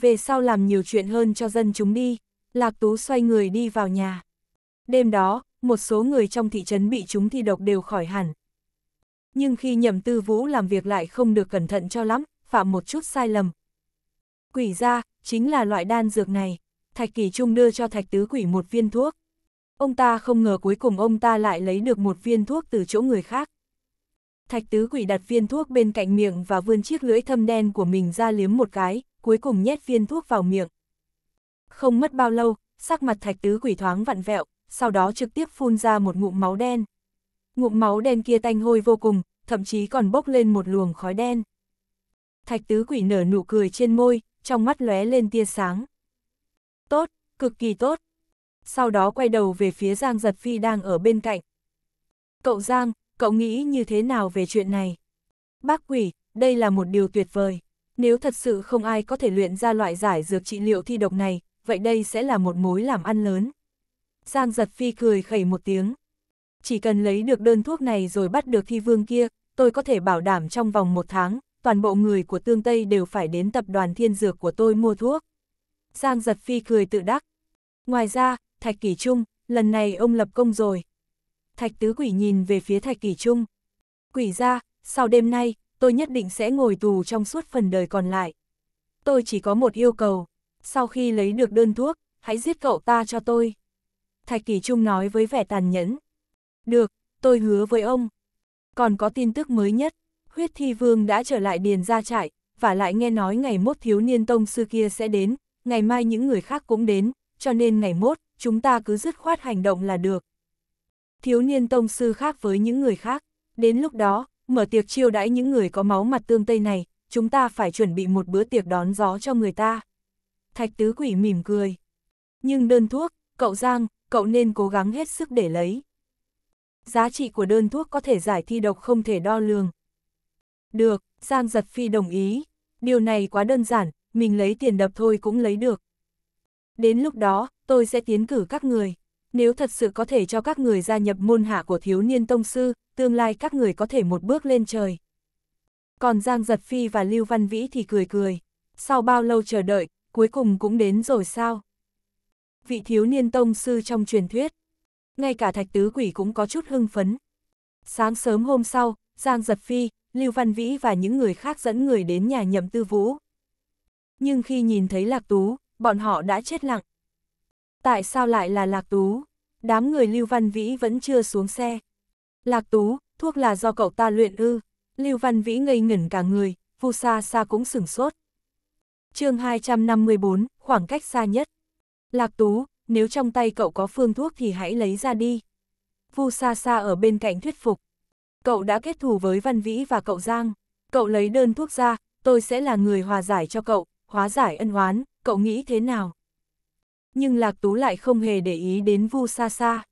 Về sau làm nhiều chuyện hơn cho dân chúng đi, Lạc Tú xoay người đi vào nhà. Đêm đó, một số người trong thị trấn bị chúng thi độc đều khỏi hẳn. Nhưng khi Nhậm Tư Vũ làm việc lại không được cẩn thận cho lắm, phạm một chút sai lầm, Quỷ ra, chính là loại đan dược này. Thạch Kỳ Trung đưa cho Thạch Tứ Quỷ một viên thuốc. Ông ta không ngờ cuối cùng ông ta lại lấy được một viên thuốc từ chỗ người khác. Thạch Tứ Quỷ đặt viên thuốc bên cạnh miệng và vươn chiếc lưỡi thâm đen của mình ra liếm một cái, cuối cùng nhét viên thuốc vào miệng. Không mất bao lâu, sắc mặt Thạch Tứ Quỷ thoáng vặn vẹo, sau đó trực tiếp phun ra một ngụm máu đen. Ngụm máu đen kia tanh hôi vô cùng, thậm chí còn bốc lên một luồng khói đen. Thạch Tứ Quỷ nở nụ cười trên môi, trong mắt lóe lên tia sáng. Tốt, cực kỳ tốt. Sau đó quay đầu về phía Giang Giật Phi đang ở bên cạnh. Cậu Giang, cậu nghĩ như thế nào về chuyện này? Bác quỷ, đây là một điều tuyệt vời. Nếu thật sự không ai có thể luyện ra loại giải dược trị liệu thi độc này, vậy đây sẽ là một mối làm ăn lớn. Giang giật phi cười khẩy một tiếng. Chỉ cần lấy được đơn thuốc này rồi bắt được thi vương kia, tôi có thể bảo đảm trong vòng một tháng, toàn bộ người của Tương Tây đều phải đến tập đoàn thiên dược của tôi mua thuốc. Giang giật phi cười tự đắc. Ngoài ra, Thạch kỳ Trung, lần này ông lập công rồi. Thạch Tứ Quỷ nhìn về phía Thạch kỳ Trung. Quỷ ra, sau đêm nay, tôi nhất định sẽ ngồi tù trong suốt phần đời còn lại. Tôi chỉ có một yêu cầu. Sau khi lấy được đơn thuốc, hãy giết cậu ta cho tôi. Thạch Kỳ Trung nói với vẻ tàn nhẫn. Được, tôi hứa với ông. Còn có tin tức mới nhất huyết thi vương đã trở lại điền ra trại, và lại nghe nói ngày mốt thiếu niên tông sư kia sẽ đến, ngày mai những người khác cũng đến, cho nên ngày mốt, chúng ta cứ dứt khoát hành động là được. Thiếu niên tông sư khác với những người khác, đến lúc đó, mở tiệc chiêu đãi những người có máu mặt tương tây này, chúng ta phải chuẩn bị một bữa tiệc đón gió cho người ta. Thạch tứ quỷ mỉm cười. Nhưng đơn thuốc, cậu Giang, cậu nên cố gắng hết sức để lấy. Giá trị của đơn thuốc có thể giải thi độc không thể đo lường, được, Giang Giật Phi đồng ý. Điều này quá đơn giản, mình lấy tiền đập thôi cũng lấy được. Đến lúc đó, tôi sẽ tiến cử các người. Nếu thật sự có thể cho các người gia nhập môn hạ của thiếu niên tông sư, tương lai các người có thể một bước lên trời. Còn Giang Giật Phi và Lưu Văn Vĩ thì cười cười. Sau bao lâu chờ đợi, cuối cùng cũng đến rồi sao? Vị thiếu niên tông sư trong truyền thuyết. Ngay cả thạch tứ quỷ cũng có chút hưng phấn. Sáng sớm hôm sau, Giang Giật Phi, Lưu Văn Vĩ và những người khác dẫn người đến nhà nhậm tư vũ. Nhưng khi nhìn thấy Lạc Tú, bọn họ đã chết lặng. Tại sao lại là Lạc Tú? Đám người Lưu Văn Vĩ vẫn chưa xuống xe. Lạc Tú, thuốc là do cậu ta luyện ư. Lưu Văn Vĩ ngây ngẩn cả người, Vu Sa Sa cũng sửng sốt. chương 254, khoảng cách xa nhất. Lạc Tú, nếu trong tay cậu có phương thuốc thì hãy lấy ra đi. Vu Sa Sa ở bên cạnh thuyết phục cậu đã kết thù với Văn Vĩ và cậu Giang. Cậu lấy đơn thuốc ra, tôi sẽ là người hòa giải cho cậu, hóa giải ân oán, cậu nghĩ thế nào? Nhưng Lạc Tú lại không hề để ý đến Vu Sa Sa.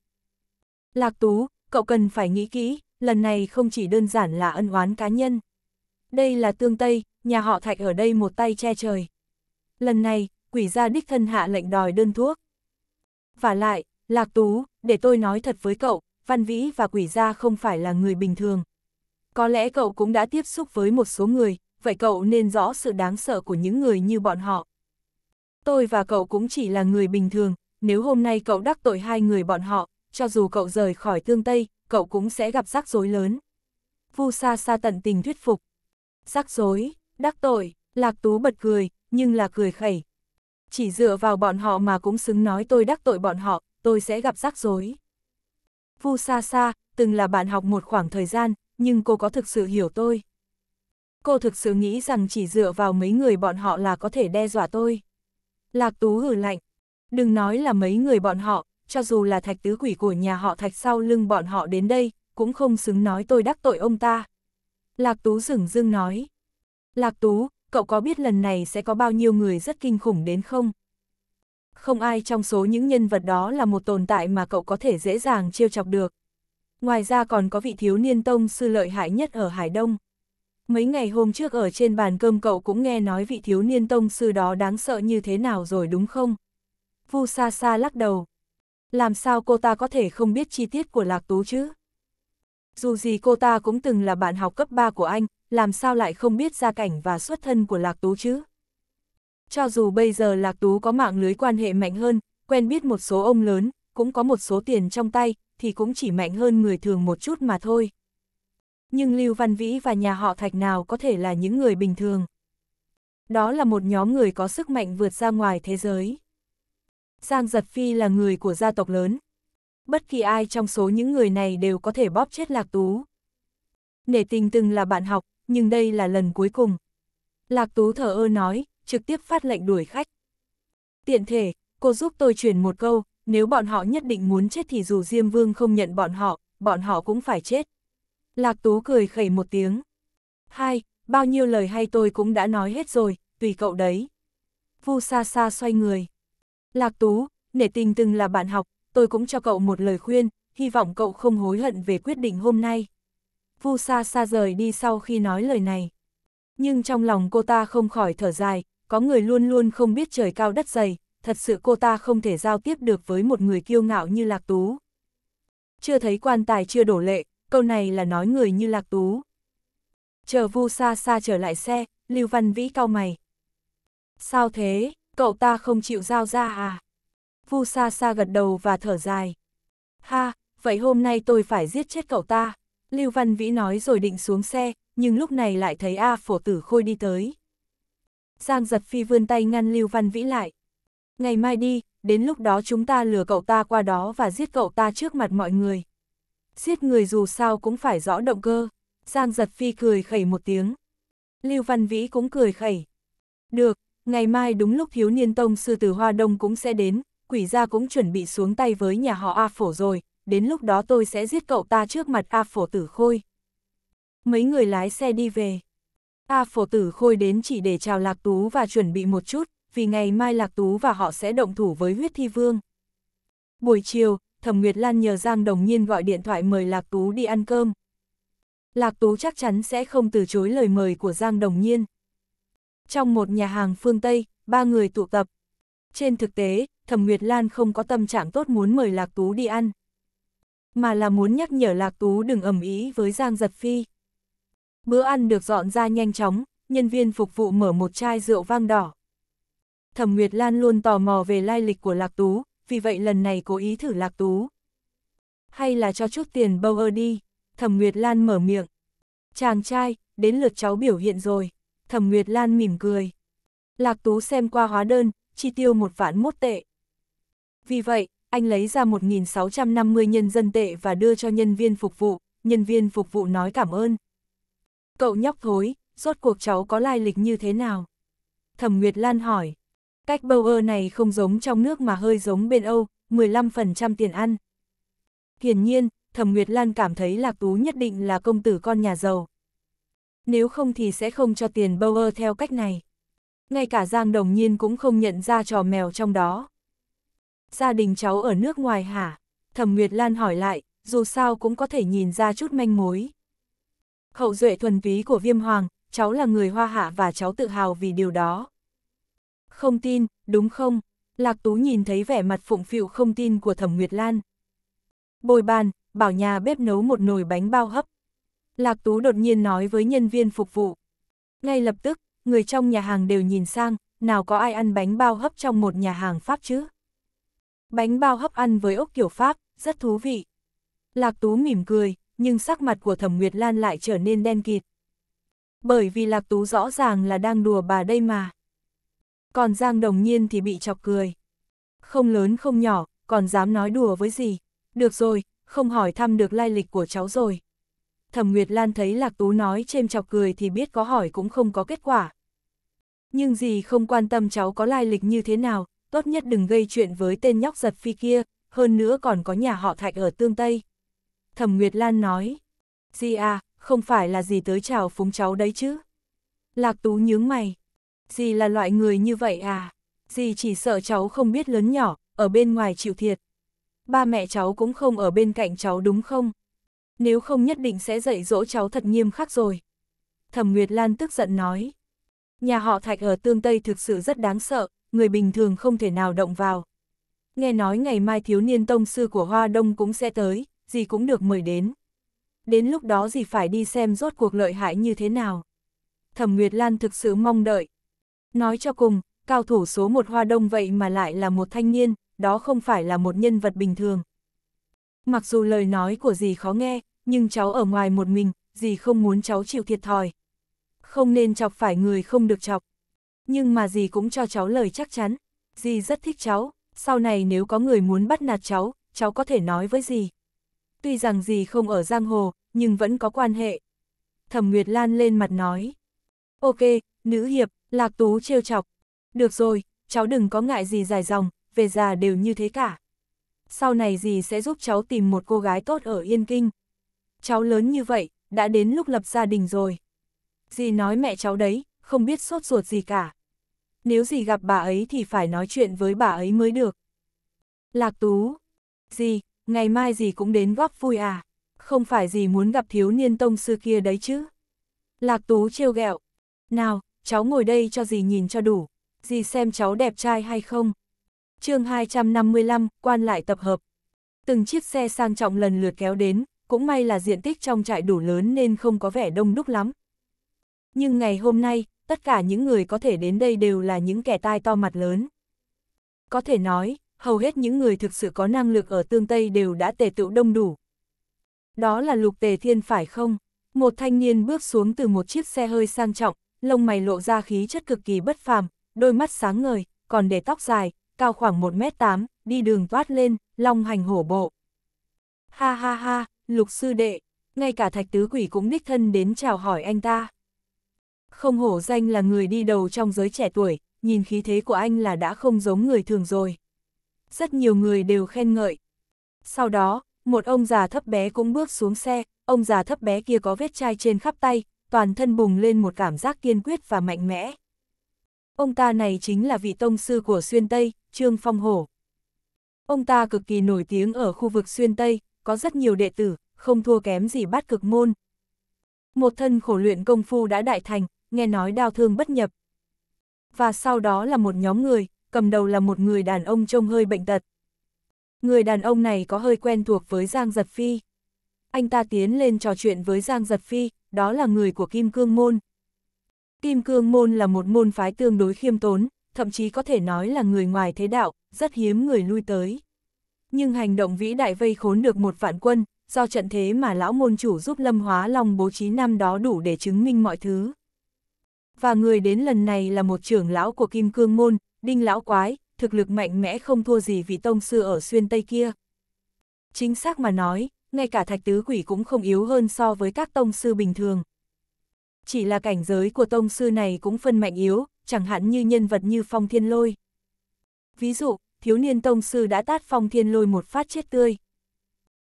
Lạc Tú, cậu cần phải nghĩ kỹ, lần này không chỉ đơn giản là ân oán cá nhân. Đây là tương Tây, nhà họ Thạch ở đây một tay che trời. Lần này, quỷ gia đích thân hạ lệnh đòi đơn thuốc. Và lại, Lạc Tú, để tôi nói thật với cậu, Văn Vĩ và quỷ gia không phải là người bình thường. Có lẽ cậu cũng đã tiếp xúc với một số người, vậy cậu nên rõ sự đáng sợ của những người như bọn họ. Tôi và cậu cũng chỉ là người bình thường, nếu hôm nay cậu đắc tội hai người bọn họ, cho dù cậu rời khỏi tương Tây, cậu cũng sẽ gặp rắc rối lớn. Vu Sa Sa tận tình thuyết phục. Rắc rối, đắc tội, Lạc Tú bật cười, nhưng là cười khẩy. Chỉ dựa vào bọn họ mà cũng xứng nói tôi đắc tội bọn họ, tôi sẽ gặp rắc rối. Vu Sa Sa, từng là bạn học một khoảng thời gian, nhưng cô có thực sự hiểu tôi. Cô thực sự nghĩ rằng chỉ dựa vào mấy người bọn họ là có thể đe dọa tôi. Lạc Tú hử lạnh. Đừng nói là mấy người bọn họ, cho dù là thạch tứ quỷ của nhà họ thạch sau lưng bọn họ đến đây, cũng không xứng nói tôi đắc tội ông ta. Lạc Tú rừng dưng nói. Lạc Tú, cậu có biết lần này sẽ có bao nhiêu người rất kinh khủng đến không? không ai trong số những nhân vật đó là một tồn tại mà cậu có thể dễ dàng chiêu chọc được. Ngoài ra còn có vị thiếu niên tông sư lợi hại nhất ở Hải Đông. Mấy ngày hôm trước ở trên bàn cơm cậu cũng nghe nói vị thiếu niên tông sư đó đáng sợ như thế nào rồi đúng không? Vu Sa Sa lắc đầu. Làm sao cô ta có thể không biết chi tiết của Lạc Tú chứ? Dù gì cô ta cũng từng là bạn học cấp 3 của anh, làm sao lại không biết gia cảnh và xuất thân của Lạc Tú chứ? Cho dù bây giờ Lạc Tú có mạng lưới quan hệ mạnh hơn, quen biết một số ông lớn, cũng có một số tiền trong tay, thì cũng chỉ mạnh hơn người thường một chút mà thôi. Nhưng Lưu Văn Vĩ và nhà họ Thạch nào có thể là những người bình thường. Đó là một nhóm người có sức mạnh vượt ra ngoài thế giới. Giang Giật Phi là người của gia tộc lớn. Bất kỳ ai trong số những người này đều có thể bóp chết Lạc Tú. Nể tình từng là bạn học, nhưng đây là lần cuối cùng. Lạc Tú thở ơ nói, trực tiếp phát lệnh đuổi khách. Tiện thể, cô giúp tôi truyền một câu, nếu bọn họ nhất định muốn chết thì dù Diêm Vương không nhận bọn họ, bọn họ cũng phải chết. Lạc Tú cười khẩy một tiếng. Hai, bao nhiêu lời hay tôi cũng đã nói hết rồi, tùy cậu đấy. Vu xa xa xoay người. Lạc Tú, nể tình từng là bạn học, tôi cũng cho cậu một lời khuyên, hy vọng cậu không hối hận về quyết định hôm nay. Vu xa xa rời đi sau khi nói lời này. Nhưng trong lòng cô ta không khỏi thở dài, có người luôn luôn không biết trời cao đất dày, thật sự cô ta không thể giao tiếp được với một người kiêu ngạo như Lạc Tú. Chưa thấy quan tài chưa đổ lệ, câu này là nói người như Lạc Tú. Chờ Vu xa xa trở lại xe, Lưu Văn Vĩ cau mày. Sao thế, cậu ta không chịu giao ra à? Vu xa xa gật đầu và thở dài. Ha, vậy hôm nay tôi phải giết chết cậu ta. Lưu Văn Vĩ nói rồi định xuống xe, nhưng lúc này lại thấy A phổ tử khôi đi tới. Giang giật phi vươn tay ngăn Lưu Văn Vĩ lại. Ngày mai đi, đến lúc đó chúng ta lừa cậu ta qua đó và giết cậu ta trước mặt mọi người. Giết người dù sao cũng phải rõ động cơ. Giang giật phi cười khẩy một tiếng. Lưu Văn Vĩ cũng cười khẩy. Được, ngày mai đúng lúc thiếu niên tông sư tử Hoa Đông cũng sẽ đến, quỷ gia cũng chuẩn bị xuống tay với nhà họ A Phổ rồi, đến lúc đó tôi sẽ giết cậu ta trước mặt A Phổ tử khôi. Mấy người lái xe đi về. A phổ tử khôi đến chỉ để chào Lạc Tú và chuẩn bị một chút, vì ngày mai Lạc Tú và họ sẽ động thủ với huyết thi vương. Buổi chiều, Thẩm Nguyệt Lan nhờ Giang Đồng Nhiên gọi điện thoại mời Lạc Tú đi ăn cơm. Lạc Tú chắc chắn sẽ không từ chối lời mời của Giang Đồng Nhiên. Trong một nhà hàng phương Tây, ba người tụ tập. Trên thực tế, Thẩm Nguyệt Lan không có tâm trạng tốt muốn mời Lạc Tú đi ăn. Mà là muốn nhắc nhở Lạc Tú đừng ầm ý với Giang Giật Phi. Bữa ăn được dọn ra nhanh chóng, nhân viên phục vụ mở một chai rượu vang đỏ. Thẩm Nguyệt Lan luôn tò mò về lai lịch của Lạc Tú, vì vậy lần này cố ý thử Lạc Tú. Hay là cho chút tiền bâu ơ đi, Thẩm Nguyệt Lan mở miệng. Chàng trai, đến lượt cháu biểu hiện rồi, Thẩm Nguyệt Lan mỉm cười. Lạc Tú xem qua hóa đơn, chi tiêu một vạn mốt tệ. Vì vậy, anh lấy ra 1.650 nhân dân tệ và đưa cho nhân viên phục vụ, nhân viên phục vụ nói cảm ơn. Cậu nhóc thối, rốt cuộc cháu có lai lịch như thế nào? Thẩm Nguyệt Lan hỏi. Cách Bauer này không giống trong nước mà hơi giống bên Âu, 15% tiền ăn. Hiển nhiên, Thẩm Nguyệt Lan cảm thấy Lạc Tú nhất định là công tử con nhà giàu. Nếu không thì sẽ không cho tiền Bauer theo cách này. Ngay cả Giang Đồng Nhiên cũng không nhận ra trò mèo trong đó. Gia đình cháu ở nước ngoài hả? Thẩm Nguyệt Lan hỏi lại, dù sao cũng có thể nhìn ra chút manh mối. Hậu duệ thuần túy của viêm hoàng, cháu là người hoa hạ và cháu tự hào vì điều đó. Không tin, đúng không? Lạc Tú nhìn thấy vẻ mặt phụng phịu không tin của Thẩm Nguyệt Lan. Bồi bàn, bảo nhà bếp nấu một nồi bánh bao hấp. Lạc Tú đột nhiên nói với nhân viên phục vụ. Ngay lập tức, người trong nhà hàng đều nhìn sang, nào có ai ăn bánh bao hấp trong một nhà hàng Pháp chứ? Bánh bao hấp ăn với ốc kiểu Pháp, rất thú vị. Lạc Tú mỉm cười nhưng sắc mặt của Thẩm Nguyệt Lan lại trở nên đen kịt. Bởi vì Lạc Tú rõ ràng là đang đùa bà đây mà. Còn Giang Đồng Nhiên thì bị chọc cười. Không lớn không nhỏ, còn dám nói đùa với gì. Được rồi, không hỏi thăm được lai lịch của cháu rồi. Thẩm Nguyệt Lan thấy Lạc Tú nói chêm chọc cười thì biết có hỏi cũng không có kết quả. Nhưng gì không quan tâm cháu có lai lịch như thế nào, tốt nhất đừng gây chuyện với tên nhóc giật phi kia, hơn nữa còn có nhà họ thạch ở tương Tây. Thẩm Nguyệt Lan nói. Di à, không phải là gì tới chào phúng cháu đấy chứ. Lạc Tú nhướng mày. Di là loại người như vậy à? Di chỉ sợ cháu không biết lớn nhỏ, ở bên ngoài chịu thiệt. Ba mẹ cháu cũng không ở bên cạnh cháu đúng không? Nếu không nhất định sẽ dạy dỗ cháu thật nghiêm khắc rồi. Thẩm Nguyệt Lan tức giận nói. Nhà họ Thạch ở Tương Tây thực sự rất đáng sợ, người bình thường không thể nào động vào. Nghe nói ngày mai thiếu niên tông sư của Hoa Đông cũng sẽ tới, gì cũng được mời đến. Đến lúc đó gì phải đi xem rốt cuộc lợi hại như thế nào. Thẩm Nguyệt Lan thực sự mong đợi. Nói cho cùng, cao thủ số một hoa đông vậy mà lại là một thanh niên, đó không phải là một nhân vật bình thường. Mặc dù lời nói của dì khó nghe, nhưng cháu ở ngoài một mình, dì không muốn cháu chịu thiệt thòi. Không nên chọc phải người không được chọc. Nhưng mà dì cũng cho cháu lời chắc chắn. Dì rất thích cháu, sau này nếu có người muốn bắt nạt cháu, cháu có thể nói với dì tuy rằng gì không ở giang hồ, nhưng vẫn có quan hệ. Thẩm Nguyệt Lan lên mặt nói. Ok, nữ hiệp, Lạc Tú trêu chọc. Được rồi, cháu đừng có ngại gì dài dòng, về già đều như thế cả. Sau này gì sẽ giúp cháu tìm một cô gái tốt ở Yên Kinh. Cháu lớn như vậy, đã đến lúc lập gia đình rồi. Dì nói mẹ cháu đấy, không biết sốt ruột gì cả. Nếu gì gặp bà ấy thì phải nói chuyện với bà ấy mới được. Lạc Tú, dì, ngày mai gì cũng đến góp vui à, không phải gì muốn gặp thiếu niên tông sư kia đấy chứ. Lạc Tú trêu ghẹo, nào, cháu ngồi đây cho gì nhìn cho đủ, gì xem cháu đẹp trai hay không. chương 255, quan lại tập hợp. Từng chiếc xe sang trọng lần lượt kéo đến, cũng may là diện tích trong trại đủ lớn nên không có vẻ đông đúc lắm. Nhưng ngày hôm nay, tất cả những người có thể đến đây đều là những kẻ tai to mặt lớn. Có thể nói, hầu hết những người thực sự có năng lực ở tương Tây đều đã tề tựu đông đủ. Đó là lục tề thiên phải không? Một thanh niên bước xuống từ một chiếc xe hơi sang trọng, lông mày lộ ra khí chất cực kỳ bất phàm, đôi mắt sáng ngời, còn để tóc dài, cao khoảng 1m8, đi đường toát lên, long hành hổ bộ. Ha ha ha, lục sư đệ, ngay cả thạch tứ quỷ cũng đích thân đến chào hỏi anh ta. Không hổ danh là người đi đầu trong giới trẻ tuổi, nhìn khí thế của anh là đã không giống người thường rồi rất nhiều người đều khen ngợi. Sau đó, một ông già thấp bé cũng bước xuống xe, ông già thấp bé kia có vết chai trên khắp tay, toàn thân bùng lên một cảm giác kiên quyết và mạnh mẽ. Ông ta này chính là vị tông sư của Xuyên Tây, Trương Phong Hổ. Ông ta cực kỳ nổi tiếng ở khu vực Xuyên Tây, có rất nhiều đệ tử, không thua kém gì bát cực môn. Một thân khổ luyện công phu đã đại thành, nghe nói đao thương bất nhập. Và sau đó là một nhóm người, cầm đầu là một người đàn ông trông hơi bệnh tật. Người đàn ông này có hơi quen thuộc với Giang Giật Phi. Anh ta tiến lên trò chuyện với Giang Giật Phi, đó là người của Kim Cương Môn. Kim Cương Môn là một môn phái tương đối khiêm tốn, thậm chí có thể nói là người ngoài thế đạo, rất hiếm người lui tới. Nhưng hành động vĩ đại vây khốn được một vạn quân, do trận thế mà lão môn chủ giúp Lâm Hóa Long bố trí năm đó đủ để chứng minh mọi thứ. Và người đến lần này là một trưởng lão của Kim Cương Môn, đinh lão quái, thực lực mạnh mẽ không thua gì vị tông sư ở xuyên Tây kia. Chính xác mà nói, ngay cả thạch tứ quỷ cũng không yếu hơn so với các tông sư bình thường. Chỉ là cảnh giới của tông sư này cũng phân mạnh yếu, chẳng hạn như nhân vật như phong thiên lôi. Ví dụ, thiếu niên tông sư đã tát phong thiên lôi một phát chết tươi.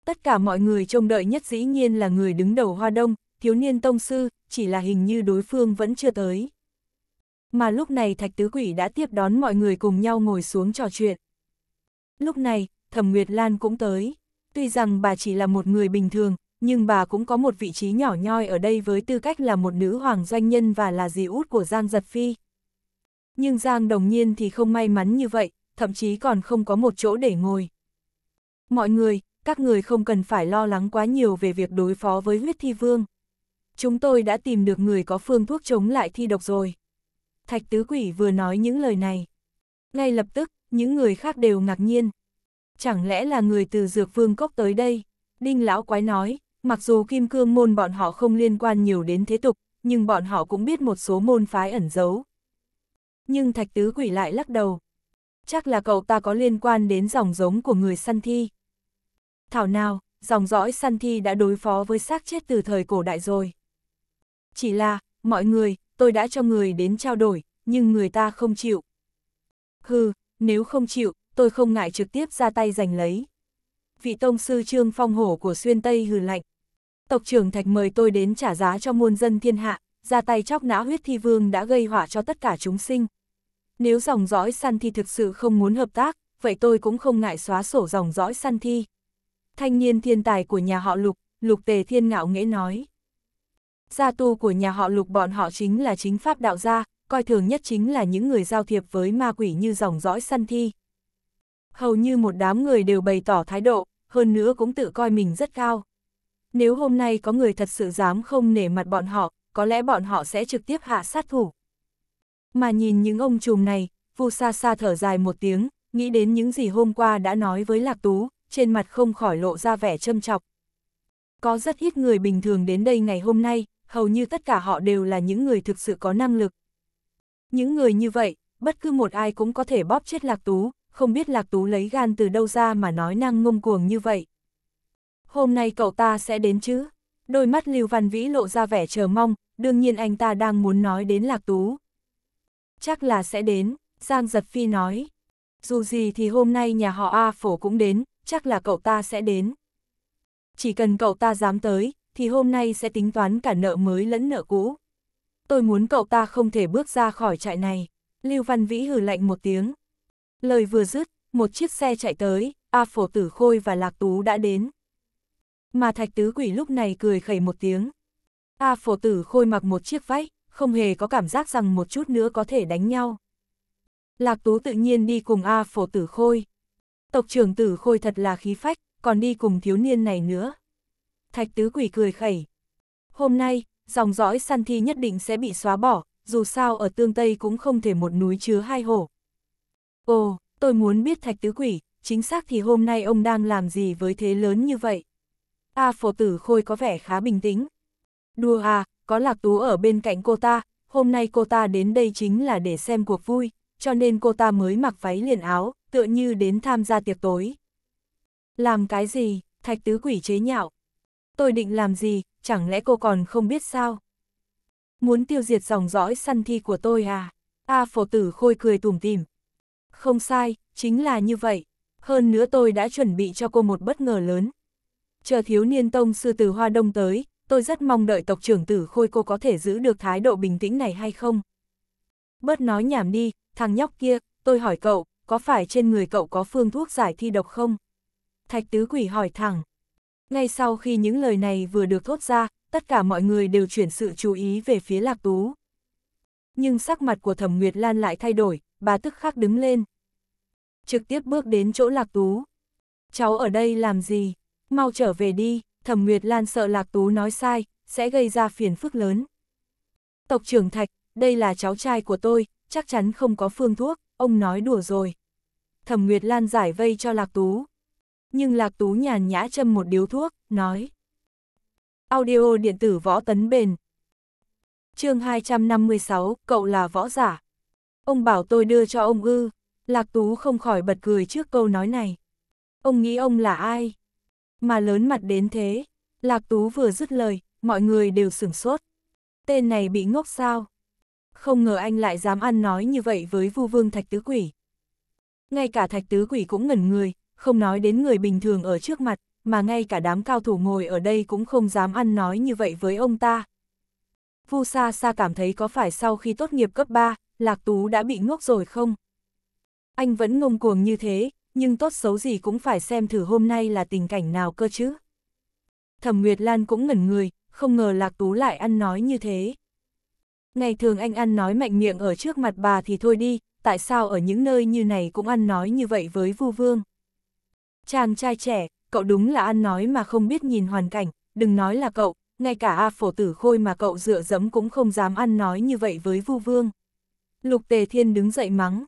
Tất cả mọi người trông đợi nhất dĩ nhiên là người đứng đầu hoa đông, thiếu niên tông sư, chỉ là hình như đối phương vẫn chưa tới mà lúc này Thạch Tứ Quỷ đã tiếp đón mọi người cùng nhau ngồi xuống trò chuyện. Lúc này, Thẩm Nguyệt Lan cũng tới. Tuy rằng bà chỉ là một người bình thường, nhưng bà cũng có một vị trí nhỏ nhoi ở đây với tư cách là một nữ hoàng doanh nhân và là dì út của Giang Giật Phi. Nhưng Giang đồng nhiên thì không may mắn như vậy, thậm chí còn không có một chỗ để ngồi. Mọi người, các người không cần phải lo lắng quá nhiều về việc đối phó với huyết thi vương. Chúng tôi đã tìm được người có phương thuốc chống lại thi độc rồi thạch tứ quỷ vừa nói những lời này. Ngay lập tức, những người khác đều ngạc nhiên. Chẳng lẽ là người từ dược vương cốc tới đây? Đinh lão quái nói, mặc dù kim cương môn bọn họ không liên quan nhiều đến thế tục, nhưng bọn họ cũng biết một số môn phái ẩn giấu. Nhưng thạch tứ quỷ lại lắc đầu. Chắc là cậu ta có liên quan đến dòng giống của người săn thi. Thảo nào, dòng dõi săn thi đã đối phó với xác chết từ thời cổ đại rồi. Chỉ là, mọi người, tôi đã cho người đến trao đổi, nhưng người ta không chịu. Hừ, nếu không chịu, tôi không ngại trực tiếp ra tay giành lấy. Vị tông sư trương phong hổ của xuyên Tây hừ lạnh. Tộc trưởng Thạch mời tôi đến trả giá cho muôn dân thiên hạ, ra tay chóc não huyết thi vương đã gây hỏa cho tất cả chúng sinh. Nếu dòng dõi săn thi thực sự không muốn hợp tác, vậy tôi cũng không ngại xóa sổ dòng dõi săn thi. Thanh niên thiên tài của nhà họ Lục, Lục Tề Thiên ngạo nghễ nói. Gia tu của nhà họ lục bọn họ chính là chính pháp đạo gia, coi thường nhất chính là những người giao thiệp với ma quỷ như dòng dõi săn thi. Hầu như một đám người đều bày tỏ thái độ, hơn nữa cũng tự coi mình rất cao. Nếu hôm nay có người thật sự dám không nể mặt bọn họ, có lẽ bọn họ sẽ trực tiếp hạ sát thủ. Mà nhìn những ông trùm này, Vu Sa Sa thở dài một tiếng, nghĩ đến những gì hôm qua đã nói với Lạc Tú, trên mặt không khỏi lộ ra vẻ châm chọc. Có rất ít người bình thường đến đây ngày hôm nay, hầu như tất cả họ đều là những người thực sự có năng lực. Những người như vậy, bất cứ một ai cũng có thể bóp chết Lạc Tú, không biết Lạc Tú lấy gan từ đâu ra mà nói năng ngông cuồng như vậy. Hôm nay cậu ta sẽ đến chứ? Đôi mắt Lưu Văn Vĩ lộ ra vẻ chờ mong, đương nhiên anh ta đang muốn nói đến Lạc Tú. Chắc là sẽ đến, Giang Giật Phi nói. Dù gì thì hôm nay nhà họ A Phổ cũng đến, chắc là cậu ta sẽ đến. Chỉ cần cậu ta dám tới, thì hôm nay sẽ tính toán cả nợ mới lẫn nợ cũ. Tôi muốn cậu ta không thể bước ra khỏi trại này. Lưu Văn Vĩ hừ lạnh một tiếng. Lời vừa dứt, một chiếc xe chạy tới, A Phổ Tử Khôi và Lạc Tú đã đến. Mà Thạch Tứ Quỷ lúc này cười khẩy một tiếng. A Phổ Tử Khôi mặc một chiếc váy, không hề có cảm giác rằng một chút nữa có thể đánh nhau. Lạc Tú tự nhiên đi cùng A Phổ Tử Khôi. Tộc trưởng Tử Khôi thật là khí phách, còn đi cùng thiếu niên này nữa thạch tứ quỷ cười khẩy. Hôm nay, dòng dõi săn thi nhất định sẽ bị xóa bỏ, dù sao ở tương Tây cũng không thể một núi chứa hai hổ. Ồ, tôi muốn biết thạch tứ quỷ, chính xác thì hôm nay ông đang làm gì với thế lớn như vậy? A phổ tử khôi có vẻ khá bình tĩnh. Đùa à, có lạc tú ở bên cạnh cô ta, hôm nay cô ta đến đây chính là để xem cuộc vui, cho nên cô ta mới mặc váy liền áo, tựa như đến tham gia tiệc tối. Làm cái gì, thạch tứ quỷ chế nhạo, tôi định làm gì, chẳng lẽ cô còn không biết sao? Muốn tiêu diệt dòng dõi săn thi của tôi à? A phổ tử khôi cười tủm tỉm. Không sai, chính là như vậy. Hơn nữa tôi đã chuẩn bị cho cô một bất ngờ lớn. Chờ thiếu niên tông sư tử Hoa Đông tới, tôi rất mong đợi tộc trưởng tử khôi cô có thể giữ được thái độ bình tĩnh này hay không. Bớt nói nhảm đi, thằng nhóc kia, tôi hỏi cậu, có phải trên người cậu có phương thuốc giải thi độc không? Thạch tứ quỷ hỏi thẳng. Ngay sau khi những lời này vừa được thốt ra, tất cả mọi người đều chuyển sự chú ý về phía Lạc Tú. Nhưng sắc mặt của Thẩm Nguyệt Lan lại thay đổi, bà tức khắc đứng lên. Trực tiếp bước đến chỗ Lạc Tú. Cháu ở đây làm gì? Mau trở về đi, Thẩm Nguyệt Lan sợ Lạc Tú nói sai, sẽ gây ra phiền phức lớn. Tộc trưởng Thạch, đây là cháu trai của tôi, chắc chắn không có phương thuốc, ông nói đùa rồi. Thẩm Nguyệt Lan giải vây cho Lạc Tú nhưng Lạc Tú nhàn nhã châm một điếu thuốc, nói. Audio điện tử võ tấn bền. chương 256, cậu là võ giả. Ông bảo tôi đưa cho ông ư, Lạc Tú không khỏi bật cười trước câu nói này. Ông nghĩ ông là ai? Mà lớn mặt đến thế, Lạc Tú vừa dứt lời, mọi người đều sửng sốt. Tên này bị ngốc sao? Không ngờ anh lại dám ăn nói như vậy với vu vương thạch tứ quỷ. Ngay cả thạch tứ quỷ cũng ngẩn người, không nói đến người bình thường ở trước mặt, mà ngay cả đám cao thủ ngồi ở đây cũng không dám ăn nói như vậy với ông ta. Vu Sa Sa cảm thấy có phải sau khi tốt nghiệp cấp 3, Lạc Tú đã bị ngốc rồi không? Anh vẫn ngông cuồng như thế, nhưng tốt xấu gì cũng phải xem thử hôm nay là tình cảnh nào cơ chứ. Thẩm Nguyệt Lan cũng ngẩn người, không ngờ Lạc Tú lại ăn nói như thế. Ngày thường anh ăn nói mạnh miệng ở trước mặt bà thì thôi đi, tại sao ở những nơi như này cũng ăn nói như vậy với Vu Vương? Chàng trai trẻ, cậu đúng là ăn nói mà không biết nhìn hoàn cảnh, đừng nói là cậu, ngay cả A phổ tử khôi mà cậu dựa dẫm cũng không dám ăn nói như vậy với Vu Vương. Lục Tề Thiên đứng dậy mắng.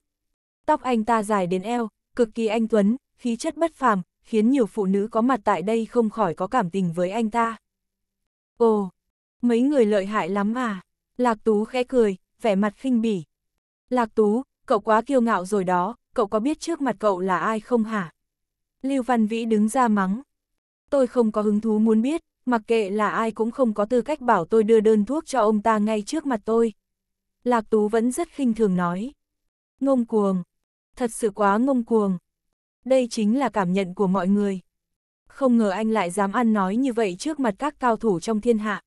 Tóc anh ta dài đến eo, cực kỳ anh tuấn, khí chất bất phàm, khiến nhiều phụ nữ có mặt tại đây không khỏi có cảm tình với anh ta. Ồ, mấy người lợi hại lắm à? Lạc Tú khẽ cười, vẻ mặt khinh bỉ. Lạc Tú, cậu quá kiêu ngạo rồi đó, cậu có biết trước mặt cậu là ai không hả? Lưu Văn Vĩ đứng ra mắng. Tôi không có hứng thú muốn biết, mặc kệ là ai cũng không có tư cách bảo tôi đưa đơn thuốc cho ông ta ngay trước mặt tôi. Lạc Tú vẫn rất khinh thường nói. Ngông cuồng, thật sự quá ngông cuồng. Đây chính là cảm nhận của mọi người. Không ngờ anh lại dám ăn nói như vậy trước mặt các cao thủ trong thiên hạ.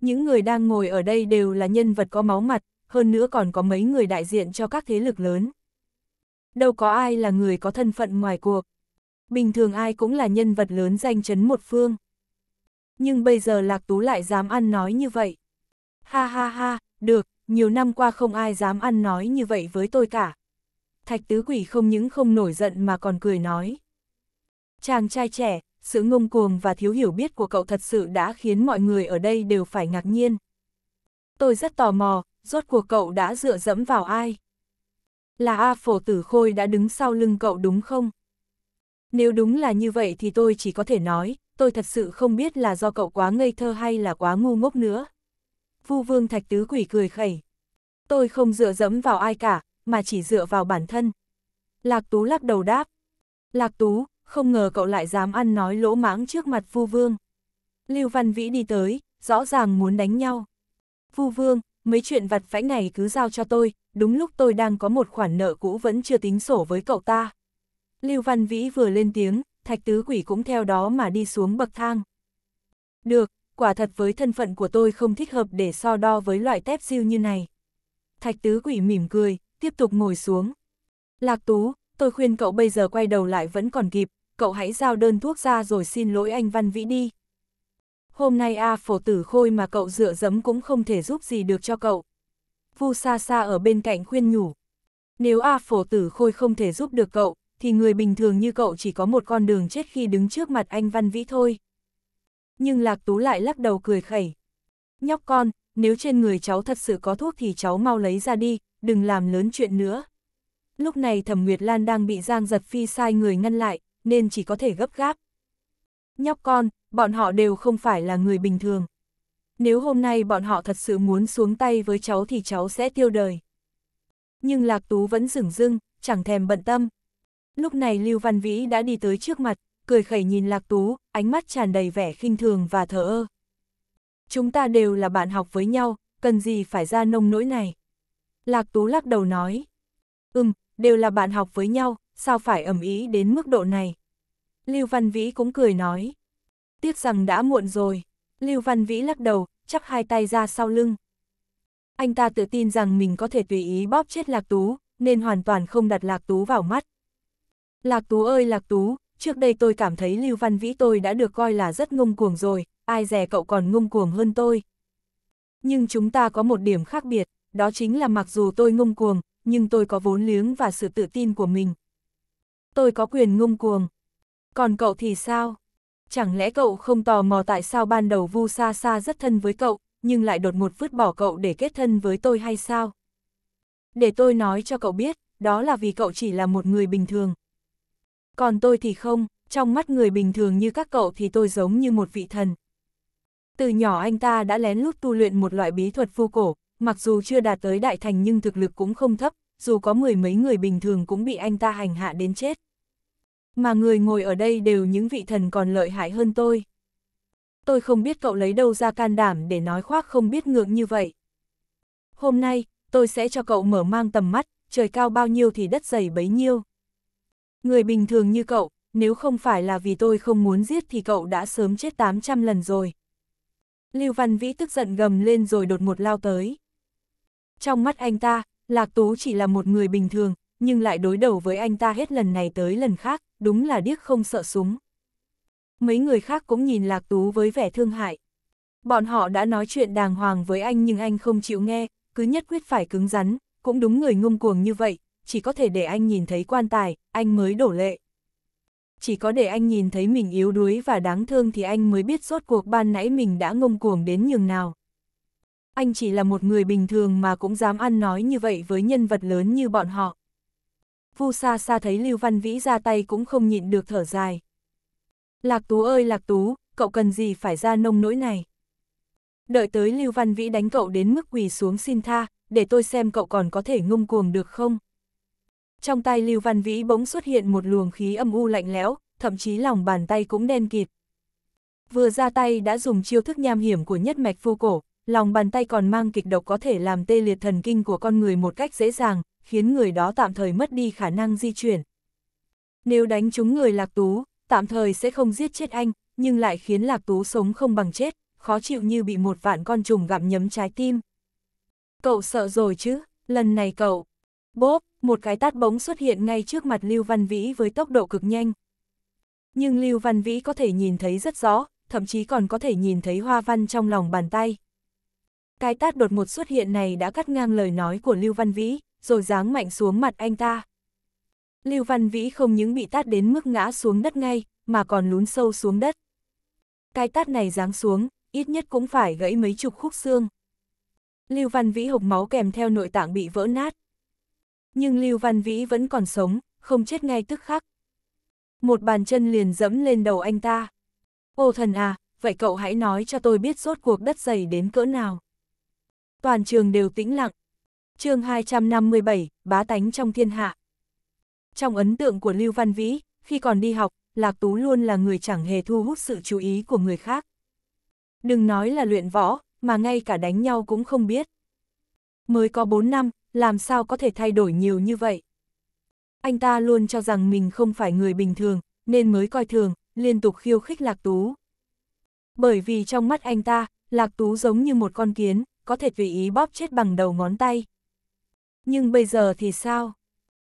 Những người đang ngồi ở đây đều là nhân vật có máu mặt, hơn nữa còn có mấy người đại diện cho các thế lực lớn. Đâu có ai là người có thân phận ngoài cuộc bình thường ai cũng là nhân vật lớn danh chấn một phương. Nhưng bây giờ Lạc Tú lại dám ăn nói như vậy. Ha ha ha, được, nhiều năm qua không ai dám ăn nói như vậy với tôi cả. Thạch tứ quỷ không những không nổi giận mà còn cười nói. Chàng trai trẻ, sự ngông cuồng và thiếu hiểu biết của cậu thật sự đã khiến mọi người ở đây đều phải ngạc nhiên. Tôi rất tò mò, rốt cuộc cậu đã dựa dẫm vào ai? Là A Phổ Tử Khôi đã đứng sau lưng cậu đúng không? Nếu đúng là như vậy thì tôi chỉ có thể nói, tôi thật sự không biết là do cậu quá ngây thơ hay là quá ngu ngốc nữa. Vu vương thạch tứ quỷ cười khẩy. Tôi không dựa dẫm vào ai cả, mà chỉ dựa vào bản thân. Lạc tú lắc đầu đáp. Lạc tú, không ngờ cậu lại dám ăn nói lỗ mãng trước mặt vu vương. Lưu Văn Vĩ đi tới, rõ ràng muốn đánh nhau. Vu vương, mấy chuyện vặt vãnh này cứ giao cho tôi, đúng lúc tôi đang có một khoản nợ cũ vẫn chưa tính sổ với cậu ta. Lưu Văn Vĩ vừa lên tiếng, thạch tứ quỷ cũng theo đó mà đi xuống bậc thang. Được, quả thật với thân phận của tôi không thích hợp để so đo với loại tép siêu như này. Thạch tứ quỷ mỉm cười, tiếp tục ngồi xuống. Lạc Tú, tôi khuyên cậu bây giờ quay đầu lại vẫn còn kịp, cậu hãy giao đơn thuốc ra rồi xin lỗi anh Văn Vĩ đi. Hôm nay A phổ tử khôi mà cậu dựa dẫm cũng không thể giúp gì được cho cậu. Vu Sa Sa ở bên cạnh khuyên nhủ. Nếu A phổ tử khôi không thể giúp được cậu, thì người bình thường như cậu chỉ có một con đường chết khi đứng trước mặt anh Văn Vĩ thôi. Nhưng Lạc Tú lại lắc đầu cười khẩy. Nhóc con, nếu trên người cháu thật sự có thuốc thì cháu mau lấy ra đi, đừng làm lớn chuyện nữa. Lúc này Thẩm Nguyệt Lan đang bị Giang Giật Phi sai người ngăn lại, nên chỉ có thể gấp gáp. Nhóc con, bọn họ đều không phải là người bình thường. Nếu hôm nay bọn họ thật sự muốn xuống tay với cháu thì cháu sẽ tiêu đời. Nhưng Lạc Tú vẫn dửng dưng chẳng thèm bận tâm. Lúc này Lưu Văn Vĩ đã đi tới trước mặt, cười khẩy nhìn Lạc Tú, ánh mắt tràn đầy vẻ khinh thường và thờ ơ. Chúng ta đều là bạn học với nhau, cần gì phải ra nông nỗi này? Lạc Tú lắc đầu nói. Ừm, đều là bạn học với nhau, sao phải ẩm ý đến mức độ này? Lưu Văn Vĩ cũng cười nói. Tiếc rằng đã muộn rồi. Lưu Văn Vĩ lắc đầu, chắp hai tay ra sau lưng. Anh ta tự tin rằng mình có thể tùy ý bóp chết Lạc Tú, nên hoàn toàn không đặt Lạc Tú vào mắt. Lạc Tú ơi Lạc Tú, trước đây tôi cảm thấy Lưu Văn Vĩ tôi đã được coi là rất ngông cuồng rồi, ai dè cậu còn ngông cuồng hơn tôi. Nhưng chúng ta có một điểm khác biệt, đó chính là mặc dù tôi ngông cuồng, nhưng tôi có vốn liếng và sự tự tin của mình. Tôi có quyền ngông cuồng. Còn cậu thì sao? Chẳng lẽ cậu không tò mò tại sao ban đầu Vu Sa Sa rất thân với cậu, nhưng lại đột ngột vứt bỏ cậu để kết thân với tôi hay sao? Để tôi nói cho cậu biết, đó là vì cậu chỉ là một người bình thường, còn tôi thì không, trong mắt người bình thường như các cậu thì tôi giống như một vị thần. Từ nhỏ anh ta đã lén lút tu luyện một loại bí thuật vô cổ, mặc dù chưa đạt tới đại thành nhưng thực lực cũng không thấp, dù có mười mấy người bình thường cũng bị anh ta hành hạ đến chết. Mà người ngồi ở đây đều những vị thần còn lợi hại hơn tôi. Tôi không biết cậu lấy đâu ra can đảm để nói khoác không biết ngượng như vậy. Hôm nay, tôi sẽ cho cậu mở mang tầm mắt, trời cao bao nhiêu thì đất dày bấy nhiêu. Người bình thường như cậu, nếu không phải là vì tôi không muốn giết thì cậu đã sớm chết 800 lần rồi. Lưu Văn Vĩ tức giận gầm lên rồi đột một lao tới. Trong mắt anh ta, Lạc Tú chỉ là một người bình thường, nhưng lại đối đầu với anh ta hết lần này tới lần khác, đúng là điếc không sợ súng. Mấy người khác cũng nhìn Lạc Tú với vẻ thương hại. Bọn họ đã nói chuyện đàng hoàng với anh nhưng anh không chịu nghe, cứ nhất quyết phải cứng rắn, cũng đúng người ngông cuồng như vậy, chỉ có thể để anh nhìn thấy quan tài, anh mới đổ lệ. Chỉ có để anh nhìn thấy mình yếu đuối và đáng thương thì anh mới biết rốt cuộc ban nãy mình đã ngông cuồng đến nhường nào. Anh chỉ là một người bình thường mà cũng dám ăn nói như vậy với nhân vật lớn như bọn họ. Vu Sa Sa thấy Lưu Văn Vĩ ra tay cũng không nhịn được thở dài. Lạc Tú ơi Lạc Tú, cậu cần gì phải ra nông nỗi này? Đợi tới Lưu Văn Vĩ đánh cậu đến mức quỳ xuống xin tha, để tôi xem cậu còn có thể ngông cuồng được không? Trong tay Lưu Văn Vĩ bỗng xuất hiện một luồng khí âm u lạnh lẽo, thậm chí lòng bàn tay cũng đen kịt. Vừa ra tay đã dùng chiêu thức nham hiểm của nhất mạch phu cổ, lòng bàn tay còn mang kịch độc có thể làm tê liệt thần kinh của con người một cách dễ dàng, khiến người đó tạm thời mất đi khả năng di chuyển. Nếu đánh trúng người Lạc Tú, tạm thời sẽ không giết chết anh, nhưng lại khiến Lạc Tú sống không bằng chết, khó chịu như bị một vạn con trùng gặm nhấm trái tim. Cậu sợ rồi chứ, lần này cậu, bốp, một cái tát bóng xuất hiện ngay trước mặt Lưu Văn Vĩ với tốc độ cực nhanh. Nhưng Lưu Văn Vĩ có thể nhìn thấy rất rõ, thậm chí còn có thể nhìn thấy hoa văn trong lòng bàn tay. Cái tát đột một xuất hiện này đã cắt ngang lời nói của Lưu Văn Vĩ, rồi giáng mạnh xuống mặt anh ta. Lưu Văn Vĩ không những bị tát đến mức ngã xuống đất ngay, mà còn lún sâu xuống đất. Cái tát này giáng xuống, ít nhất cũng phải gãy mấy chục khúc xương. Lưu Văn Vĩ hộc máu kèm theo nội tạng bị vỡ nát, nhưng Lưu Văn Vĩ vẫn còn sống, không chết ngay tức khắc. Một bàn chân liền dẫm lên đầu anh ta. Ô thần à, vậy cậu hãy nói cho tôi biết rốt cuộc đất dày đến cỡ nào. Toàn trường đều tĩnh lặng. chương 257, bá tánh trong thiên hạ. Trong ấn tượng của Lưu Văn Vĩ, khi còn đi học, Lạc Tú luôn là người chẳng hề thu hút sự chú ý của người khác. Đừng nói là luyện võ, mà ngay cả đánh nhau cũng không biết. Mới có 4 năm, làm sao có thể thay đổi nhiều như vậy. Anh ta luôn cho rằng mình không phải người bình thường, nên mới coi thường, liên tục khiêu khích Lạc Tú. Bởi vì trong mắt anh ta, Lạc Tú giống như một con kiến, có thể tùy ý bóp chết bằng đầu ngón tay. Nhưng bây giờ thì sao?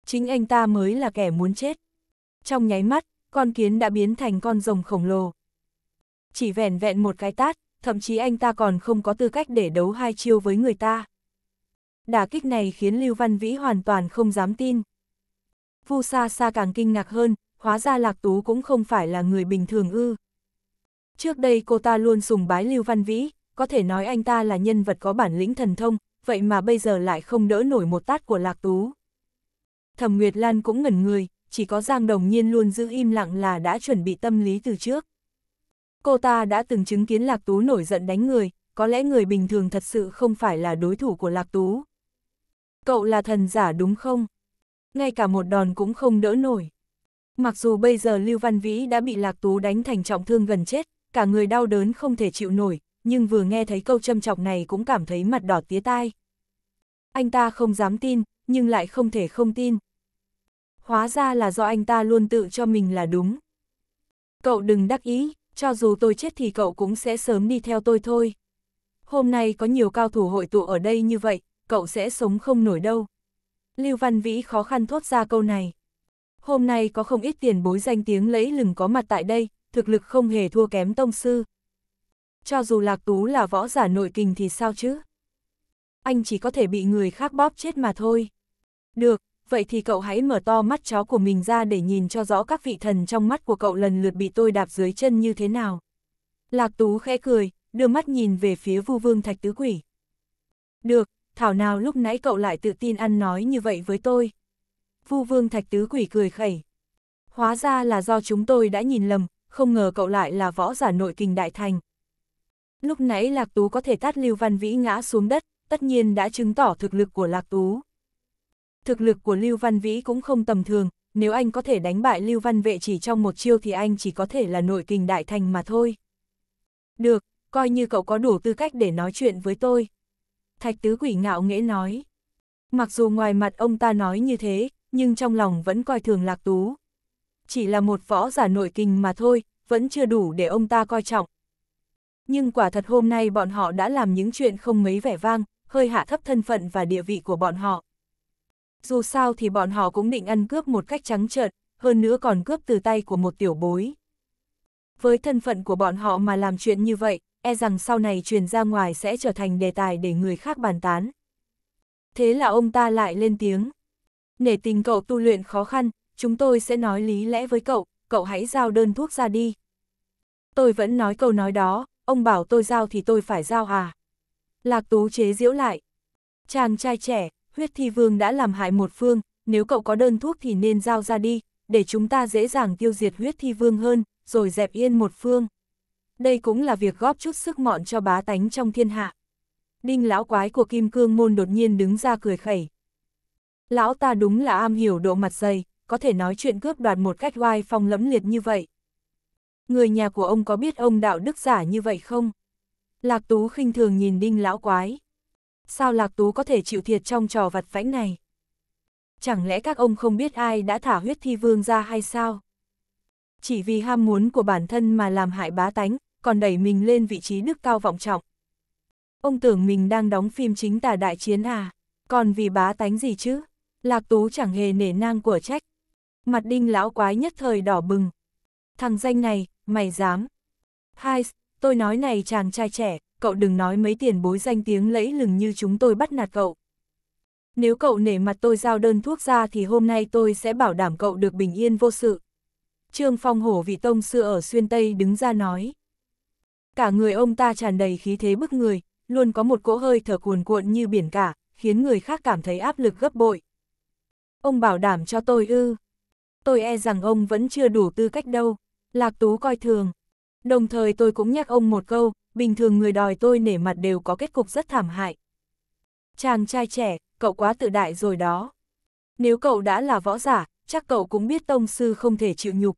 Chính anh ta mới là kẻ muốn chết. Trong nháy mắt, con kiến đã biến thành con rồng khổng lồ. Chỉ vẻn vẹn một cái tát, thậm chí anh ta còn không có tư cách để đấu hai chiêu với người ta. Đả kích này khiến Lưu Văn Vĩ hoàn toàn không dám tin. Vu Sa Sa càng kinh ngạc hơn, hóa ra Lạc Tú cũng không phải là người bình thường ư. Trước đây cô ta luôn sùng bái Lưu Văn Vĩ, có thể nói anh ta là nhân vật có bản lĩnh thần thông, vậy mà bây giờ lại không đỡ nổi một tát của Lạc Tú. Thẩm Nguyệt Lan cũng ngẩn người, chỉ có Giang Đồng Nhiên luôn giữ im lặng là đã chuẩn bị tâm lý từ trước. Cô ta đã từng chứng kiến Lạc Tú nổi giận đánh người, có lẽ người bình thường thật sự không phải là đối thủ của Lạc Tú. Cậu là thần giả đúng không? Ngay cả một đòn cũng không đỡ nổi. Mặc dù bây giờ Lưu Văn Vĩ đã bị Lạc Tú đánh thành trọng thương gần chết, cả người đau đớn không thể chịu nổi, nhưng vừa nghe thấy câu châm chọc này cũng cảm thấy mặt đỏ tía tai. Anh ta không dám tin, nhưng lại không thể không tin. Hóa ra là do anh ta luôn tự cho mình là đúng. Cậu đừng đắc ý, cho dù tôi chết thì cậu cũng sẽ sớm đi theo tôi thôi. Hôm nay có nhiều cao thủ hội tụ ở đây như vậy, cậu sẽ sống không nổi đâu. Lưu Văn Vĩ khó khăn thốt ra câu này. Hôm nay có không ít tiền bối danh tiếng lẫy lừng có mặt tại đây, thực lực không hề thua kém tông sư. Cho dù Lạc Tú là võ giả nội kình thì sao chứ? Anh chỉ có thể bị người khác bóp chết mà thôi. Được, vậy thì cậu hãy mở to mắt chó của mình ra để nhìn cho rõ các vị thần trong mắt của cậu lần lượt bị tôi đạp dưới chân như thế nào. Lạc Tú khẽ cười, đưa mắt nhìn về phía vu vương thạch tứ quỷ. Được, thảo nào lúc nãy cậu lại tự tin ăn nói như vậy với tôi. Vu vương thạch tứ quỷ cười khẩy. Hóa ra là do chúng tôi đã nhìn lầm, không ngờ cậu lại là võ giả nội kình đại thành. Lúc nãy Lạc Tú có thể tát Lưu Văn Vĩ ngã xuống đất, tất nhiên đã chứng tỏ thực lực của Lạc Tú. Thực lực của Lưu Văn Vĩ cũng không tầm thường, nếu anh có thể đánh bại Lưu Văn Vệ chỉ trong một chiêu thì anh chỉ có thể là nội kình đại thành mà thôi. Được, coi như cậu có đủ tư cách để nói chuyện với tôi thạch tứ quỷ ngạo nghễ nói. Mặc dù ngoài mặt ông ta nói như thế, nhưng trong lòng vẫn coi thường lạc tú. Chỉ là một võ giả nội kinh mà thôi, vẫn chưa đủ để ông ta coi trọng. Nhưng quả thật hôm nay bọn họ đã làm những chuyện không mấy vẻ vang, hơi hạ thấp thân phận và địa vị của bọn họ. Dù sao thì bọn họ cũng định ăn cướp một cách trắng trợn, hơn nữa còn cướp từ tay của một tiểu bối. Với thân phận của bọn họ mà làm chuyện như vậy, e rằng sau này truyền ra ngoài sẽ trở thành đề tài để người khác bàn tán. Thế là ông ta lại lên tiếng. Nể tình cậu tu luyện khó khăn, chúng tôi sẽ nói lý lẽ với cậu, cậu hãy giao đơn thuốc ra đi. Tôi vẫn nói câu nói đó, ông bảo tôi giao thì tôi phải giao à. Lạc Tú chế diễu lại. Chàng trai trẻ, huyết thi vương đã làm hại một phương, nếu cậu có đơn thuốc thì nên giao ra đi, để chúng ta dễ dàng tiêu diệt huyết thi vương hơn, rồi dẹp yên một phương đây cũng là việc góp chút sức mọn cho bá tánh trong thiên hạ. Đinh lão quái của Kim Cương Môn đột nhiên đứng ra cười khẩy. Lão ta đúng là am hiểu độ mặt dày, có thể nói chuyện cướp đoạt một cách oai phong lẫm liệt như vậy. Người nhà của ông có biết ông đạo đức giả như vậy không? Lạc Tú khinh thường nhìn Đinh lão quái. Sao Lạc Tú có thể chịu thiệt trong trò vặt vãnh này? Chẳng lẽ các ông không biết ai đã thả huyết thi vương ra hay sao? chỉ vì ham muốn của bản thân mà làm hại bá tánh, còn đẩy mình lên vị trí đức cao vọng trọng. Ông tưởng mình đang đóng phim chính tả đại chiến à, còn vì bá tánh gì chứ? Lạc Tú chẳng hề nể nang của trách. Mặt đinh lão quái nhất thời đỏ bừng. Thằng danh này, mày dám. Hai, tôi nói này chàng trai trẻ, cậu đừng nói mấy tiền bối danh tiếng lẫy lừng như chúng tôi bắt nạt cậu. Nếu cậu nể mặt tôi giao đơn thuốc ra thì hôm nay tôi sẽ bảo đảm cậu được bình yên vô sự. Trương Phong hổ vị tông sư ở xuyên Tây đứng ra nói. Cả người ông ta tràn đầy khí thế bức người, luôn có một cỗ hơi thở cuồn cuộn như biển cả, khiến người khác cảm thấy áp lực gấp bội. Ông bảo đảm cho tôi ư. Tôi e rằng ông vẫn chưa đủ tư cách đâu. Lạc Tú coi thường. Đồng thời tôi cũng nhắc ông một câu, bình thường người đòi tôi nể mặt đều có kết cục rất thảm hại. Chàng trai trẻ, cậu quá tự đại rồi đó. Nếu cậu đã là võ giả, chắc cậu cũng biết tông sư không thể chịu nhục,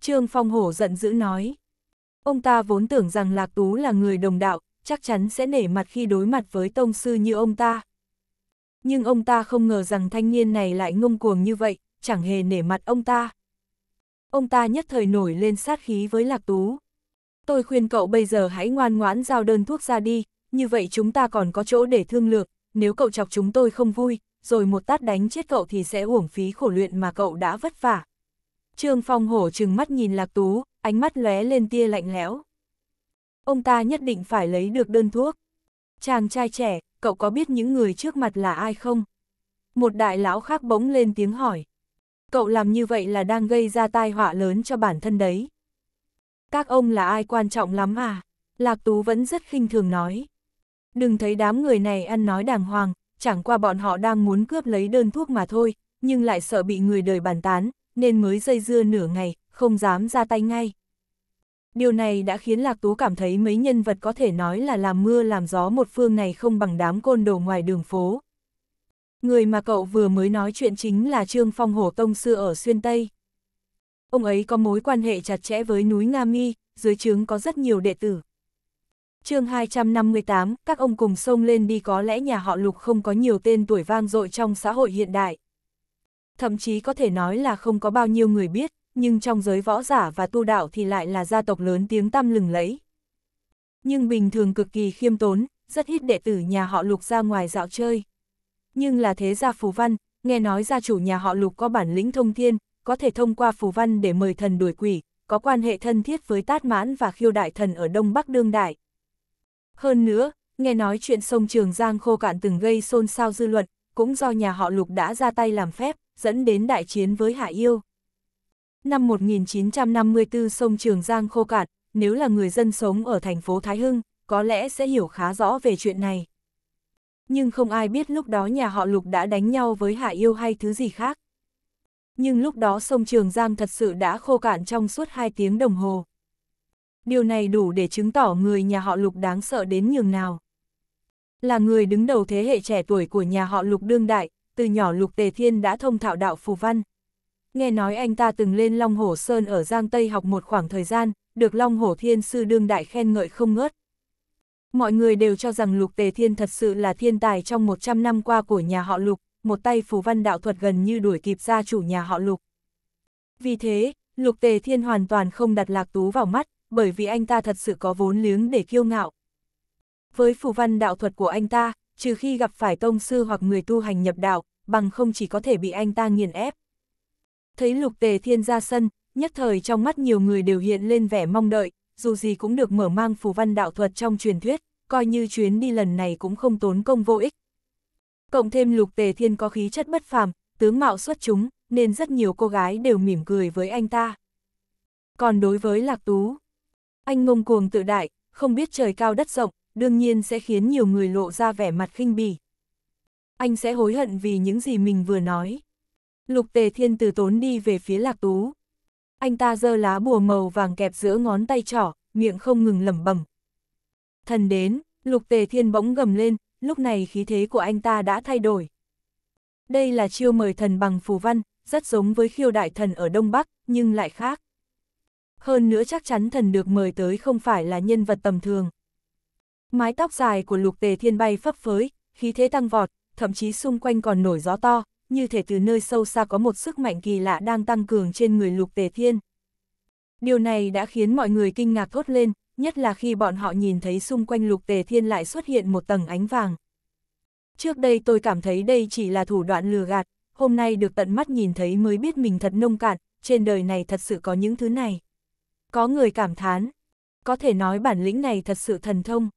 Trương Phong Hổ giận dữ nói. Ông ta vốn tưởng rằng Lạc Tú là người đồng đạo, chắc chắn sẽ nể mặt khi đối mặt với tông sư như ông ta. Nhưng ông ta không ngờ rằng thanh niên này lại ngông cuồng như vậy, chẳng hề nể mặt ông ta. Ông ta nhất thời nổi lên sát khí với Lạc Tú. Tôi khuyên cậu bây giờ hãy ngoan ngoãn giao đơn thuốc ra đi, như vậy chúng ta còn có chỗ để thương lượng, nếu cậu chọc chúng tôi không vui, rồi một tát đánh chết cậu thì sẽ uổng phí khổ luyện mà cậu đã vất vả. Trương Phong hổ trừng mắt nhìn Lạc Tú, ánh mắt lóe lên tia lạnh lẽo. Ông ta nhất định phải lấy được đơn thuốc. Chàng trai trẻ, cậu có biết những người trước mặt là ai không? Một đại lão khác bỗng lên tiếng hỏi. Cậu làm như vậy là đang gây ra tai họa lớn cho bản thân đấy. Các ông là ai quan trọng lắm à? Lạc Tú vẫn rất khinh thường nói. Đừng thấy đám người này ăn nói đàng hoàng, chẳng qua bọn họ đang muốn cướp lấy đơn thuốc mà thôi, nhưng lại sợ bị người đời bàn tán, nên mới dây dưa nửa ngày, không dám ra tay ngay. Điều này đã khiến Lạc Tú cảm thấy mấy nhân vật có thể nói là làm mưa làm gió một phương này không bằng đám côn đồ ngoài đường phố. Người mà cậu vừa mới nói chuyện chính là Trương Phong Hổ Tông Sư ở Xuyên Tây. Ông ấy có mối quan hệ chặt chẽ với núi Nga Mi, dưới trướng có rất nhiều đệ tử. chương 258, các ông cùng sông lên đi có lẽ nhà họ Lục không có nhiều tên tuổi vang dội trong xã hội hiện đại thậm chí có thể nói là không có bao nhiêu người biết, nhưng trong giới võ giả và tu đạo thì lại là gia tộc lớn tiếng tăm lừng lẫy. Nhưng bình thường cực kỳ khiêm tốn, rất ít đệ tử nhà họ lục ra ngoài dạo chơi. Nhưng là thế gia phù văn, nghe nói gia chủ nhà họ lục có bản lĩnh thông thiên, có thể thông qua phù văn để mời thần đuổi quỷ, có quan hệ thân thiết với tát mãn và khiêu đại thần ở Đông Bắc Đương Đại. Hơn nữa, nghe nói chuyện sông Trường Giang khô cạn từng gây xôn xao dư luận, cũng do nhà họ lục đã ra tay làm phép dẫn đến đại chiến với Hạ Yêu. Năm 1954 sông Trường Giang khô cạn, nếu là người dân sống ở thành phố Thái Hưng, có lẽ sẽ hiểu khá rõ về chuyện này. Nhưng không ai biết lúc đó nhà họ Lục đã đánh nhau với Hạ Yêu hay thứ gì khác. Nhưng lúc đó sông Trường Giang thật sự đã khô cạn trong suốt 2 tiếng đồng hồ. Điều này đủ để chứng tỏ người nhà họ Lục đáng sợ đến nhường nào. Là người đứng đầu thế hệ trẻ tuổi của nhà họ Lục đương đại, từ nhỏ Lục Tề Thiên đã thông thạo đạo phù văn. Nghe nói anh ta từng lên Long Hổ Sơn ở Giang Tây học một khoảng thời gian, được Long Hổ Thiên Sư đương đại khen ngợi không ngớt. Mọi người đều cho rằng Lục Tề Thiên thật sự là thiên tài trong 100 năm qua của nhà họ Lục, một tay phù văn đạo thuật gần như đuổi kịp gia chủ nhà họ Lục. Vì thế, Lục Tề Thiên hoàn toàn không đặt Lạc Tú vào mắt, bởi vì anh ta thật sự có vốn liếng để kiêu ngạo. Với phù văn đạo thuật của anh ta, trừ khi gặp phải tông sư hoặc người tu hành nhập đạo, bằng không chỉ có thể bị anh ta nghiền ép. Thấy lục tề thiên ra sân, nhất thời trong mắt nhiều người đều hiện lên vẻ mong đợi, dù gì cũng được mở mang phù văn đạo thuật trong truyền thuyết, coi như chuyến đi lần này cũng không tốn công vô ích. Cộng thêm lục tề thiên có khí chất bất phàm, tướng mạo xuất chúng, nên rất nhiều cô gái đều mỉm cười với anh ta. Còn đối với Lạc Tú, anh ngông cuồng tự đại, không biết trời cao đất rộng, đương nhiên sẽ khiến nhiều người lộ ra vẻ mặt khinh bỉ. Anh sẽ hối hận vì những gì mình vừa nói. Lục tề thiên từ tốn đi về phía lạc tú. Anh ta giơ lá bùa màu vàng kẹp giữa ngón tay trỏ, miệng không ngừng lẩm bẩm. Thần đến, lục tề thiên bỗng gầm lên, lúc này khí thế của anh ta đã thay đổi. Đây là chiêu mời thần bằng phù văn, rất giống với khiêu đại thần ở Đông Bắc, nhưng lại khác. Hơn nữa chắc chắn thần được mời tới không phải là nhân vật tầm thường. Mái tóc dài của lục tề thiên bay phấp phới, khí thế tăng vọt, thậm chí xung quanh còn nổi gió to, như thể từ nơi sâu xa có một sức mạnh kỳ lạ đang tăng cường trên người lục tề thiên. Điều này đã khiến mọi người kinh ngạc thốt lên, nhất là khi bọn họ nhìn thấy xung quanh lục tề thiên lại xuất hiện một tầng ánh vàng. Trước đây tôi cảm thấy đây chỉ là thủ đoạn lừa gạt, hôm nay được tận mắt nhìn thấy mới biết mình thật nông cạn, trên đời này thật sự có những thứ này. Có người cảm thán, có thể nói bản lĩnh này thật sự thần thông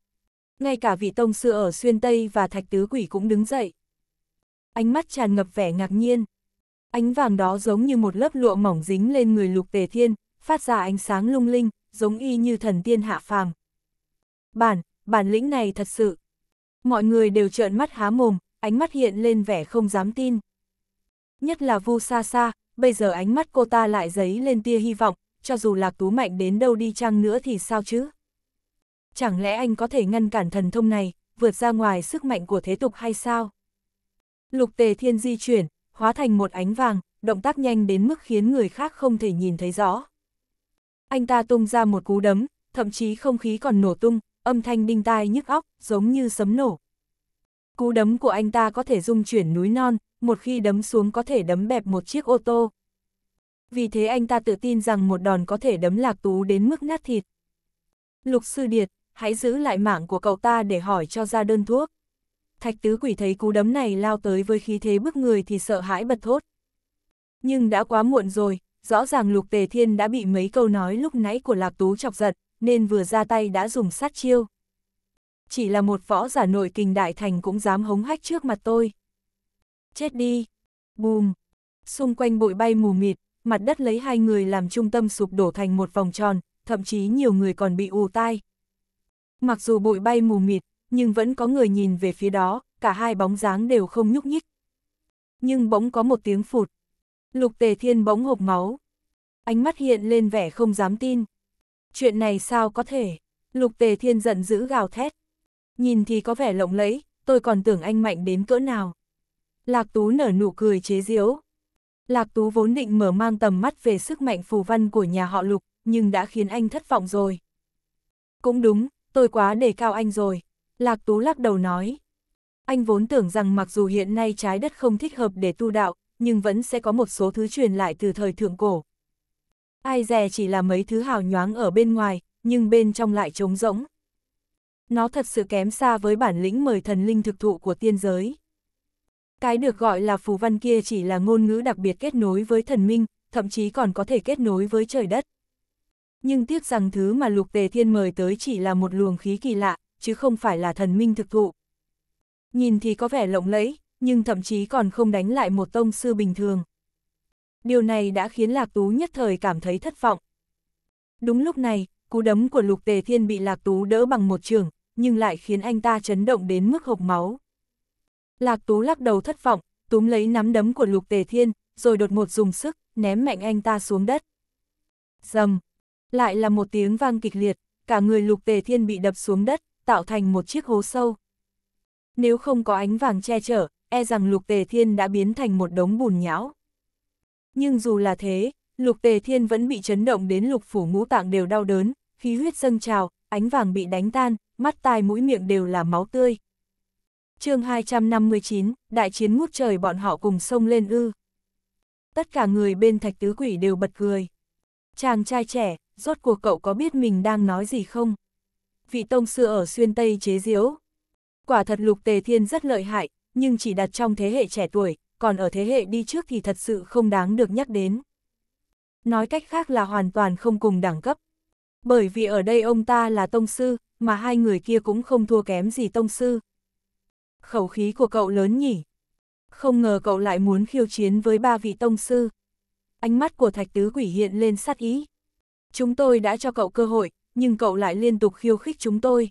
ngay cả vị tông sư ở xuyên Tây và thạch tứ quỷ cũng đứng dậy. Ánh mắt tràn ngập vẻ ngạc nhiên. Ánh vàng đó giống như một lớp lụa mỏng dính lên người lục tề thiên, phát ra ánh sáng lung linh, giống y như thần tiên hạ phàm. Bản, bản lĩnh này thật sự. Mọi người đều trợn mắt há mồm, ánh mắt hiện lên vẻ không dám tin. Nhất là Vu xa xa, bây giờ ánh mắt cô ta lại dấy lên tia hy vọng, cho dù Lạc Tú mạnh đến đâu đi chăng nữa thì sao chứ? Chẳng lẽ anh có thể ngăn cản thần thông này, vượt ra ngoài sức mạnh của thế tục hay sao? Lục tề thiên di chuyển, hóa thành một ánh vàng, động tác nhanh đến mức khiến người khác không thể nhìn thấy rõ. Anh ta tung ra một cú đấm, thậm chí không khí còn nổ tung, âm thanh đinh tai nhức óc, giống như sấm nổ. Cú đấm của anh ta có thể dung chuyển núi non, một khi đấm xuống có thể đấm bẹp một chiếc ô tô. Vì thế anh ta tự tin rằng một đòn có thể đấm lạc tú đến mức nát thịt. Lục sư điệt, hãy giữ lại mạng của cậu ta để hỏi cho ra đơn thuốc. Thạch tứ quỷ thấy cú đấm này lao tới với khí thế bức người thì sợ hãi bật thốt. Nhưng đã quá muộn rồi, rõ ràng Lục Tề Thiên đã bị mấy câu nói lúc nãy của Lạc Tú chọc giận nên vừa ra tay đã dùng sát chiêu. Chỉ là một võ giả nội kinh đại thành cũng dám hống hách trước mặt tôi. Chết đi! Bùm! Xung quanh bụi bay mù mịt, mặt đất lấy hai người làm trung tâm sụp đổ thành một vòng tròn, thậm chí nhiều người còn bị ù tai. Mặc dù bụi bay mù mịt, nhưng vẫn có người nhìn về phía đó, cả hai bóng dáng đều không nhúc nhích. Nhưng bỗng có một tiếng phụt. Lục tề thiên bỗng hộp máu. Ánh mắt hiện lên vẻ không dám tin. Chuyện này sao có thể? Lục tề thiên giận dữ gào thét. Nhìn thì có vẻ lộng lẫy, tôi còn tưởng anh mạnh đến cỡ nào. Lạc tú nở nụ cười chế giễu. Lạc tú vốn định mở mang tầm mắt về sức mạnh phù văn của nhà họ lục, nhưng đã khiến anh thất vọng rồi. Cũng đúng, tôi quá đề cao anh rồi. Lạc Tú lắc đầu nói. Anh vốn tưởng rằng mặc dù hiện nay trái đất không thích hợp để tu đạo, nhưng vẫn sẽ có một số thứ truyền lại từ thời thượng cổ. Ai dè chỉ là mấy thứ hào nhoáng ở bên ngoài, nhưng bên trong lại trống rỗng. Nó thật sự kém xa với bản lĩnh mời thần linh thực thụ của tiên giới. Cái được gọi là phù văn kia chỉ là ngôn ngữ đặc biệt kết nối với thần minh, thậm chí còn có thể kết nối với trời đất. Nhưng tiếc rằng thứ mà Lục Tề Thiên mời tới chỉ là một luồng khí kỳ lạ, chứ không phải là thần minh thực thụ. Nhìn thì có vẻ lộng lẫy, nhưng thậm chí còn không đánh lại một tông sư bình thường. Điều này đã khiến Lạc Tú nhất thời cảm thấy thất vọng. Đúng lúc này, cú đấm của Lục Tề Thiên bị Lạc Tú đỡ bằng một trường, nhưng lại khiến anh ta chấn động đến mức hộc máu. Lạc Tú lắc đầu thất vọng, túm lấy nắm đấm của Lục Tề Thiên, rồi đột một dùng sức, ném mạnh anh ta xuống đất. Dầm, lại là một tiếng vang kịch liệt, cả người lục tề thiên bị đập xuống đất, tạo thành một chiếc hố sâu. Nếu không có ánh vàng che chở, e rằng lục tề thiên đã biến thành một đống bùn nhão. Nhưng dù là thế, lục tề thiên vẫn bị chấn động đến lục phủ ngũ tạng đều đau đớn, khí huyết dâng trào, ánh vàng bị đánh tan, mắt tai mũi miệng đều là máu tươi. chương 259, đại chiến ngút trời bọn họ cùng sông lên ư. Tất cả người bên thạch tứ quỷ đều bật cười. Chàng trai trẻ, rốt cuộc cậu có biết mình đang nói gì không? Vị tông sư ở xuyên Tây chế diếu Quả thật lục tề thiên rất lợi hại, nhưng chỉ đặt trong thế hệ trẻ tuổi, còn ở thế hệ đi trước thì thật sự không đáng được nhắc đến. Nói cách khác là hoàn toàn không cùng đẳng cấp. Bởi vì ở đây ông ta là tông sư, mà hai người kia cũng không thua kém gì tông sư. Khẩu khí của cậu lớn nhỉ. Không ngờ cậu lại muốn khiêu chiến với ba vị tông sư. Ánh mắt của thạch tứ quỷ hiện lên sát ý. Chúng tôi đã cho cậu cơ hội, nhưng cậu lại liên tục khiêu khích chúng tôi.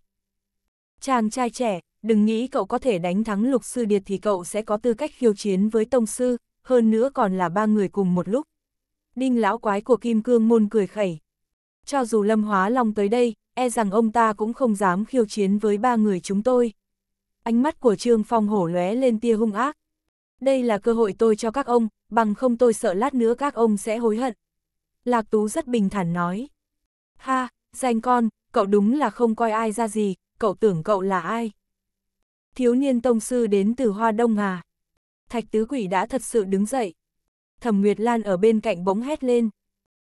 Chàng trai trẻ, đừng nghĩ cậu có thể đánh thắng lục sư điệt thì cậu sẽ có tư cách khiêu chiến với tông sư, hơn nữa còn là ba người cùng một lúc. Đinh lão quái của Kim Cương Môn cười khẩy. Cho dù Lâm Hóa Long tới đây, e rằng ông ta cũng không dám khiêu chiến với ba người chúng tôi. Ánh mắt của Trương Phong hổ lóe lên tia hung ác. Đây là cơ hội tôi cho các ông, bằng không tôi sợ lát nữa các ông sẽ hối hận. Lạc Tú rất bình thản nói. Ha, danh con, cậu đúng là không coi ai ra gì, cậu tưởng cậu là ai? Thiếu niên tông sư đến từ Hoa Đông à? Thạch tứ quỷ đã thật sự đứng dậy. Thẩm Nguyệt Lan ở bên cạnh bỗng hét lên.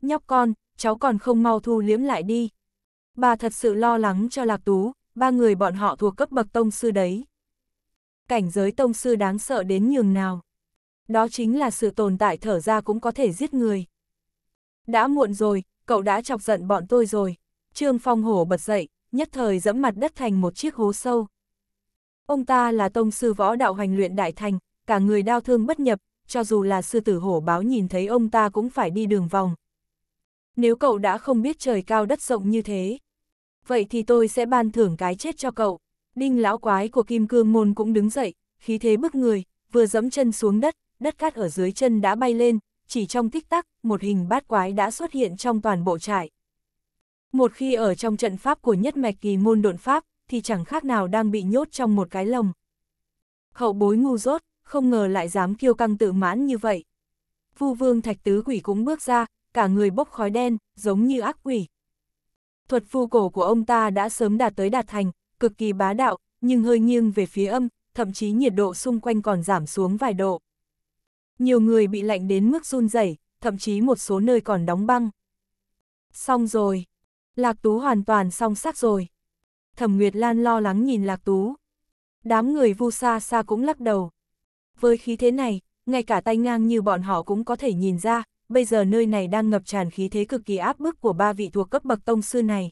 Nhóc con, cháu còn không mau thu liếm lại đi. Bà thật sự lo lắng cho Lạc Tú, ba người bọn họ thuộc cấp bậc tông sư đấy. Cảnh giới tông sư đáng sợ đến nhường nào. Đó chính là sự tồn tại thở ra cũng có thể giết người. Đã muộn rồi, cậu đã chọc giận bọn tôi rồi. Trương Phong hổ bật dậy, nhất thời dẫm mặt đất thành một chiếc hố sâu. Ông ta là tông sư võ đạo hành luyện đại thành, cả người đau thương bất nhập, cho dù là sư tử hổ báo nhìn thấy ông ta cũng phải đi đường vòng. Nếu cậu đã không biết trời cao đất rộng như thế, vậy thì tôi sẽ ban thưởng cái chết cho cậu. Đinh lão quái của Kim Cương Môn cũng đứng dậy, khí thế bức người, vừa dẫm chân xuống đất, đất cát ở dưới chân đã bay lên, chỉ trong tích tắc, một hình bát quái đã xuất hiện trong toàn bộ trại. Một khi ở trong trận pháp của nhất mạch kỳ môn độn pháp, thì chẳng khác nào đang bị nhốt trong một cái lồng. Hậu bối ngu dốt, không ngờ lại dám kiêu căng tự mãn như vậy. Vu vương thạch tứ quỷ cũng bước ra, cả người bốc khói đen, giống như ác quỷ. Thuật phu cổ của ông ta đã sớm đạt tới đạt thành, cực kỳ bá đạo, nhưng hơi nghiêng về phía âm, thậm chí nhiệt độ xung quanh còn giảm xuống vài độ. Nhiều người bị lạnh đến mức run rẩy, thậm chí một số nơi còn đóng băng. Xong rồi, Lạc Tú hoàn toàn song sắc rồi. Thẩm Nguyệt Lan lo lắng nhìn Lạc Tú. Đám người vu xa xa cũng lắc đầu. Với khí thế này, ngay cả tay ngang như bọn họ cũng có thể nhìn ra, bây giờ nơi này đang ngập tràn khí thế cực kỳ áp bức của ba vị thuộc cấp bậc tông sư này.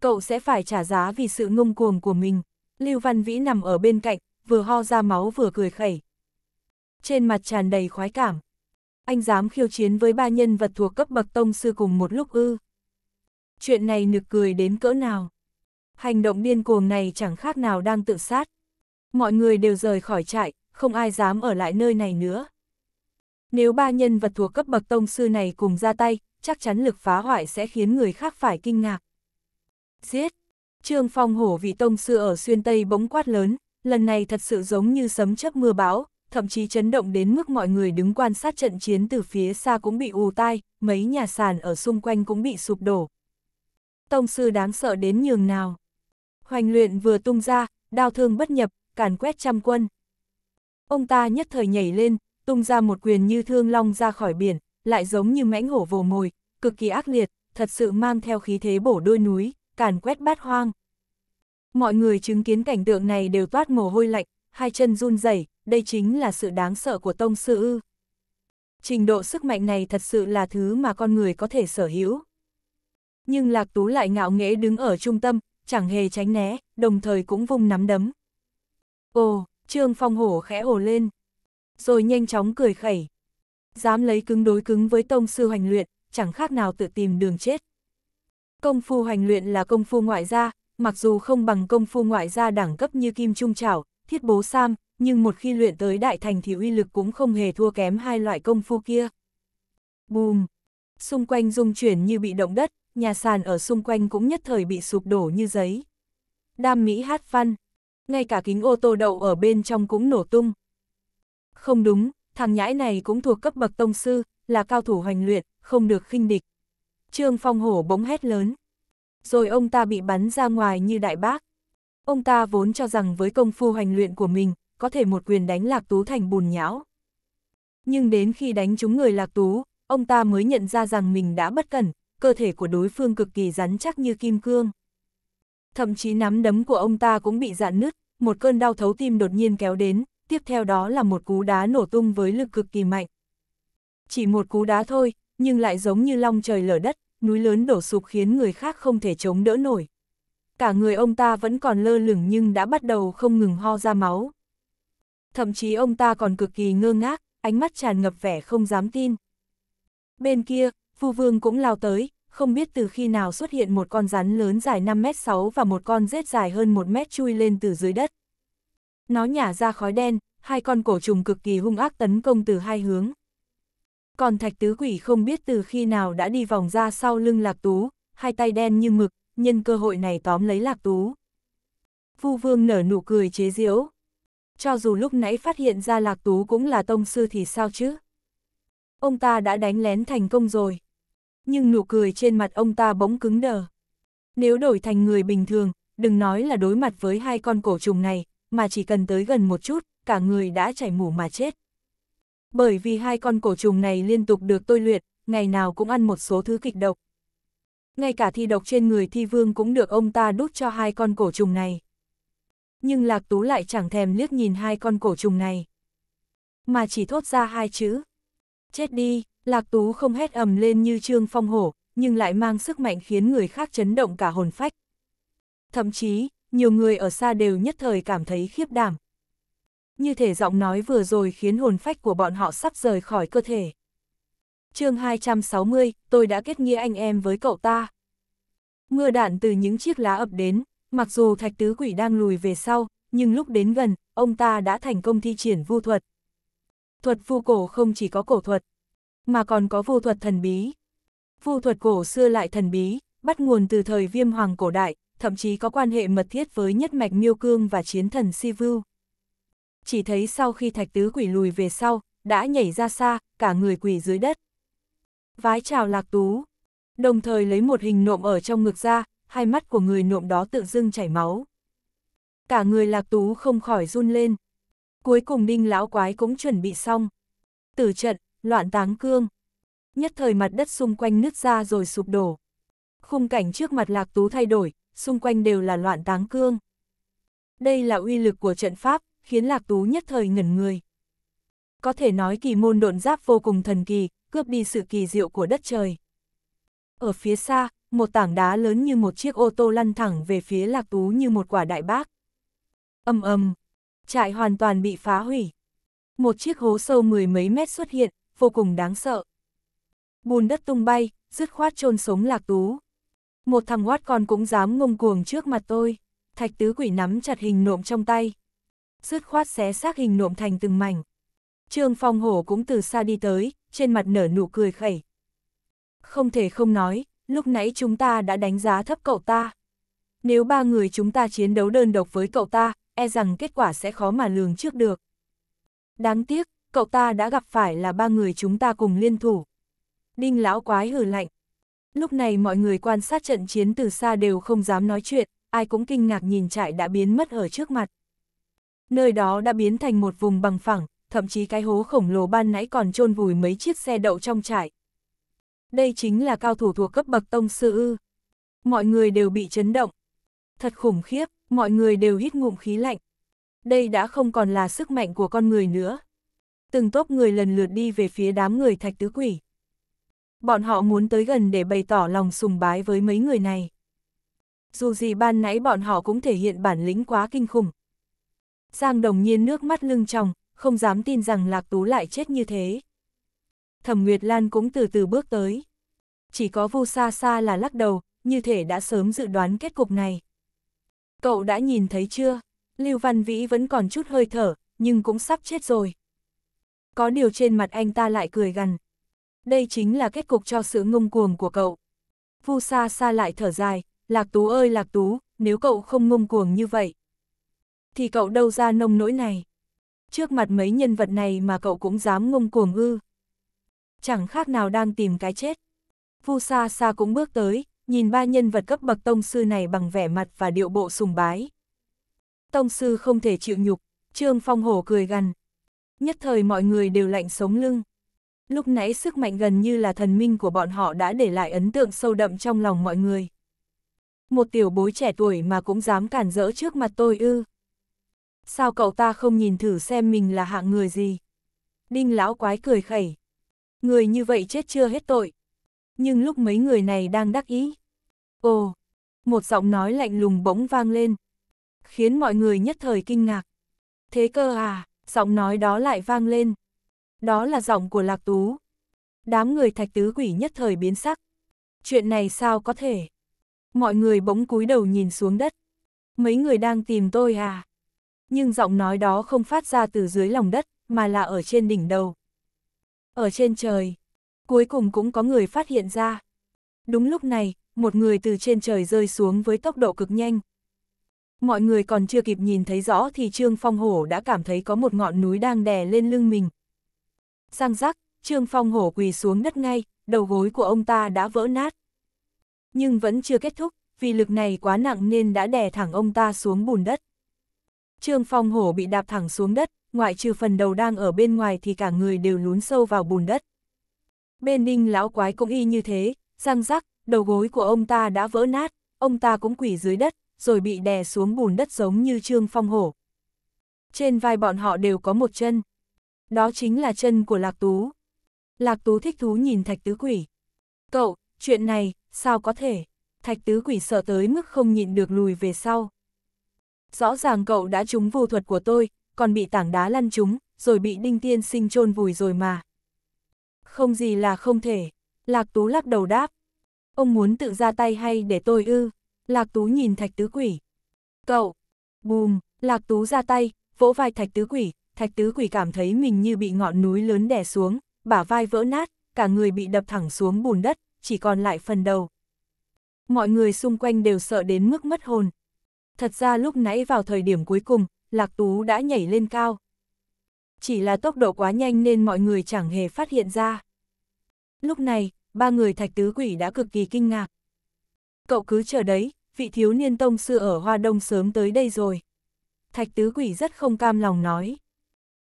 Cậu sẽ phải trả giá vì sự ngông cuồng của mình. Lưu Văn Vĩ nằm ở bên cạnh, vừa ho ra máu vừa cười khẩy, trên mặt tràn đầy khoái cảm. Anh dám khiêu chiến với ba nhân vật thuộc cấp bậc tông sư cùng một lúc ư. Chuyện này nực cười đến cỡ nào. Hành động điên cuồng này chẳng khác nào đang tự sát. Mọi người đều rời khỏi trại, không ai dám ở lại nơi này nữa. Nếu ba nhân vật thuộc cấp bậc tông sư này cùng ra tay, chắc chắn lực phá hoại sẽ khiến người khác phải kinh ngạc. Giết! Trương Phong hổ vị tông sư ở xuyên Tây bỗng quát lớn, lần này thật sự giống như sấm chớp mưa bão, thậm chí chấn động đến mức mọi người đứng quan sát trận chiến từ phía xa cũng bị ù tai, mấy nhà sàn ở xung quanh cũng bị sụp đổ. Tông sư đáng sợ đến nhường nào. Hoành luyện vừa tung ra, đao thương bất nhập, càn quét trăm quân. Ông ta nhất thời nhảy lên, tung ra một quyền như thương long ra khỏi biển, lại giống như mãnh hổ vồ mồi, cực kỳ ác liệt, thật sự mang theo khí thế bổ đôi núi, càn quét bát hoang. Mọi người chứng kiến cảnh tượng này đều toát mồ hôi lạnh, hai chân run rẩy, đây chính là sự đáng sợ của tông sư ư. Trình độ sức mạnh này thật sự là thứ mà con người có thể sở hữu. Nhưng Lạc Tú lại ngạo nghễ đứng ở trung tâm, chẳng hề tránh né, đồng thời cũng vung nắm đấm. Ồ, Trương Phong hổ khẽ ồ lên, rồi nhanh chóng cười khẩy. Dám lấy cứng đối cứng với tông sư hoành luyện, chẳng khác nào tự tìm đường chết. Công phu hoành luyện là công phu ngoại gia, mặc dù không bằng công phu ngoại gia đẳng cấp như kim trung trảo, thiết bố sam, nhưng một khi luyện tới đại thành thì uy lực cũng không hề thua kém hai loại công phu kia. Bùm! Xung quanh rung chuyển như bị động đất, nhà sàn ở xung quanh cũng nhất thời bị sụp đổ như giấy. Đam Mỹ hát văn, ngay cả kính ô tô đậu ở bên trong cũng nổ tung. Không đúng, thằng nhãi này cũng thuộc cấp bậc tông sư, là cao thủ hoành luyện, không được khinh địch. Trương Phong Hổ bỗng hét lớn. Rồi ông ta bị bắn ra ngoài như đại bác. Ông ta vốn cho rằng với công phu hoành luyện của mình, có thể một quyền đánh Lạc Tú thành bùn nhão. Nhưng đến khi đánh trúng người Lạc Tú, ông ta mới nhận ra rằng mình đã bất cẩn, cơ thể của đối phương cực kỳ rắn chắc như kim cương. Thậm chí nắm đấm của ông ta cũng bị dạn nứt, một cơn đau thấu tim đột nhiên kéo đến, tiếp theo đó là một cú đá nổ tung với lực cực kỳ mạnh. Chỉ một cú đá thôi, nhưng lại giống như long trời lở đất, núi lớn đổ sụp khiến người khác không thể chống đỡ nổi. Cả người ông ta vẫn còn lơ lửng nhưng đã bắt đầu không ngừng ho ra máu thậm chí ông ta còn cực kỳ ngơ ngác, ánh mắt tràn ngập vẻ không dám tin. Bên kia, Phu Vương cũng lao tới, không biết từ khi nào xuất hiện một con rắn lớn dài 5m6 và một con rết dài hơn 1m chui lên từ dưới đất. Nó nhả ra khói đen, hai con cổ trùng cực kỳ hung ác tấn công từ hai hướng. Còn thạch tứ quỷ không biết từ khi nào đã đi vòng ra sau lưng lạc tú, hai tay đen như mực, nhân cơ hội này tóm lấy lạc tú. Phu vương nở nụ cười chế giễu, cho dù lúc nãy phát hiện ra Lạc Tú cũng là tông sư thì sao chứ? Ông ta đã đánh lén thành công rồi. Nhưng nụ cười trên mặt ông ta bỗng cứng đờ. Nếu đổi thành người bình thường, đừng nói là đối mặt với hai con cổ trùng này, mà chỉ cần tới gần một chút, cả người đã chảy mủ mà chết. Bởi vì hai con cổ trùng này liên tục được tôi luyện, ngày nào cũng ăn một số thứ kịch độc. Ngay cả thi độc trên người thi vương cũng được ông ta đút cho hai con cổ trùng này nhưng Lạc Tú lại chẳng thèm liếc nhìn hai con cổ trùng này. Mà chỉ thốt ra hai chữ. Chết đi, Lạc Tú không hét ầm lên như Trương Phong Hổ, nhưng lại mang sức mạnh khiến người khác chấn động cả hồn phách. Thậm chí, nhiều người ở xa đều nhất thời cảm thấy khiếp đảm. Như thể giọng nói vừa rồi khiến hồn phách của bọn họ sắp rời khỏi cơ thể. chương 260, tôi đã kết nghĩa anh em với cậu ta. Mưa đạn từ những chiếc lá ập đến, Mặc dù thạch tứ quỷ đang lùi về sau, nhưng lúc đến gần, ông ta đã thành công thi triển vu thuật. Thuật vu cổ không chỉ có cổ thuật, mà còn có vu thuật thần bí. Vu thuật cổ xưa lại thần bí, bắt nguồn từ thời viêm hoàng cổ đại, thậm chí có quan hệ mật thiết với nhất mạch miêu cương và chiến thần si vưu. Chỉ thấy sau khi thạch tứ quỷ lùi về sau, đã nhảy ra xa, cả người quỷ dưới đất. Vái chào lạc tú, đồng thời lấy một hình nộm ở trong ngực ra, hai mắt của người nộm đó tự dưng chảy máu. Cả người lạc tú không khỏi run lên. Cuối cùng đinh lão quái cũng chuẩn bị xong. Tử trận, loạn táng cương. Nhất thời mặt đất xung quanh nứt ra rồi sụp đổ. Khung cảnh trước mặt lạc tú thay đổi, xung quanh đều là loạn táng cương. Đây là uy lực của trận pháp, khiến lạc tú nhất thời ngẩn người. Có thể nói kỳ môn độn giáp vô cùng thần kỳ, cướp đi sự kỳ diệu của đất trời. Ở phía xa, một tảng đá lớn như một chiếc ô tô lăn thẳng về phía lạc tú như một quả đại bác. Âm ầm, trại hoàn toàn bị phá hủy. Một chiếc hố sâu mười mấy mét xuất hiện, vô cùng đáng sợ. Bùn đất tung bay, dứt khoát chôn sống lạc tú. Một thằng oát con cũng dám ngông cuồng trước mặt tôi. Thạch tứ quỷ nắm chặt hình nộm trong tay. Dứt khoát xé xác hình nộm thành từng mảnh. Trương Phong Hổ cũng từ xa đi tới, trên mặt nở nụ cười khẩy. Không thể không nói, lúc nãy chúng ta đã đánh giá thấp cậu ta. Nếu ba người chúng ta chiến đấu đơn độc với cậu ta, e rằng kết quả sẽ khó mà lường trước được. Đáng tiếc, cậu ta đã gặp phải là ba người chúng ta cùng liên thủ. Đinh lão quái hử lạnh. Lúc này mọi người quan sát trận chiến từ xa đều không dám nói chuyện, ai cũng kinh ngạc nhìn trại đã biến mất ở trước mặt. Nơi đó đã biến thành một vùng bằng phẳng, thậm chí cái hố khổng lồ ban nãy còn chôn vùi mấy chiếc xe đậu trong trại, đây chính là cao thủ thuộc cấp bậc tông sư ư. Mọi người đều bị chấn động. Thật khủng khiếp, mọi người đều hít ngụm khí lạnh. Đây đã không còn là sức mạnh của con người nữa. Từng tốp người lần lượt đi về phía đám người thạch tứ quỷ. Bọn họ muốn tới gần để bày tỏ lòng sùng bái với mấy người này. Dù gì ban nãy bọn họ cũng thể hiện bản lĩnh quá kinh khủng. Giang đồng nhiên nước mắt lưng tròng, không dám tin rằng Lạc Tú lại chết như thế. Thẩm Nguyệt Lan cũng từ từ bước tới. Chỉ có Vu Sa Sa là lắc đầu, như thể đã sớm dự đoán kết cục này. Cậu đã nhìn thấy chưa? Lưu Văn Vĩ vẫn còn chút hơi thở, nhưng cũng sắp chết rồi. Có điều trên mặt anh ta lại cười gằn. Đây chính là kết cục cho sự ngông cuồng của cậu. Vu Sa Sa lại thở dài, Lạc Tú ơi Lạc Tú, nếu cậu không ngông cuồng như vậy, thì cậu đâu ra nông nỗi này. Trước mặt mấy nhân vật này mà cậu cũng dám ngông cuồng ư chẳng khác nào đang tìm cái chết. Vu Sa Sa cũng bước tới, nhìn ba nhân vật cấp bậc tông sư này bằng vẻ mặt và điệu bộ sùng bái. Tông sư không thể chịu nhục, Trương Phong Hổ cười gằn. Nhất thời mọi người đều lạnh sống lưng. Lúc nãy sức mạnh gần như là thần minh của bọn họ đã để lại ấn tượng sâu đậm trong lòng mọi người. Một tiểu bối trẻ tuổi mà cũng dám cản rỡ trước mặt tôi ư. Sao cậu ta không nhìn thử xem mình là hạng người gì? Đinh lão quái cười khẩy người như vậy chết chưa hết tội. Nhưng lúc mấy người này đang đắc ý. Ồ, một giọng nói lạnh lùng bỗng vang lên, khiến mọi người nhất thời kinh ngạc. Thế cơ à, giọng nói đó lại vang lên. Đó là giọng của Lạc Tú. Đám người thạch tứ quỷ nhất thời biến sắc. Chuyện này sao có thể? Mọi người bỗng cúi đầu nhìn xuống đất. Mấy người đang tìm tôi à? Nhưng giọng nói đó không phát ra từ dưới lòng đất, mà là ở trên đỉnh đầu. Ở trên trời, cuối cùng cũng có người phát hiện ra. Đúng lúc này, một người từ trên trời rơi xuống với tốc độ cực nhanh. Mọi người còn chưa kịp nhìn thấy rõ thì Trương Phong Hổ đã cảm thấy có một ngọn núi đang đè lên lưng mình. Sang rắc, Trương Phong Hổ quỳ xuống đất ngay, đầu gối của ông ta đã vỡ nát. Nhưng vẫn chưa kết thúc, vì lực này quá nặng nên đã đè thẳng ông ta xuống bùn đất. Trương Phong Hổ bị đạp thẳng xuống đất, ngoại trừ phần đầu đang ở bên ngoài thì cả người đều lún sâu vào bùn đất. Bên ninh lão quái cũng y như thế, răng rắc, đầu gối của ông ta đã vỡ nát, ông ta cũng quỷ dưới đất, rồi bị đè xuống bùn đất giống như trương phong hổ. Trên vai bọn họ đều có một chân. Đó chính là chân của Lạc Tú. Lạc Tú thích thú nhìn thạch tứ quỷ. Cậu, chuyện này, sao có thể? Thạch tứ quỷ sợ tới mức không nhịn được lùi về sau. Rõ ràng cậu đã trúng vô thuật của tôi, còn bị tảng đá lăn trúng, rồi bị đinh tiên sinh chôn vùi rồi mà. Không gì là không thể, Lạc Tú lắc đầu đáp. Ông muốn tự ra tay hay để tôi ư? Lạc Tú nhìn thạch tứ quỷ. Cậu, bùm, Lạc Tú ra tay, vỗ vai thạch tứ quỷ, thạch tứ quỷ cảm thấy mình như bị ngọn núi lớn đè xuống, bả vai vỡ nát, cả người bị đập thẳng xuống bùn đất, chỉ còn lại phần đầu. Mọi người xung quanh đều sợ đến mức mất hồn. Thật ra lúc nãy vào thời điểm cuối cùng, Lạc Tú đã nhảy lên cao. Chỉ là tốc độ quá nhanh nên mọi người chẳng hề phát hiện ra. Lúc này, ba người thạch tứ quỷ đã cực kỳ kinh ngạc. Cậu cứ chờ đấy, vị thiếu niên tông sư ở Hoa Đông sớm tới đây rồi. Thạch tứ quỷ rất không cam lòng nói.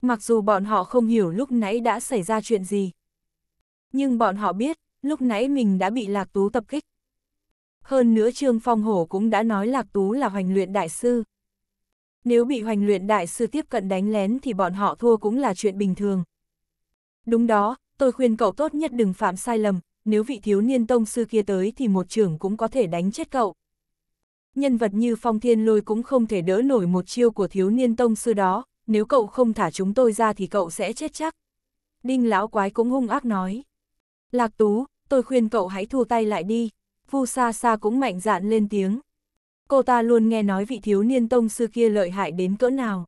Mặc dù bọn họ không hiểu lúc nãy đã xảy ra chuyện gì. Nhưng bọn họ biết, lúc nãy mình đã bị Lạc Tú tập kích. Hơn nữa Trương Phong Hổ cũng đã nói Lạc Tú là hoành luyện đại sư. Nếu bị hoành luyện đại sư tiếp cận đánh lén thì bọn họ thua cũng là chuyện bình thường. Đúng đó, tôi khuyên cậu tốt nhất đừng phạm sai lầm, nếu vị thiếu niên tông sư kia tới thì một trưởng cũng có thể đánh chết cậu. Nhân vật như Phong Thiên Lôi cũng không thể đỡ nổi một chiêu của thiếu niên tông sư đó, nếu cậu không thả chúng tôi ra thì cậu sẽ chết chắc. Đinh lão quái cũng hung ác nói. Lạc Tú, tôi khuyên cậu hãy thu tay lại đi. Vu Sa Sa cũng mạnh dạn lên tiếng. Cô ta luôn nghe nói vị thiếu niên tông sư kia lợi hại đến cỡ nào.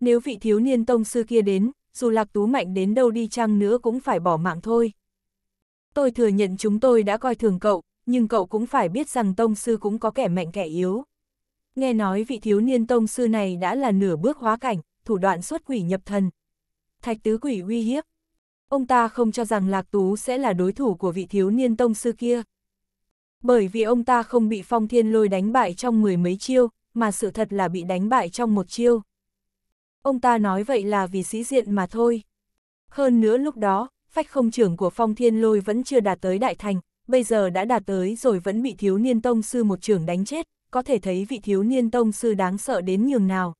Nếu vị thiếu niên tông sư kia đến, dù lạc tú mạnh đến đâu đi chăng nữa cũng phải bỏ mạng thôi. Tôi thừa nhận chúng tôi đã coi thường cậu, nhưng cậu cũng phải biết rằng tông sư cũng có kẻ mạnh kẻ yếu. Nghe nói vị thiếu niên tông sư này đã là nửa bước hóa cảnh, thủ đoạn xuất quỷ nhập thần. Thạch tứ quỷ uy hiếp. Ông ta không cho rằng Lạc Tú sẽ là đối thủ của vị thiếu niên tông sư kia. Bởi vì ông ta không bị phong thiên lôi đánh bại trong mười mấy chiêu, mà sự thật là bị đánh bại trong một chiêu. Ông ta nói vậy là vì sĩ diện mà thôi. Hơn nữa lúc đó, phách không trưởng của phong thiên lôi vẫn chưa đạt tới đại thành, bây giờ đã đạt tới rồi vẫn bị thiếu niên tông sư một trưởng đánh chết, có thể thấy vị thiếu niên tông sư đáng sợ đến nhường nào.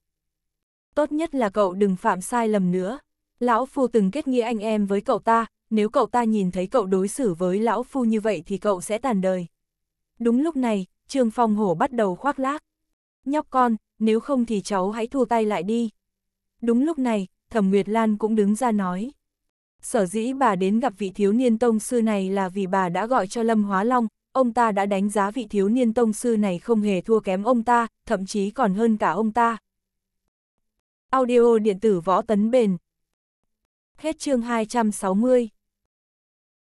Tốt nhất là cậu đừng phạm sai lầm nữa. Lão Phu từng kết nghĩa anh em với cậu ta, nếu cậu ta nhìn thấy cậu đối xử với Lão Phu như vậy thì cậu sẽ tàn đời. Đúng lúc này, trường phòng hổ bắt đầu khoác lác. Nhóc con, nếu không thì cháu hãy thua tay lại đi. Đúng lúc này, Thẩm Nguyệt Lan cũng đứng ra nói. Sở dĩ bà đến gặp vị thiếu niên tông sư này là vì bà đã gọi cho Lâm Hóa Long, ông ta đã đánh giá vị thiếu niên tông sư này không hề thua kém ông ta, thậm chí còn hơn cả ông ta. Audio điện tử võ tấn bền Hết chương 260